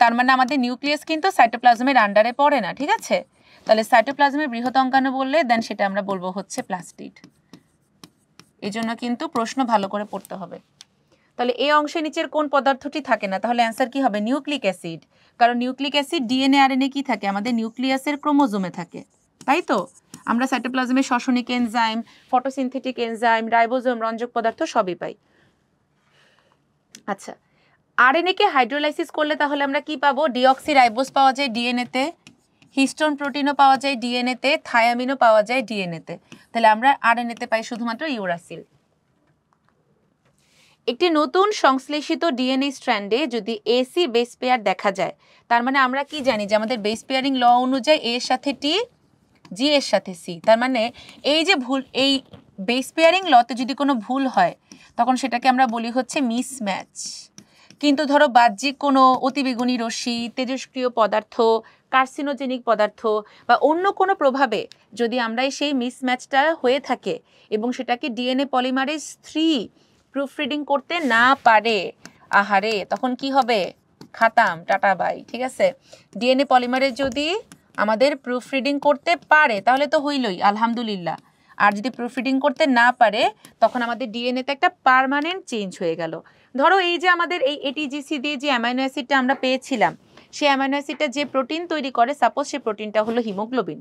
Speaker 1: তার মানে আমাদের নিউক্লিয়াস কিন্তু সাইটোপ্লাজমের আন্ডারে পড়ে না ঠিক আছে তাহলে সাইটোপ্লাজমের বৃহৎ অঙ্গাণু বললে দেন সেটা আমরা বলবো হচ্ছে প্লাস্টিড এই জন্য কিন্তু প্রশ্ন ভালো করে পড়তে হবে তাহলে এই অংশের নিচের কোন পদার্থটি থাকে না তাহলে অ্যান্সার কি হবে নিউক্লিক অ্যাসিড কারণ নিউক্লিক অ্যাসিড ডিএনএ আর আরএনএ কি থাকে আমাদের নিউক্লিয়াসের ক্রোমোজোমে থাকে তাই তো আমরা সাইটোপ্লাজমে শ্বসনিক এনজাইম ফটোসিনথেটিক এনজাইম রাইবোজোম রঞ্জক পদার্থ সবই পাই আচ্ছা আরএনএকে কে হাইড্রোলাইসিস করলে তাহলে আমরা কি পাবো ডিঅক্সি রাইবোস পাওয়া যায় ডিএনএতে হিস্টোন প্রোটিনও পাওয়া যায় ডিএনএতে থায়ামিনও পাওয়া যায় ডিএনএতে তাহলে আমরা আরএনএতে পাই শুধুমাত্র ইউরাসিল একটি নতুন সংশ্লেষিত ডিএনএ স্ট্র্যান্ডে যদি এসি বেস পেয়ার দেখা যায় তার মানে আমরা কি জানি যে আমাদের বেস পেয়ারিং ল অনুযায়ী এর সাথে টি জি এর সাথে সি তার মানে এই যে ভুল এই বেস পেয়ারিং লতে যদি কোনো ভুল হয় তখন সেটাকে আমরা বলি হচ্ছে মিসম্যাচ কিন্তু ধরো বাহ্যিক কোনো অতিবেগুনি রশ্মি তেজস্ক্রিয় পদার্থ কার্সিনোজেনিক পদার্থ বা অন্য কোনো প্রভাবে যদি আমরা সেই মিসম্যাচটা হয়ে থাকে এবং সেটাকে ডিএনএ পলিমারের থ্রি প্রুফ রিডিং করতে না পারে আহারে তখন কি হবে খাতাম টাটা বাই ঠিক আছে ডিএনএ পলিমারের যদি আমাদের প্রুফ রিডিং করতে পারে তাহলে তো হইলই আলহামদুলিল্লাহ আর যদি প্রুফ রিডিং করতে না পারে তখন আমাদের ডিএনএতে একটা পারমানেন্ট চেঞ্জ হয়ে গেল ধরো এই যে আমাদের এই এটিজিসি দিয়ে যে অ্যামাইনো অ্যাসিডটা আমরা পেয়েছিলাম সে অ্যামাইনো অ্যাসিডটা যে প্রোটিন তৈরি করে সাপোজ সে প্রোটিনটা হলো হিমোগ্লোবিন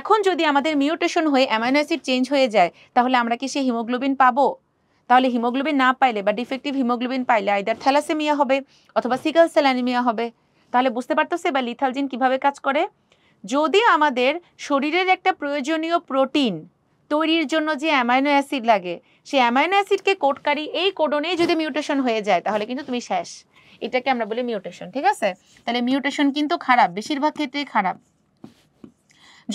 Speaker 1: এখন যদি আমাদের মিউটেশন হয়ে অ্যামাইনো অ্যাসিড চেঞ্জ হয়ে যায় তাহলে আমরা কি সে হিমোগ্লোবিন পাবো তাহলে হিমোগ্লোবিন না পাইলে বা ডিফেক্টিভ হিমোগ্লোবিন পাইলে আইদার থ্যালাসেমিয়া হবে অথবা সিকাল স্যালানিমিয়া হবে তাহলে বুঝতে পারতেছে বা লিথালজিন কিভাবে কাজ করে যদি আমাদের শরীরের একটা প্রয়োজনীয় প্রোটিন তৈরির জন্য যে অ্যামাইনো অ্যাসিড লাগে সেই অ্যামাইনো অ্যাসিডকে কোটকারি এই কোডনেই যদি মিউটেশন হয়ে যায় তাহলে কিন্তু তুমি শেষ এটাকে আমরা বলি মিউটেশন ঠিক আছে তাহলে মিউটেশন কিন্তু খারাপ বেশিরভাগ ক্ষেত্রেই খারাপ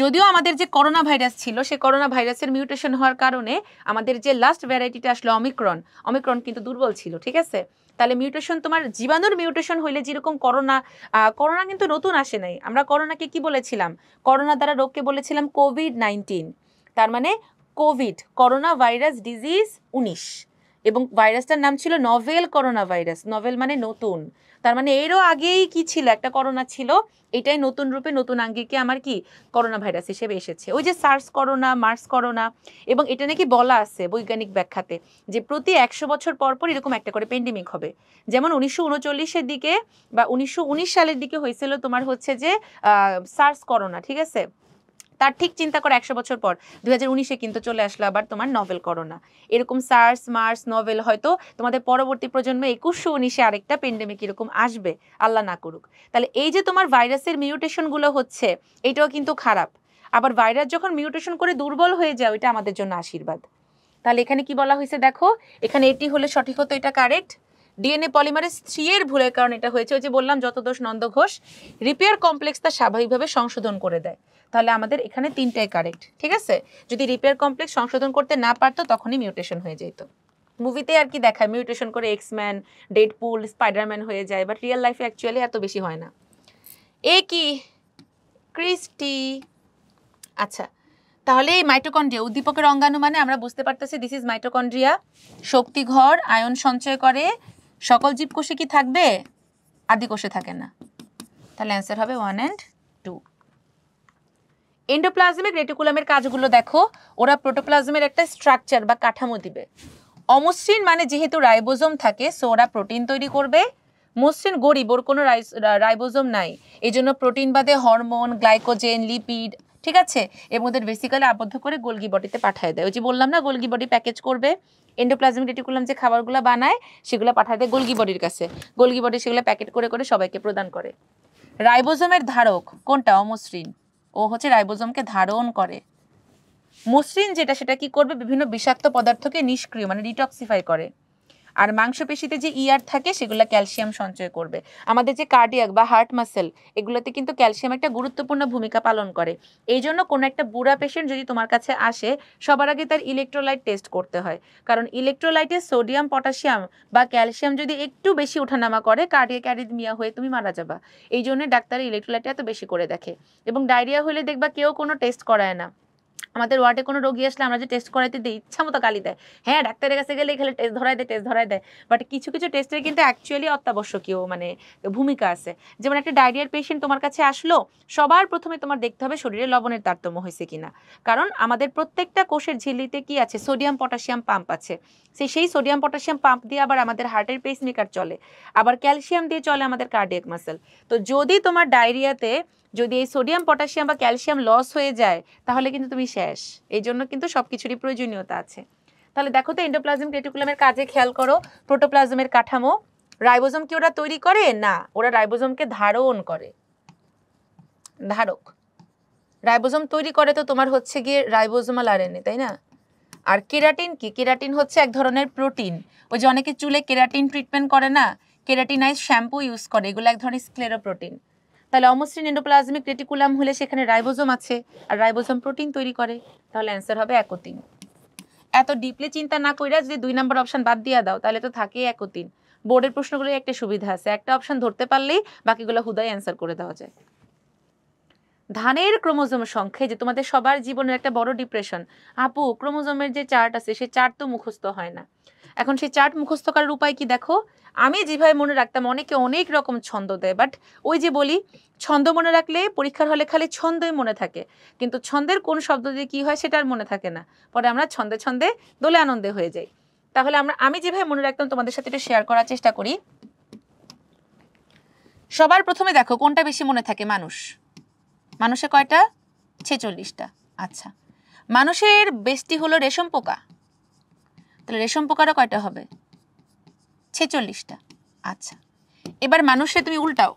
Speaker 1: যদিও আমাদের যে করোনা ভাইরাস ছিল সে করোনা ভাইরাসের মিউটেশন হওয়ার কারণে আমাদের যে লাস্ট ভ্যারাইটিটা আসলো অমিক্রন অমিক্রন কিন্তু দুর্বল ছিল ঠিক আছে তাহলে মিউটেশন তোমার জীবাণুর মিউটেশন হইলে যেরকম করোনা করোনা কিন্তু নতুন আসে নাই আমরা করোনাকে কি বলেছিলাম করোনা দ্বারা রোগকে বলেছিলাম কোভিড নাইন্টিন তার মানে কোভিড করোনা ভাইরাস ডিজিজ উনিশ এবং ভাইরাসটার নাম ছিল নভেল করোনা ভাইরাস নভেল মানে নতুন তার মানে এরও আগেই কি ছিল একটা করোনা ছিল এটাই নতুন রূপে নতুন আঙ্গিকে আমার কি করোনা ভাইরাস হিসেবে এসেছে ওই যে সার্স করোনা মার্স করোনা এবং এটা নাকি বলা আছে বৈজ্ঞানিক ব্যাখ্যাতে যে প্রতি একশো বছর পর পর এরকম একটা করে পেন্ডেমিক হবে যেমন উনিশশো উনচল্লিশের দিকে বা উনিশশো সালের দিকে হয়েছিল তোমার হচ্ছে যে সার্স করোনা ঠিক আছে তার ঠিক চিন্তা করে একশো বছর পর দু হাজার উনিশে কিন্তু চলে আসলো আবার তোমার নভেল করোনা এরকম সার্স মার্স নভেল হয়তো তোমাদের পরবর্তী প্রজন্মে একুশশো উনিশে আরেকটা পেন্ডেমিক এরকম আসবে আল্লাহ না করুক তাহলে এই যে তোমার ভাইরাসের মিউটেশনগুলো হচ্ছে এটাও কিন্তু খারাপ আবার ভাইরাস যখন মিউটেশন করে দুর্বল হয়ে যায় ওইটা আমাদের জন্য আশীর্বাদ তাহলে এখানে কি বলা হয়েছে দেখো এখানে এটি হলে সঠিক হতো এটা কারেক্ট ডিএনএ পলিমারের থ্রি এর ভুলের কারণে এটা হয়েছে ওই যে বললাম যত দোষ নন্দ ঘোষ রিপেয়ার কমপ্লেক্স তা স্বাভাবিকভাবে সংশোধন করে দেয় তাহলে আমাদের এখানে তিনটাই কারেক্ট ঠিক আছে যদি রিপেয়ার কমপ্লেক্স সংশোধন করতে না পারতো তখনই মিউটেশন হয়ে যেত মুভিতে আর কি দেখায় মিউটেশন করে এক্সম্যান ডেডপুল স্পাইডারম্যান হয়ে যায় বাট রিয়েল লাইফে অ্যাকচুয়ালি এত বেশি হয় না এ কি ক্রিস্টি আচ্ছা তাহলে এই মাইটোকন্ড্রিয়া উদ্দীপকের অঙ্গাণু মানে আমরা বুঝতে পারতেছি দিস ইজ মাইটোকন্ড্রিয়া শক্তিঘর আয়ন সঞ্চয় করে সকল জীবকোষে কি থাকবে আদি কোষে থাকে না তাহলে অ্যান্সার হবে ওয়ান অ্যান্ড এন্ডোপ্লাজমিক রেটিকুলামের কাজগুলো দেখো ওরা প্রোটোপ্লাজমের একটা স্ট্রাকচার বা কাঠামো দিবে অমসৃণ মানে যেহেতু রাইবোজোম থাকে সো ওরা প্রোটিন তৈরি করবে মসৃণ গরিব ওর কোনো রাইবোজোম নাই এই জন্য প্রোটিন বাদে হরমোন গ্লাইকোজেন লিপিড ঠিক আছে এর মধ্যে বেসিক্যালি আবদ্ধ করে গোলগি বডিতে পাঠায় দেয় ওই যে বললাম না গোলগি বডি প্যাকেজ করবে এন্ডোপ্লাজমিক রেটিকুলাম যে খাবারগুলো বানায় সেগুলো পাঠায় দেয় গোলগি বডির কাছে গোলগি বডি সেগুলো প্যাকেট করে করে সবাইকে প্রদান করে রাইবোজোমের ধারক কোনটা অমসৃণ ও হচ্ছে রাইবোজোমকে ধারণ করে মসৃণ যেটা সেটা কি করবে বিভিন্ন বিষাক্ত পদার্থকে নিষ্ক্রিয় মানে ডিটক্সিফাই করে আর মাংসপেশিতে যে ইয়ার e থাকে সেগুলো ক্যালসিয়াম সঞ্চয় করবে আমাদের যে কার্ডিয়াক বা হার্ট মাসেল এগুলোতে কিন্তু ক্যালসিয়াম একটা গুরুত্বপূর্ণ ভূমিকা পালন করে এই জন্য কোনো একটা বুড়া পেশেন্ট যদি তোমার কাছে আসে সবার আগে তার ইলেকট্রোলাইট টেস্ট করতে হয় কারণ ইলেকট্রোলাইটে সোডিয়াম পটাশিয়াম বা ক্যালসিয়াম যদি একটু বেশি ওঠানামা করে কার্ডিয়াক মিয়া হয়ে তুমি মারা যাবা এই জন্য ডাক্তার ইলেকট্রোলাইট এত বেশি করে দেখে এবং ডায়রিয়া হলে দেখবা কেউ কোনো টেস্ট করায় না আমাদের ওয়ার্ডে কোনো রোগী আসলে আমরা যে টেস্ট করাইতে দিই ইচ্ছা মতো গালি দেয় হ্যাঁ ডাক্তারের কাছে গেলে এখানে টেস্ট ধরাই দেয় টেস্ট ধরাই দেয় বাট কিছু কিছু টেস্টের কিন্তু অ্যাকচুয়ালি অত্যাবশ্যকীয় মানে ভূমিকা আছে যেমন একটা ডায়রিয়ার পেশেন্ট তোমার কাছে আসলো সবার প্রথমে তোমার দেখতে হবে শরীরে লবণের তারতম্য হয়েছে কিনা কারণ আমাদের প্রত্যেকটা কোষের ঝিল্লিতে কি আছে সোডিয়াম পটাশিয়াম পাম্প আছে সেই সেই সোডিয়াম পটাশিয়াম পাম্প দিয়ে আবার আমাদের হার্টের পেসমেকার চলে আবার ক্যালসিয়াম দিয়ে চলে আমাদের কার্ডিয়াক মাসেল তো যদি তোমার ডায়রিয়াতে যদি এই সোডিয়াম পটাশিয়াম বা ক্যালসিয়াম লস হয়ে যায় তাহলে কিন্তু তুমি শেষ গ্যাস এই জন্য কিন্তু সব কিছুরই প্রয়োজনীয়তা আছে তাহলে দেখো তো এন্ডোপ্লাজম রেটিকুলামের কাজে খেয়াল করো প্রোটোপ্লাজমের কাঠামো রাইবোজম কি ওরা তৈরি করে না ওরা রাইবোজমকে ধারণ করে ধারক রাইবোজম তৈরি করে তো তোমার হচ্ছে গিয়ে রাইবোজমাল এনে তাই না আর কেরাটিন কি কেরাটিন হচ্ছে এক ধরনের প্রোটিন ওই যে অনেকে চুলে কেরাটিন ট্রিটমেন্ট করে না কেরাটিনাইজ শ্যাম্পু ইউজ করে এগুলো এক ধরনের প্রোটিন তাহলে অমসৃণ এন্ডোপ্লাজমিক রেটিকুলাম হলে সেখানে রাইবোজোম আছে আর রাইবোজম প্রোটিন তৈরি করে তাহলে অ্যান্সার হবে একতিন এত ডিপলি চিন্তা না কইরা যদি দুই নম্বর অপশান বাদ দিয়ে দাও তাহলে তো থাকে একতিন বোর্ডের প্রশ্নগুলোর একটা সুবিধা আছে একটা অপশান ধরতে পারলেই বাকিগুলো হুদায় অ্যান্সার করে দেওয়া যায় ধানের ক্রোমোজোম সংখ্যে যে তোমাদের সবার জীবনের একটা বড় ডিপ্রেশন আপু ক্রোমোজোমের যে চার্ট আছে সেই চার্ট তো মুখস্থ হয় না এখন সেই চার্ট মুখস্থ করার উপায় কি দেখো আমি যেভাবে মনে রাখতাম অনেকে অনেক রকম ছন্দ দেয় বাট ওই যে বলি ছন্দ মনে রাখলে পরীক্ষার হলে খালি ছন্দই মনে থাকে কিন্তু ছন্দের কোন শব্দ দিয়ে কী হয় সেটা আর মনে থাকে না পরে আমরা ছন্দে ছন্দে দোলে আনন্দে হয়ে যাই তাহলে আমরা আমি যেভাবে মনে রাখতাম তোমাদের সাথে এটা শেয়ার করার চেষ্টা করি সবার প্রথমে দেখো কোনটা বেশি মনে থাকে মানুষ মানুষে কয়টা ছেচল্লিশটা আচ্ছা মানুষের বেশটি হলো রেশম পোকা তাহলে রেশম পোকারও কয়টা হবে ছেচল্লিশটা আচ্ছা এবার মানুষে তুমি উল্টাও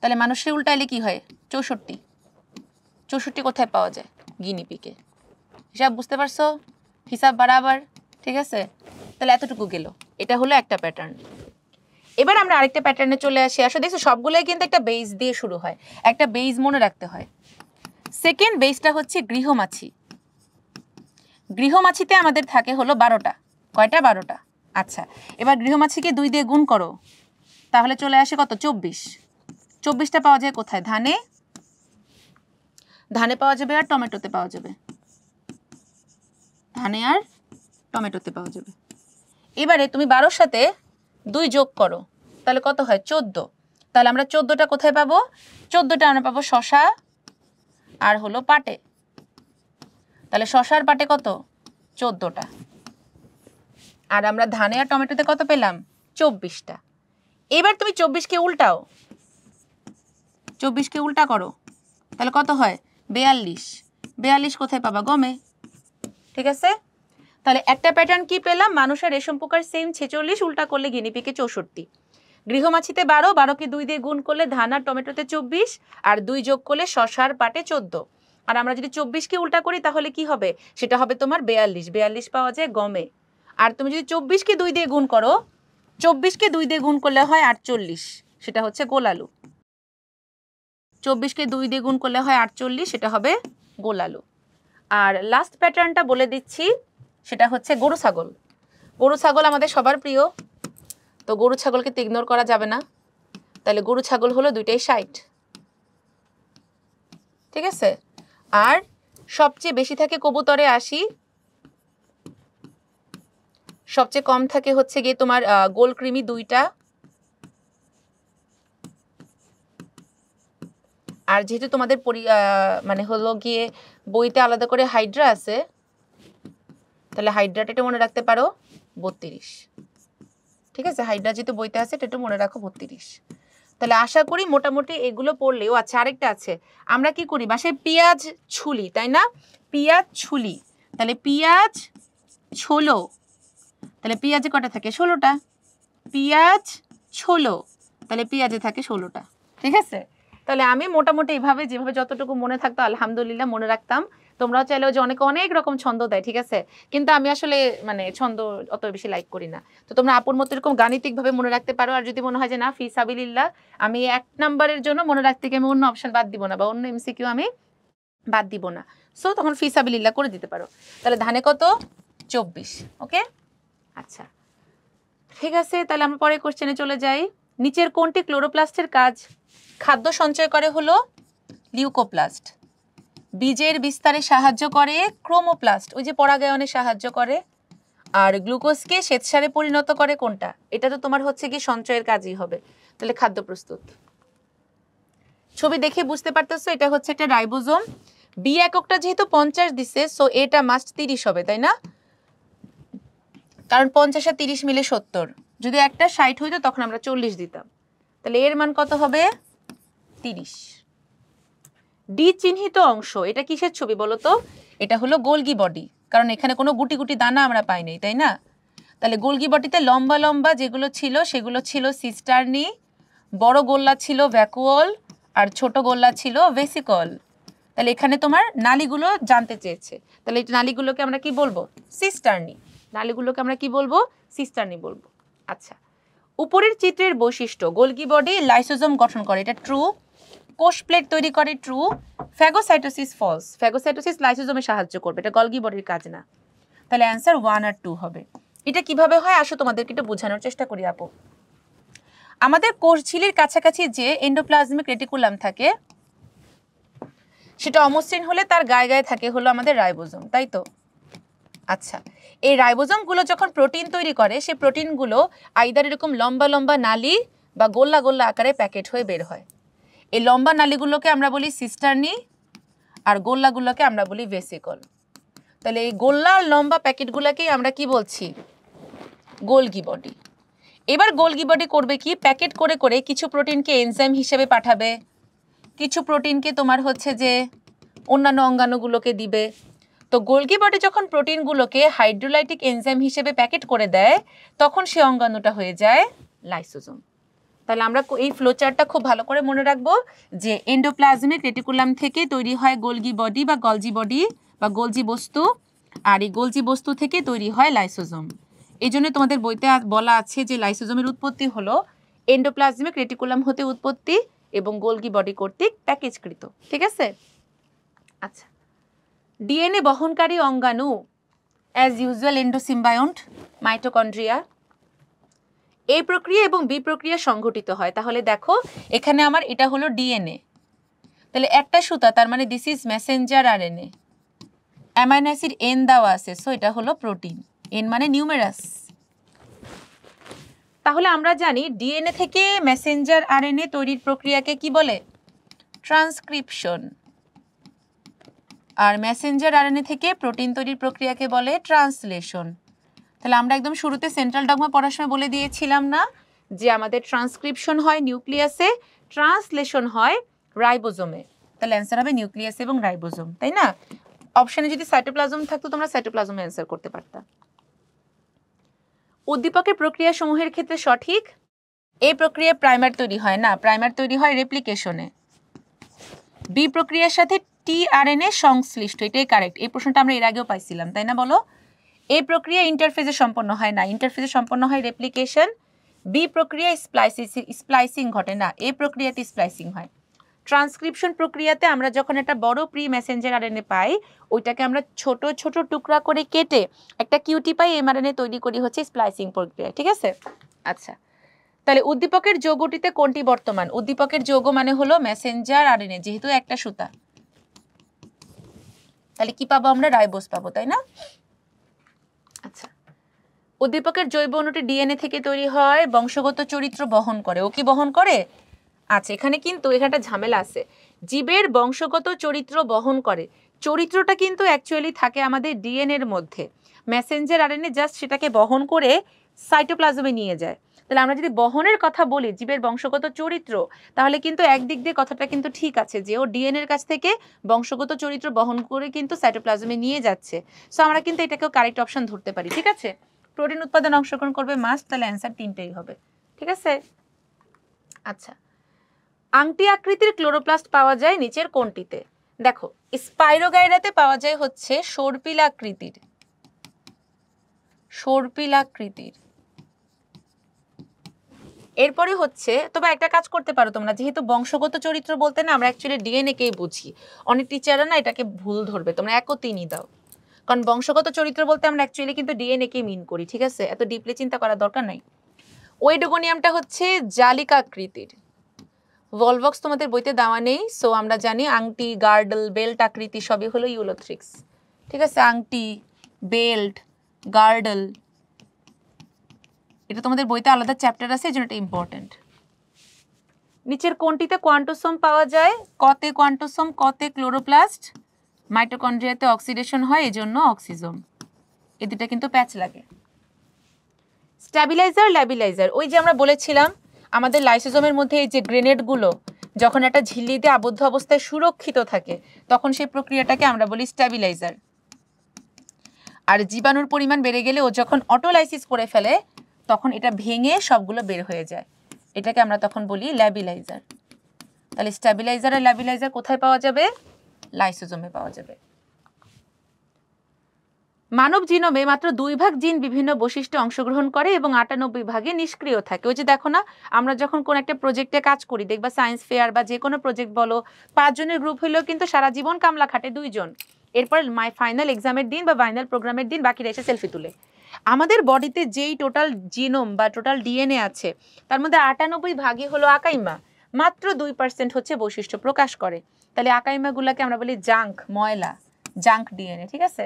Speaker 1: তাহলে মানুষে উল্টাইলে কি হয় চৌষট্টি চৌষট্টি কোথায় পাওয়া যায় গিনিপিকে হিসাব বুঝতে পারছো হিসাব বারাবার ঠিক আছে তাহলে এতটুকু গেল এটা হলো একটা প্যাটার্ন এবার আমরা আরেকটা প্যাটার্নে চলে আসি আসলে দেখছো সবগুলোই কিন্তু একটা বেস দিয়ে শুরু হয় একটা বেস মনে রাখতে হয় সেকেন্ড বেসটা হচ্ছে গৃহমাছি গৃহমাছিতে আমাদের থাকে হলো বারোটা কয়টা বারোটা আচ্ছা এবার গৃহমাছিকে দুই দিয়ে গুণ করো তাহলে চলে আসে কত চব্বিশ চব্বিশটা পাওয়া যায় কোথায় ধানে ধানে পাওয়া যাবে আর টমেটোতে পাওয়া যাবে ধানে আর টমেটোতে পাওয়া যাবে এবারে তুমি বারোর সাথে দুই যোগ করো তাহলে কত হয় চোদ্দ তাহলে আমরা চোদ্দোটা কোথায় পাবো চোদ্দোটা আমরা পাবো শশা আর হলো পাটে তাহলে শশার পাটে কত চোদ্দোটা আর আমরা ধানে আর টমেটোতে কত পেলাম চব্বিশটা এবার তুমি চব্বিশকে উল্টাও চব্বিশকে উল্টা করো তাহলে কত হয় বেয়াল্লিশ বেয়াল্লিশ কোথায় পাবা গমে ঠিক আছে তাহলে একটা প্যাটার্ন কি পেলাম মানুষের রেশম পোকার সেম ছেচল্লিশ উল্টা করলে গিনিপিকে চৌষট্টি গৃহমাছিতে বারো বারোকে দুই দিয়ে গুণ করলে ধান আর টমেটোতে চব্বিশ আর দুই যোগ করলে শশার পাটে চোদ্দ আর আমরা যদি চব্বিশকে উল্টা করি তাহলে কি হবে সেটা হবে তোমার বেয়াল্লিশ বেয়াল্লিশ পাওয়া যায় গমে আর তুমি যদি চব্বিশকে দুই দিয়ে গুণ করো চব্বিশকে দুই দিয়ে গুণ করলে হয় আটচল্লিশ সেটা হচ্ছে গোলালু চব্বিশকে দুই দিয়ে গুণ করলে হয় আটচল্লিশ সেটা হবে গোলালু আর লাস্ট প্যাটার্নটা বলে দিচ্ছি সেটা হচ্ছে গরু ছাগল গরু ছাগল আমাদের সবার প্রিয় তো গরু ছাগলকে তো ইগনোর করা যাবে না তাহলে গরু ছাগল হলো দুইটাই সাইট ঠিক আছে আর সবচেয়ে বেশি থাকে কবুতরে আসি সবচেয়ে কম থাকে হচ্ছে গিয়ে তোমার গোলকৃমি দুইটা আর যেহেতু তোমাদের মানে হলো গিয়ে বইতে আলাদা করে হাইড্রা আছে তাহলে হাইড্রাট এটা মনে রাখতে পারো বত্রিশ ঠিক আছে হাইড্রা যেহেতু বইতে আছে এটা একটু মনে রাখো বত্রিশ তাহলে আশা করি মোটামুটি এগুলো পড়লে ও আচ্ছা আরেকটা আছে আমরা কি করি মাসে পেঁয়াজ ছুলি তাই না পেঁয়াজ ছুলি তাহলে পেঁয়াজ ছোলো তাহলে পেঁয়াজে কটা থাকে ষোলোটা পেঁয়াজ ছোলো তাহলে পেঁয়াজে থাকে ষোলোটা ঠিক আছে তাহলে আমি মোটামুটি এইভাবে যেভাবে যতটুকু মনে থাকতো আলহামদুলিল্লাহ মনে রাখতাম তোমরাও চাইলেও যে অনেকে অনেক রকম ছন্দ দেয় ঠিক আছে কিন্তু আমি আসলে মানে ছন্দ অত বেশি লাইক করি না তো তোমরা আপন মতো এরকম গাণিতিকভাবে মনে রাখতে পারো আর যদি মনে হয় যে না ফি সাবিল্লা আমি এক নাম্বারের জন্য মনে রাখতে গিয়ে আমি অন্য অপশন বাদ দিব না বা অন্য এমসিকিউ আমি বাদ দিব না সো তখন ফি সাবিল্লা করে দিতে পারো তাহলে ধানে কত চব্বিশ ওকে আচ্ছা ঠিক আছে তাহলে আমরা পরে কোশ্চেনে চলে যাই নিচের কোনটি ক্লোরোপ্লাস্টের কাজ খাদ্য সঞ্চয় করে হলো লিউকোপ্লাস্ট বীজের বিস্তারে সাহায্য করে ক্রোমোপ্লাস্ট ওই যে পরাগায়নে সাহায্য করে আর গ্লুকোজকে স্বেচ্ছারে পরিণত করে কোনটা এটা তো তোমার হচ্ছে কি সঞ্চয়ের কাজই হবে তাহলে খাদ্য প্রস্তুত ছবি দেখে বুঝতে পারতেছ এটা হচ্ছে একটা রাইবোজোম বি এককটা যেহেতু পঞ্চাশ দিছে সো এটা মাস্ট তিরিশ হবে তাই না কারণ পঞ্চাশ আর তিরিশ মিলে সত্তর যদি একটা ষাট হইতো তখন আমরা চল্লিশ দিতাম তাহলে এর মান কত হবে তিরিশ ডি চিহ্নিত অংশ এটা কিসের ছবি বলো তো এটা হলো গোলগি বডি কারণ এখানে কোনো গুটি গুটি দানা আমরা পাইনি তাই না তাহলে গোলগি বডিতে লম্বা লম্বা যেগুলো ছিল সেগুলো ছিল সিস্টারনি বড় গোল্লা ছিল ভ্যাকুয়াল আর ছোট গোল্লা ছিল ভেসিকল তাহলে এখানে তোমার নালিগুলো জানতে চেয়েছে তাহলে এই নালিগুলোকে আমরা কি বলবো সিস্টারনি নালিগুলোকে আমরা কি বলবো সিস্টারনি বলবো আচ্ছা উপরের চিত্রের বৈশিষ্ট্য গোলগি বডি লাইসোজম গঠন করে এটা ট্রু কোষ প্লেট তৈরি করে ট্রু ফ্যাগোসাইটোসিস ফলস ফ্যাগোসাইটোসিস লাইসোজোমে সাহায্য করবে এটা গলগি বডির কাজ না তাহলে অ্যান্সার ওয়ান আর টু হবে এটা কিভাবে হয় আসো তোমাদেরকে একটু বোঝানোর চেষ্টা করি আপু আমাদের কোষ ঝিলির কাছাকাছি যে এন্ডোপ্লাজমিক রেটিকুলাম থাকে সেটা অমসৃণ হলে তার গায়ে গায়ে থাকে হলো আমাদের রাইবোজোম তাই তো আচ্ছা এই রাইবোজোমগুলো যখন প্রোটিন তৈরি করে সেই প্রোটিনগুলো আইদার এরকম লম্বা লম্বা নালি বা গোল্লা গোল্লা আকারে প্যাকেট হয়ে বের হয় এই লম্বা নালিগুলোকে আমরা বলি সিস্টার্নি আর গোল্লাগুলোকে আমরা বলি ভেসিকল তাহলে এই গোল্লা আর লম্বা প্যাকেটগুলোকেই আমরা কি বলছি গোলগি বডি এবার গোলগি বডি করবে কি প্যাকেট করে করে কিছু প্রোটিনকে এনজাইম হিসেবে পাঠাবে কিছু প্রোটিনকে তোমার হচ্ছে যে অন্যান্য অঙ্গাণুগুলোকে দিবে তো গোলগি বডি যখন প্রোটিনগুলোকে হাইড্রোলাইটিক এনজাইম হিসেবে প্যাকেট করে দেয় তখন সে অঙ্গাণুটা হয়ে যায় লাইসোজোম তাহলে আমরা এই ফ্লোচারটা খুব ভালো করে মনে রাখবো যে এন্ডোপ্লাজমিক রেটিকুলাম থেকে তৈরি হয় গোলগি বডি বা গলজি বডি বা গোলজি বস্তু আর এই গোলজি বস্তু থেকে তৈরি হয় লাইসোজম এই জন্য তোমাদের বইতে বলা আছে যে লাইসোজমের উৎপত্তি হলো এন্ডোপ্লাজমিক রেটিকুলাম হতে উৎপত্তি এবং গোলগি বডি কর্তৃক প্যাকেজকৃত ঠিক আছে আচ্ছা ডিএনএ বহনকারী অঙ্গাণু অ্যাজ ইউজুয়াল এন্ডোসিম্বায়ন্ট মাইটোকন্ড্রিয়া এই প্রক্রিয়া এবং বি প্রক্রিয়া সংঘটিত হয় তাহলে দেখো এখানে আমার এটা হলো ডিএনএ তাহলে একটা সুতা তার মানে this is messenger RNA amine acid N দেওয়া আছে সো এটা হলো প্রোটিন এন মানে নিউমেরাস তাহলে আমরা জানি ডিএনএ থেকে মেসেঞ্জার আরএনএ তৈরির প্রক্রিয়াকে কি বলে ট্রান্সক্রিপশন আর মেসেঞ্জার আরএনএ থেকে প্রোটিন তৈরির প্রক্রিয়াকে বলে ট্রান্সলেশন তাহলে আমরা একদম শুরুতে সেন্ট্রাল ডগমা পড়ার সময় বলে দিয়েছিলাম না যে আমাদের ট্রান্সক্রিপশন হয় নিউক্লিয়াসে ট্রান্সলেশন হয় রাইবোজোমে তাহলে অ্যান্সার হবে নিউক্লিয়াস এবং রাইবোজোম তাই না অপশানে যদি সাইটোপ্লাজম থাকতো তোমরা সাইটোপ্লাজমে অ্যান্সার করতে পারতাম উদ্দীপকের প্রক্রিয়া সমূহের ক্ষেত্রে সঠিক এই প্রক্রিয়া প্রাইমার তৈরি হয় না প্রাইমার তৈরি হয় রেপ্লিকেশনে বি প্রক্রিয়ার সাথে টিআরএনএ সংশ্লিষ্ট এটাই কারেক্ট এই প্রশ্নটা আমরা এর আগেও পাইছিলাম তাই না বলো এই প্রক্রিয়া ইন্টারফেসে সম্পন্ন হয় না ইন্টারফেসে সম্পন্ন হয় রেপ্লিকেশন বি প্রক্রিয়া স্প্লাইসি স্প্লাইসিং ঘটে না এ প্রক্রিয়াতে স্প্লাইসিং হয় ট্রান্সক্রিপশন প্রক্রিয়াতে আমরা যখন একটা বড় প্রি মেসেঞ্জার আরএনএ পাই ওইটাকে আমরা ছোট ছোট টুকরা করে কেটে একটা কিউটি পাই এমআরএনএ তৈরি করি হচ্ছে স্প্লাইসিং প্রক্রিয়া ঠিক আছে আচ্ছা তাহলে উদ্দীপকের যোগটিতে কোনটি বর্তমান উদ্দীপকের যৌগ মানে হলো মেসেঞ্জার আরএনএ যেহেতু একটা সুতা তাহলে কি পাবো আমরা রাইবোস পাবো তাই না আচ্ছা উদ্দীপকের জৈব অণুটি ডিএনএ থেকে তৈরি হয় বংশগত চরিত্র বহন করে ও কি বহন করে আচ্ছা এখানে কিন্তু এখানে ঝামেলা আছে জীবের বংশগত চরিত্র বহন করে চরিত্রটা কিন্তু অ্যাকচুয়ালি থাকে আমাদের ডিএনএর মধ্যে মেসেঞ্জার আরএনএ জাস্ট সেটাকে বহন করে সাইটোপ্লাজমে নিয়ে যায় তাহলে আমরা যদি বহনের কথা বলি জীবের বংশগত চরিত্র তাহলে কিন্তু একদিক দিয়ে কথাটা কিন্তু ঠিক আছে যে ও ডিএনএর কাছ থেকে বংশগত চরিত্র বহন করে কিন্তু সাইটোপ্লাজমে নিয়ে যাচ্ছে সো আমরা কিন্তু এটাকেও কারেক্ট অপশন ধরতে পারি ঠিক আছে প্রোটিন উৎপাদন অংশগ্রহণ করবে মাস্ট তাহলে অ্যান্সার তিনটেই হবে ঠিক আছে আচ্ছা আংটি আকৃতির ক্লোরোপ্লাস্ট পাওয়া যায় নিচের কোনটিতে দেখো স্পাইরোগাইরাতে পাওয়া যায় হচ্ছে সর্পিলাকৃতির সর্পিলাকৃতির এরপরে হচ্ছে তবে একটা কাজ করতে পারো তোমরা যেহেতু বংশগত চরিত্র বলতে না আমরা অ্যাকচুয়ালি ডিএনএকেই বুঝি অনেক টিচাররা না এটাকে ভুল ধরবে তোমরা একও তিনি দাও কারণ বংশগত চরিত্র বলতে আমরা অ্যাকচুয়ালি কিন্তু কেই মিন করি ঠিক আছে এত ডিপলি চিন্তা করার দরকার নাই ওয়েডোগোনিয়ামটা হচ্ছে জালিকাকৃতির ভলভক্স তোমাদের বইতে দেওয়া নেই সো আমরা জানি আংটি গার্ডল বেল্ট আকৃতি সবই হলো ইউলোথ্রিক্স ঠিক আছে আংটি বেল্ট গার্ডল এটা তোমাদের বইতে আলাদা চ্যাপ্টার আছে এই জন্য এটা ইম্পর্টেন্ট নিচের কোনটিতে কোয়ান্টোসোম পাওয়া যায় কতে কোয়ান্টোসোম কতে ক্লোরোপ্লাস্ট মাইটোকন্ড্রিয়াতে অক্সিডেশন হয় এই জন্য অক্সিজোম এ দুটা কিন্তু প্যাচ লাগে স্ট্যাবিলাইজার ল্যাবিলাইজার ওই যে আমরা বলেছিলাম আমাদের লাইসোজমের মধ্যে এই যে গ্রেনেডগুলো যখন একটা ঝিল্লিতে আবদ্ধ অবস্থায় সুরক্ষিত থাকে তখন সেই প্রক্রিয়াটাকে আমরা বলি স্ট্যাবিলাইজার আর জীবাণুর পরিমাণ বেড়ে গেলে ও যখন অটোলাইসিস করে ফেলে তখন এটা ভেঙে সবগুলো বের হয়ে যায় এটাকে আমরা তখন বলি ল্যাবিলাইজার তাহলে স্ট্যাবিলাইজার আর ল্যাবিলাইজার কোথায় পাওয়া যাবে লাইসোজোমে পাওয়া যাবে মানব জিনোমে মাত্র দুই ভাগ জিন বিভিন্ন বৈশিষ্ট্যে অংশগ্রহণ করে এবং আটানব্বই ভাগে নিষ্ক্রিয় থাকে ওই যে দেখো না আমরা যখন কোন একটা প্রজেক্টে কাজ করি দেখবা সায়েন্স ফেয়ার বা যে কোনো প্রজেক্ট বলো পাঁচজনের গ্রুপ হলেও কিন্তু সারা জীবন কামলা খাটে দুইজন এরপর মাই ফাইনাল এক্সামের দিন বা ফাইনাল প্রোগ্রামের দিন বাকিরা এসে সেলফি তুলে আমাদের বডিতে যেই টোটাল জিনোম বা টোটাল ডিএনএ আছে তার মধ্যে আটানব্বই ভাগই হলো আকাইমা মাত্র দুই পার্সেন্ট হচ্ছে বৈশিষ্ট্য প্রকাশ করে তাহলে আকাইমাগুলোকে আমরা বলি জাঙ্ক ময়লা জাঙ্ক ডিএনএ ঠিক আছে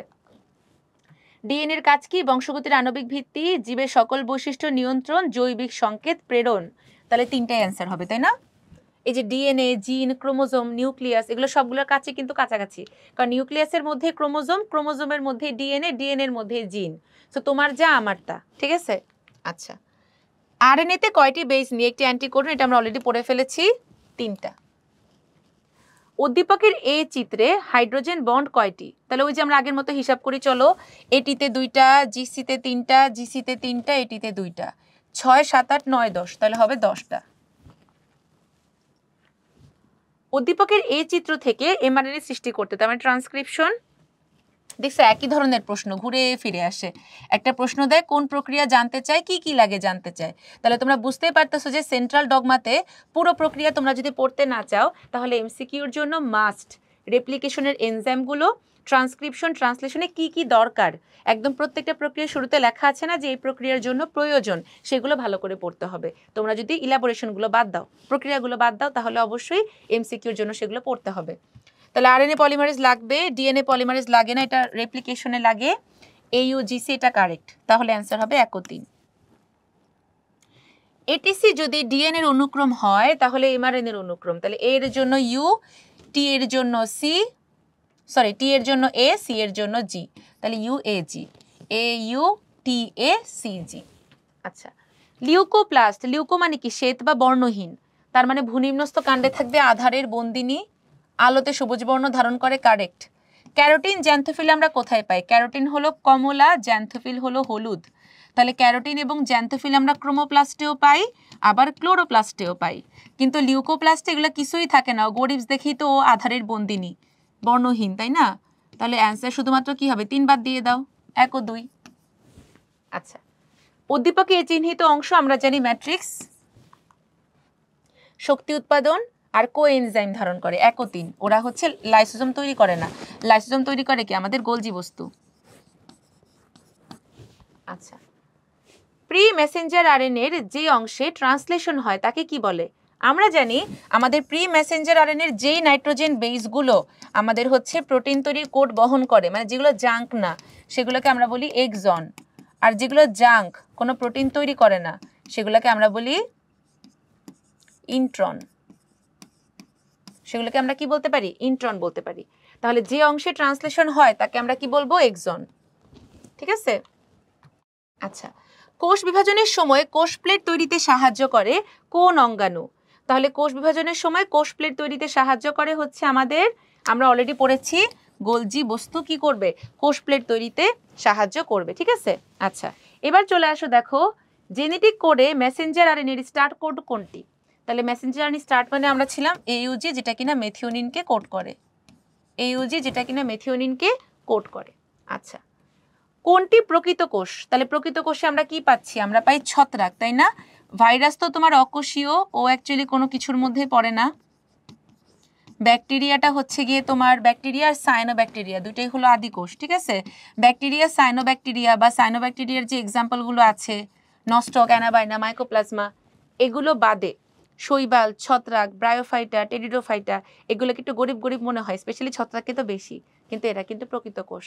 Speaker 1: ডিএনএর কাজ কি বংশগতির আণবিক ভিত্তি জীবের সকল বৈশিষ্ট্য নিয়ন্ত্রণ জৈবিক সংকেত প্রেরণ তাহলে তিনটাই অ্যান্সার হবে তাই না এই যে ডিএনএ জিন ক্রোমোজোম নিউক্লিয়াস এগুলো সবগুলোর কাছে কিন্তু কাছাকাছি কারণ নিউক্লিয়াসের মধ্যে ক্রোমোজোম ক্রোমোজোমের মধ্যে ডিএনএ ডিএনএর মধ্যে জিন তো তোমার যা আমারটা ঠিক আছে আচ্ছা আর এতে কয়টি বেস নিয়ে একটি অ্যান্টিকোডন এটা আমরা অলরেডি পড়ে ফেলেছি তিনটা উদ্দীপকের এই চিত্রে হাইড্রোজেন বন্ড কয়টি তাহলে ওই যে আমরা আগের মতো হিসাব করি চলো এটিতে দুইটা জিসিতে তিনটা জিসিতে তিনটা এটিতে দুইটা ছয় সাত আট নয় দশ তাহলে হবে দশটা উদ্দীপকের এই চিত্র থেকে এমআরএনএ সৃষ্টি করতে তার মানে ট্রান্সক্রিপশন দেখছে একই ধরনের প্রশ্ন ঘুরে ফিরে আসে একটা প্রশ্ন দেয় কোন প্রক্রিয়া জানতে চায় কি কি লাগে জানতে চায় তাহলে তোমরা বুঝতেই পারতেছো যে সেন্ট্রাল ডগমাতে পুরো প্রক্রিয়া তোমরা যদি পড়তে না চাও তাহলে এমসিকিউর জন্য মাস্ট রেপ্লিকেশনের এনজ্যামগুলো ট্রান্সক্রিপশন ট্রান্সলেশনে কি কি দরকার একদম প্রত্যেকটা প্রক্রিয়া শুরুতে লেখা আছে না যে এই প্রক্রিয়ার জন্য প্রয়োজন সেগুলো ভালো করে পড়তে হবে তোমরা যদি ইলাবোরেশনগুলো বাদ দাও প্রক্রিয়াগুলো বাদ দাও তাহলে অবশ্যই এমসিকিউর জন্য সেগুলো পড়তে হবে তাহলে আরএনএ পলিমারেজ লাগবে ডিএনএ পলিমারেজ লাগে না এটা রেপ্লিকেশনে লাগে এইউজিসি এটা কারেক্ট তাহলে অ্যান্সার হবে এক তিন এটিসি যদি ডিএনএ এর অনুক্রম হয় তাহলে এমআরএন এর অনুক্রম তাহলে এর জন্য ইউ টি এর জন্য সি সরি টি এর জন্য এ সি এর জন্য জি তাহলে U A G A U T A C G আচ্ছা লিউকোপ্লাস্ট লিউকো মানে কি শ্বেত বা বর্ণহীন তার মানে ভূনিম্নস্থ কাণ্ডে থাকবে আধারের বন্দিনী আলোতে সবুজ বর্ণ ধারণ করে কারেক্ট ক্যারোটিন জ্যান্থোফিল আমরা কোথায় পাই ক্যারোটিন হলো কমলা জ্যান্থোফিল হলো হলুদ তাহলে ক্যারোটিন এবং জ্যান্থোফিল আমরা ক্রোমোপ্লাস্টেও পাই আবার ক্লোরোপ্লাস্টেও পাই কিন্তু লিউকোপ্লাস্টে এগুলো কিছুই থাকে না গরিবস দেখি তো ও আধারের বন্দিনী বর্ণহীন তাই না তাহলে অ্যান্সার শুধুমাত্র কি হবে তিনবার দিয়ে দাও এক ও দুই আচ্ছা উদ্দীপকে চিহ্নিত অংশ আমরা জানি ম্যাট্রিক্স শক্তি উৎপাদন আর কো এনজাইম ধারণ করে একতিন ওরা হচ্ছে লাইসোজম তৈরি করে না লাইসোজম তৈরি করে কি আমাদের গোলজি বস্তু আচ্ছা প্রি মেসেঞ্জার আরএনএর যে অংশে ট্রান্সলেশন হয় তাকে কি বলে আমরা জানি আমাদের প্রি মেসেঞ্জার আরএনএর যেই নাইট্রোজেন বেসগুলো আমাদের হচ্ছে প্রোটিন তৈরির কোড বহন করে মানে যেগুলো জাঙ্ক না সেগুলোকে আমরা বলি এক্সন আর যেগুলো জাঙ্ক কোনো প্রোটিন তৈরি করে না সেগুলোকে আমরা বলি ইন্ট্রন সেগুলোকে আমরা কি বলতে পারি ইন্ট্রন বলতে পারি তাহলে যে অংশে ট্রান্সলেশন হয় তাকে আমরা কি বলবো এক্সন ঠিক আছে আচ্ছা কোষ বিভাজনের সময় কোষ প্লেট তৈরিতে সাহায্য করে কোন অঙ্গাণু তাহলে কোষ বিভাজনের সময় কোষ প্লেট তৈরিতে সাহায্য করে হচ্ছে আমাদের আমরা অলরেডি পড়েছি গোলজি বস্তু কি করবে কোষ প্লেট তৈরিতে সাহায্য করবে ঠিক আছে আচ্ছা এবার চলে আসো দেখো জেনেটিক কোডে মেসেঞ্জার আর এনের স্টার্ট কোড কোনটি তাহলে মেসেঞ্জার জার্নি স্টার্ট মানে আমরা ছিলাম এইউজি যেটা কিনা মেথিওনিনকে কোট করে এইউজি যেটা কিনা মেথিওনিনকে কোট করে আচ্ছা কোনটি প্রকৃত কোষ তাহলে প্রকৃত কোষে আমরা কি পাচ্ছি আমরা পাই ছত্রাক তাই না ভাইরাস তো তোমার অকোষীয় ও অ্যাকচুয়ালি কোনো কিছুর মধ্যে পড়ে না ব্যাকটেরিয়াটা হচ্ছে গিয়ে তোমার ব্যাকটেরিয়া আর ব্যাকটেরিয়া দুটোই হলো আদি কোষ ঠিক আছে ব্যাকটেরিয়া ব্যাকটেরিয়া বা ব্যাকটেরিয়ার যে এক্সাম্পলগুলো আছে নস্টক অ্যানাবাইনা মাইকোপ্লাজমা এগুলো বাদে শৈবাল ছত্রাক ব্রায়োফাইটা টেডিডোফাইটা এগুলোকে একটু গরিব গরিব মনে হয় স্পেশালি ছত্রাককে তো বেশি কিন্তু এরা কিন্তু প্রকৃত কোষ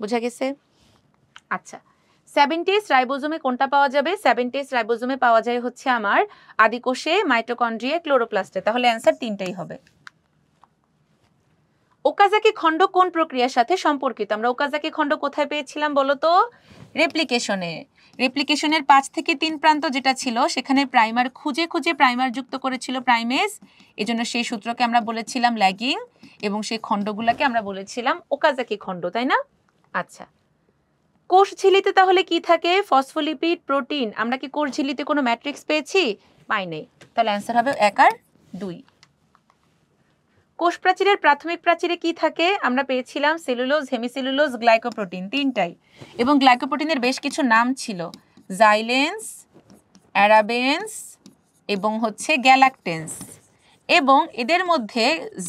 Speaker 1: বোঝা গেছে আচ্ছা সেভেন্টিস রাইবোজোমে কোনটা পাওয়া যাবে সেভেন্টিস রাইবোজোমে পাওয়া যায় হচ্ছে আমার আদিকোষে মাইটোকন্ড্রিয়া ক্লোরোপ্লাস্টে তাহলে অ্যান্সার তিনটাই হবে ওকাজাকি খণ্ড কোন প্রক্রিয়ার সাথে সম্পর্কিত আমরা ওকাজাকি খণ্ড কোথায় পেয়েছিলাম বলতো রেপ্লিকেশনে রেপ্লিকেশনের পাঁচ থেকে তিন প্রান্ত যেটা ছিল সেখানে প্রাইমার খুঁজে খুঁজে প্রাইমার যুক্ত করেছিল এই এজন্য সেই সূত্রকে আমরা বলেছিলাম ল্যাগিং এবং সেই খণ্ডগুলোকে আমরা বলেছিলাম ওকাজাকি খণ্ড তাই না আচ্ছা কোষ ঝিলিতে তাহলে কি থাকে ফসফোলিপিড প্রোটিন আমরা কি কোষ ঝিলিতে কোনো ম্যাট্রিক্স পেয়েছি পাইনি তাহলে অ্যান্সার হবে এক আর দুই কোষ প্রাচীরের প্রাথমিক প্রাচীরে কি থাকে আমরা পেয়েছিলাম সেলুলোজ হেমিসেলুলোজ গ্লাইকোপ্রোটিন তিনটাই এবং গ্লাইকোপ্রোটিনের বেশ কিছু নাম ছিল জাইলেন্স অ্যারাবেন্স এবং হচ্ছে গ্যালাকটেন্স এবং এদের মধ্যে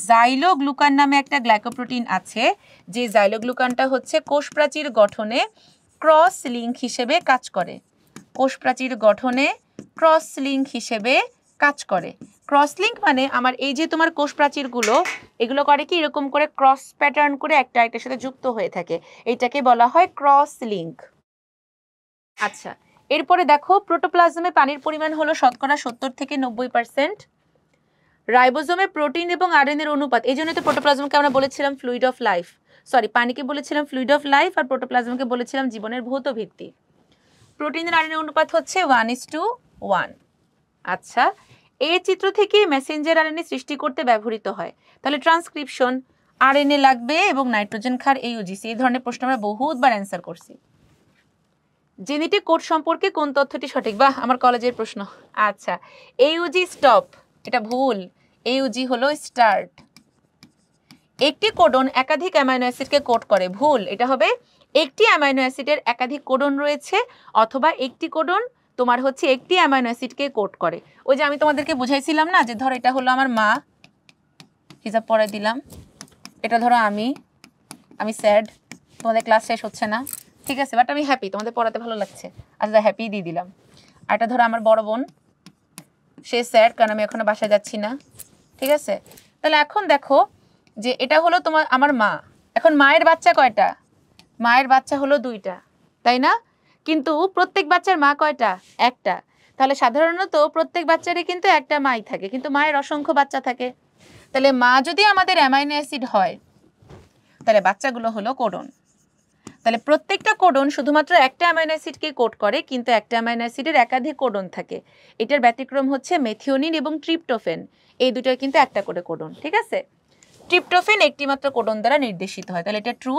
Speaker 1: জাইলোগ্লুকান নামে একটা গ্লাইকোপ্রোটিন আছে যে জাইলোগ্লুকানটা হচ্ছে কোষ প্রাচীর গঠনে ক্রস লিঙ্ক হিসেবে কাজ করে কোষ প্রাচীর গঠনে ক্রস লিঙ্ক হিসেবে কাজ করে ক্রসলিঙ্ক মানে আমার এই যে তোমার কোষ প্রাচীরগুলো এগুলো করে কি এরকম করে ক্রস প্যাটার্ন করে একটা একটার সাথে যুক্ত হয়ে থাকে এইটাকে বলা হয় ক্রস লিঙ্ক আচ্ছা এরপরে দেখো প্রোটোপ্লাজমে পানির পরিমাণ হলো শতকরা সত্তর থেকে নব্বই পার্সেন্ট রাইবোজোমে প্রোটিন এবং আরএনএর অনুপাত এই জন্য তো প্রোটোপ্লাজমকে আমরা বলেছিলাম ফ্লুইড অফ লাইফ সরি পানিকে বলেছিলাম ফ্লুইড অফ লাইফ আর প্রোটোপ্লাজমকে বলেছিলাম জীবনের ভৌত ভিত্তি প্রোটিনের আরএনএ অনুপাত হচ্ছে ওয়ান ইস টু ওয়ান আচ্ছা এই চিত্র থেকে মেসেঞ্জার আর সৃষ্টি করতে ব্যবহৃত হয় তাহলে ট্রান্সক্রিপশন আর লাগবে এবং নাইট্রোজেন খার এই ইউজিসি এই ধরনের প্রশ্ন আমরা বহুতবার অ্যান্সার করছি জেনেটিক কোড সম্পর্কে কোন তথ্যটি সঠিক বাহ আমার কলেজের প্রশ্ন আচ্ছা এইউজি স্টপ এটা ভুল এইউজি হলো স্টার্ট একটি কোডন একাধিক অ্যামাইনো অ্যাসিডকে কোড করে ভুল এটা হবে একটি অ্যামাইনো অ্যাসিডের একাধিক কোডন রয়েছে অথবা একটি কোডন তোমার হচ্ছে একটি অ্যামাইনো অ্যাসিডকে কোট করে ওই যে আমি তোমাদেরকে বুঝাইছিলাম না যে ধরো এটা হলো আমার মা হিসাব পরে দিলাম এটা ধরো আমি আমি স্যাড তোমাদের ক্লাস শেষ হচ্ছে না ঠিক আছে বাট আমি হ্যাপি তোমাদের পড়াতে ভালো লাগছে আচ্ছা হ্যাপি দিয়ে দিলাম আর এটা ধরো আমার বড় বোন সে স্যাড কারণ আমি এখনও বাসায় যাচ্ছি না ঠিক আছে তাহলে এখন দেখো যে এটা হলো তোমার আমার মা এখন মায়ের বাচ্চা কয়টা মায়ের বাচ্চা হলো দুইটা তাই না কিন্তু প্রত্যেক বাচ্চার মা কয়টা একটা তাহলে সাধারণত প্রত্যেক বাচ্চারই কিন্তু একটা মাই থাকে কিন্তু মায়ের অসংখ্য বাচ্চা থাকে তাহলে মা যদি আমাদের অ্যামাইনো অ্যাসিড হয় তাহলে বাচ্চাগুলো হলো কোডন তাহলে প্রত্যেকটা কোডন শুধুমাত্র একটা অ্যামাইনো অ্যাসিডকে কোড করে কিন্তু একটা অ্যামাইনো অ্যাসিডের একাধিক কোডন থাকে এটার ব্যতিক্রম হচ্ছে মেথিওনিন এবং ট্রিপটোফেন এই দুটোই কিন্তু একটা করে কোডন ঠিক আছে ট্রিপটোফেন একটিমাত্র কোডন দ্বারা নির্দেশিত হয় তাহলে এটা ট্রু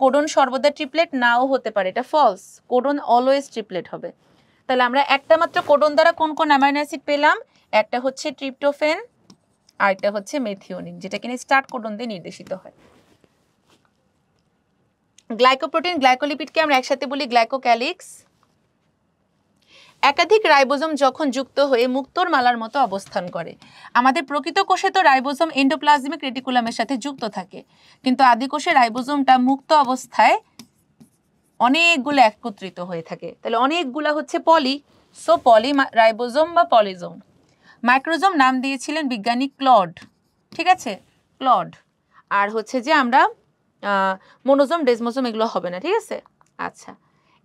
Speaker 1: কোডন সর্বদা ট্রিপলেট নাও হতে পারে এটা ফলস কোডন অলওয়েজ ট্রিপলেট হবে তাহলে আমরা একটা মাত্র কোডন দ্বারা কোন কোন অ্যামাইনো অ্যাসিড পেলাম একটা হচ্ছে ট্রিপটোফেন একটা হচ্ছে মেথিওনিন যেটা কিনা স্টার্ট কোডন দিয়ে নির্দেশিত হয় গ্লাইকোপ্রোটিন গ্লাইকোলিপিডকে আমরা একসাথে বলি গ্লাইকোক্যালিক্স একাধিক রাইবোজম যখন যুক্ত হয়ে মুক্তোর মালার মতো অবস্থান করে আমাদের প্রকৃত কোষে তো রাইবোজোম এন্ডোপ্লাজমিক রেটিকুলামের সাথে যুক্ত থাকে কিন্তু আদি কোষে রাইবোজোমটা মুক্ত অবস্থায় অনেকগুলো একত্রিত হয়ে থাকে তাহলে অনেকগুলো হচ্ছে পলি সো পলি রাইবোজোম বা পলিজোম মাইক্রোজোম নাম দিয়েছিলেন বিজ্ঞানী ক্লড ঠিক আছে ক্লড আর হচ্ছে যে আমরা মনোজম ডেজমোজম এগুলো হবে না ঠিক আছে আচ্ছা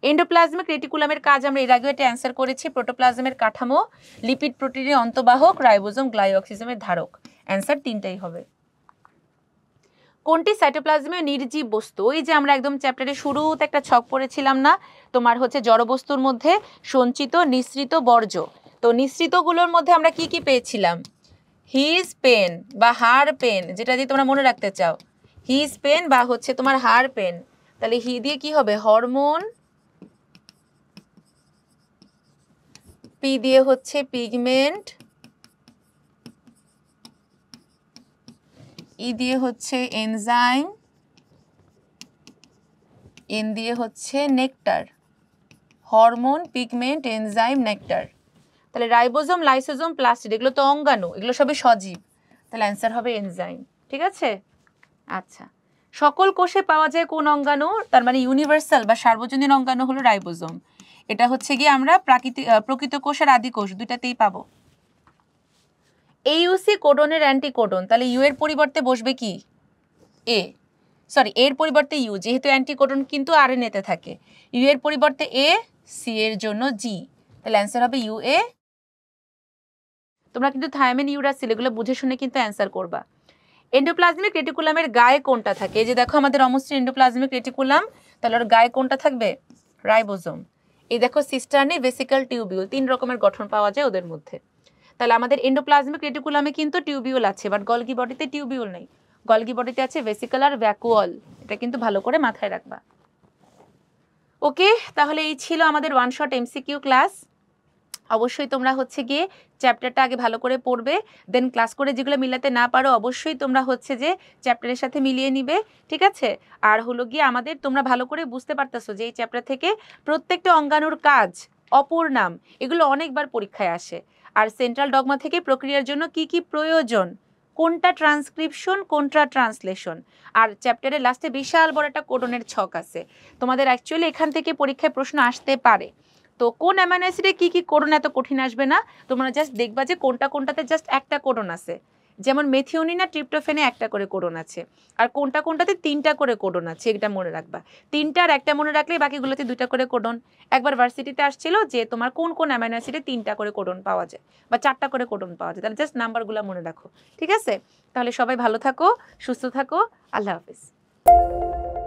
Speaker 1: এন্ডোপ্লাজমিক রেটিকুলামের কাজ আমরা এর আগেও এটা অ্যান্সার করেছি প্রোটোপ্লাজমের কাঠামো লিপিড প্রোটিনের অন্তবাহক রাইবোজম গ্লাইঅক্সিজমের ধারক অ্যান্সার তিনটাই হবে কোনটি সাইটোপ্লাজমীয় নির্জীব বস্তু ওই যে আমরা একদম চ্যাপ্টারে শুরুতে একটা ছক পড়েছিলাম না তোমার হচ্ছে জড়বস্তুর মধ্যে সঞ্চিত নিঃসৃত বর্জ্য তো নিঃসৃতগুলোর মধ্যে আমরা কি কি পেয়েছিলাম হিজ পেন বা হার পেন যেটা দিয়ে তোমরা মনে রাখতে চাও হিজ পেন বা হচ্ছে তোমার হার পেন তাহলে হি দিয়ে কি হবে হরমোন পি দিয়ে হচ্ছে পিগমেন্ট ই e দিয়ে হচ্ছে এনজাইম এন দিয়ে হচ্ছে nectar hormone pigment enzyme nectar তাহলে রাইবোজোম লাইসোজোম প্লাস্টিড এগুলো তো অঙ্গাণু এগুলো সবই সজীব তাহলে অ্যান্সার হবে এনজাইম ঠিক আছে আচ্ছা সকল কোষে পাওয়া যায় কোন অঙ্গাণু তার মানে ইউনিভার্সাল বা সার্বজনীন অঙ্গাণু হলো রাইবোজোম এটা হচ্ছে গিয়ে আমরা প্রাকৃতিক প্রকৃত কোষ আর আদি কোষ দুইটাতেই পাবো এইউসি কোডনের অ্যান্টিকোডন তাহলে ইউ এর পরিবর্তে বসবে কি এ সরি এর পরিবর্তে ইউ যেহেতু অ্যান্টিকোডন কিন্তু আর এতে থাকে ইউ এর পরিবর্তে এ সি এর জন্য জি তাহলে অ্যান্সার হবে ইউ এ তোমরা কিন্তু থায়ামিন ইউরাসিল এগুলো বুঝে শুনে কিন্তু অ্যান্সার করবা এন্ডোপ্লাজমিক রেটিকুলামের গায়ে কোনটা থাকে এই যে দেখো আমাদের অমস্ত্রী এন্ডোপ্লাজমিক রেটিকুলাম তাহলে ওর গায়ে কোনটা থাকবে রাইবোজোম এই দেখো সিস্টার্নে ভেসিক্যাল টিউবিউল তিন রকমের গঠন পাওয়া যায় ওদের মধ্যে তাহলে আমাদের এন্ডোপ্লাজমিক রেটিকুলামে কিন্তু টিউবিউল আছে বাট গলগি বডিতে টিউবিউল নেই গলগি বডিতে আছে ভেসিক্যাল আর ভ্যাকুয়াল এটা কিন্তু ভালো করে মাথায় রাখবা ওকে তাহলে এই ছিল আমাদের ওয়ান শট এমসিকিউ ক্লাস অবশ্যই তোমরা হচ্ছে গিয়ে চ্যাপ্টারটা আগে ভালো করে পড়বে দেন ক্লাস করে যেগুলো মিলাতে না পারো অবশ্যই তোমরা হচ্ছে যে চ্যাপ্টারের সাথে মিলিয়ে নিবে ঠিক আছে আর হলো গিয়ে আমাদের তোমরা ভালো করে বুঝতে পারতেছো যে এই চ্যাপ্টার থেকে প্রত্যেকটা অঙ্গাণুর কাজ অপর নাম এগুলো অনেকবার পরীক্ষায় আসে আর সেন্ট্রাল ডগমা থেকে প্রক্রিয়ার জন্য কি কি প্রয়োজন কোনটা ট্রান্সক্রিপশন কোনটা ট্রান্সলেশন আর চ্যাপ্টারের লাস্টে বিশাল বড় একটা কোডনের ছক আছে তোমাদের অ্যাকচুয়ালি এখান থেকে পরীক্ষায় প্রশ্ন আসতে পারে তো কোন অ্যামাইনো অ্যাসিডে কী কী কোডন এত কঠিন আসবে না তোমরা জাস্ট দেখবা যে কোনটা কোনটাতে জাস্ট একটা কোডন আছে যেমন মেথিওনিন আর ট্রিপটোফেনে একটা করে কোডন আছে আর কোনটা কোনটাতে তিনটা করে কোডন আছে এটা মনে রাখবা তিনটা আর একটা মনে রাখলে বাকিগুলোতে দুটা করে কোডন একবার ভার্সিটিতে আসছিল যে তোমার কোন কোন অ্যামাইনো অ্যাসিডে তিনটা করে কোডন পাওয়া যায় বা চারটা করে কোডন পাওয়া যায় তাহলে জাস্ট নাম্বারগুলো মনে রাখো ঠিক আছে তাহলে সবাই ভালো থাকো সুস্থ থাকো আল্লাহ হাফিজ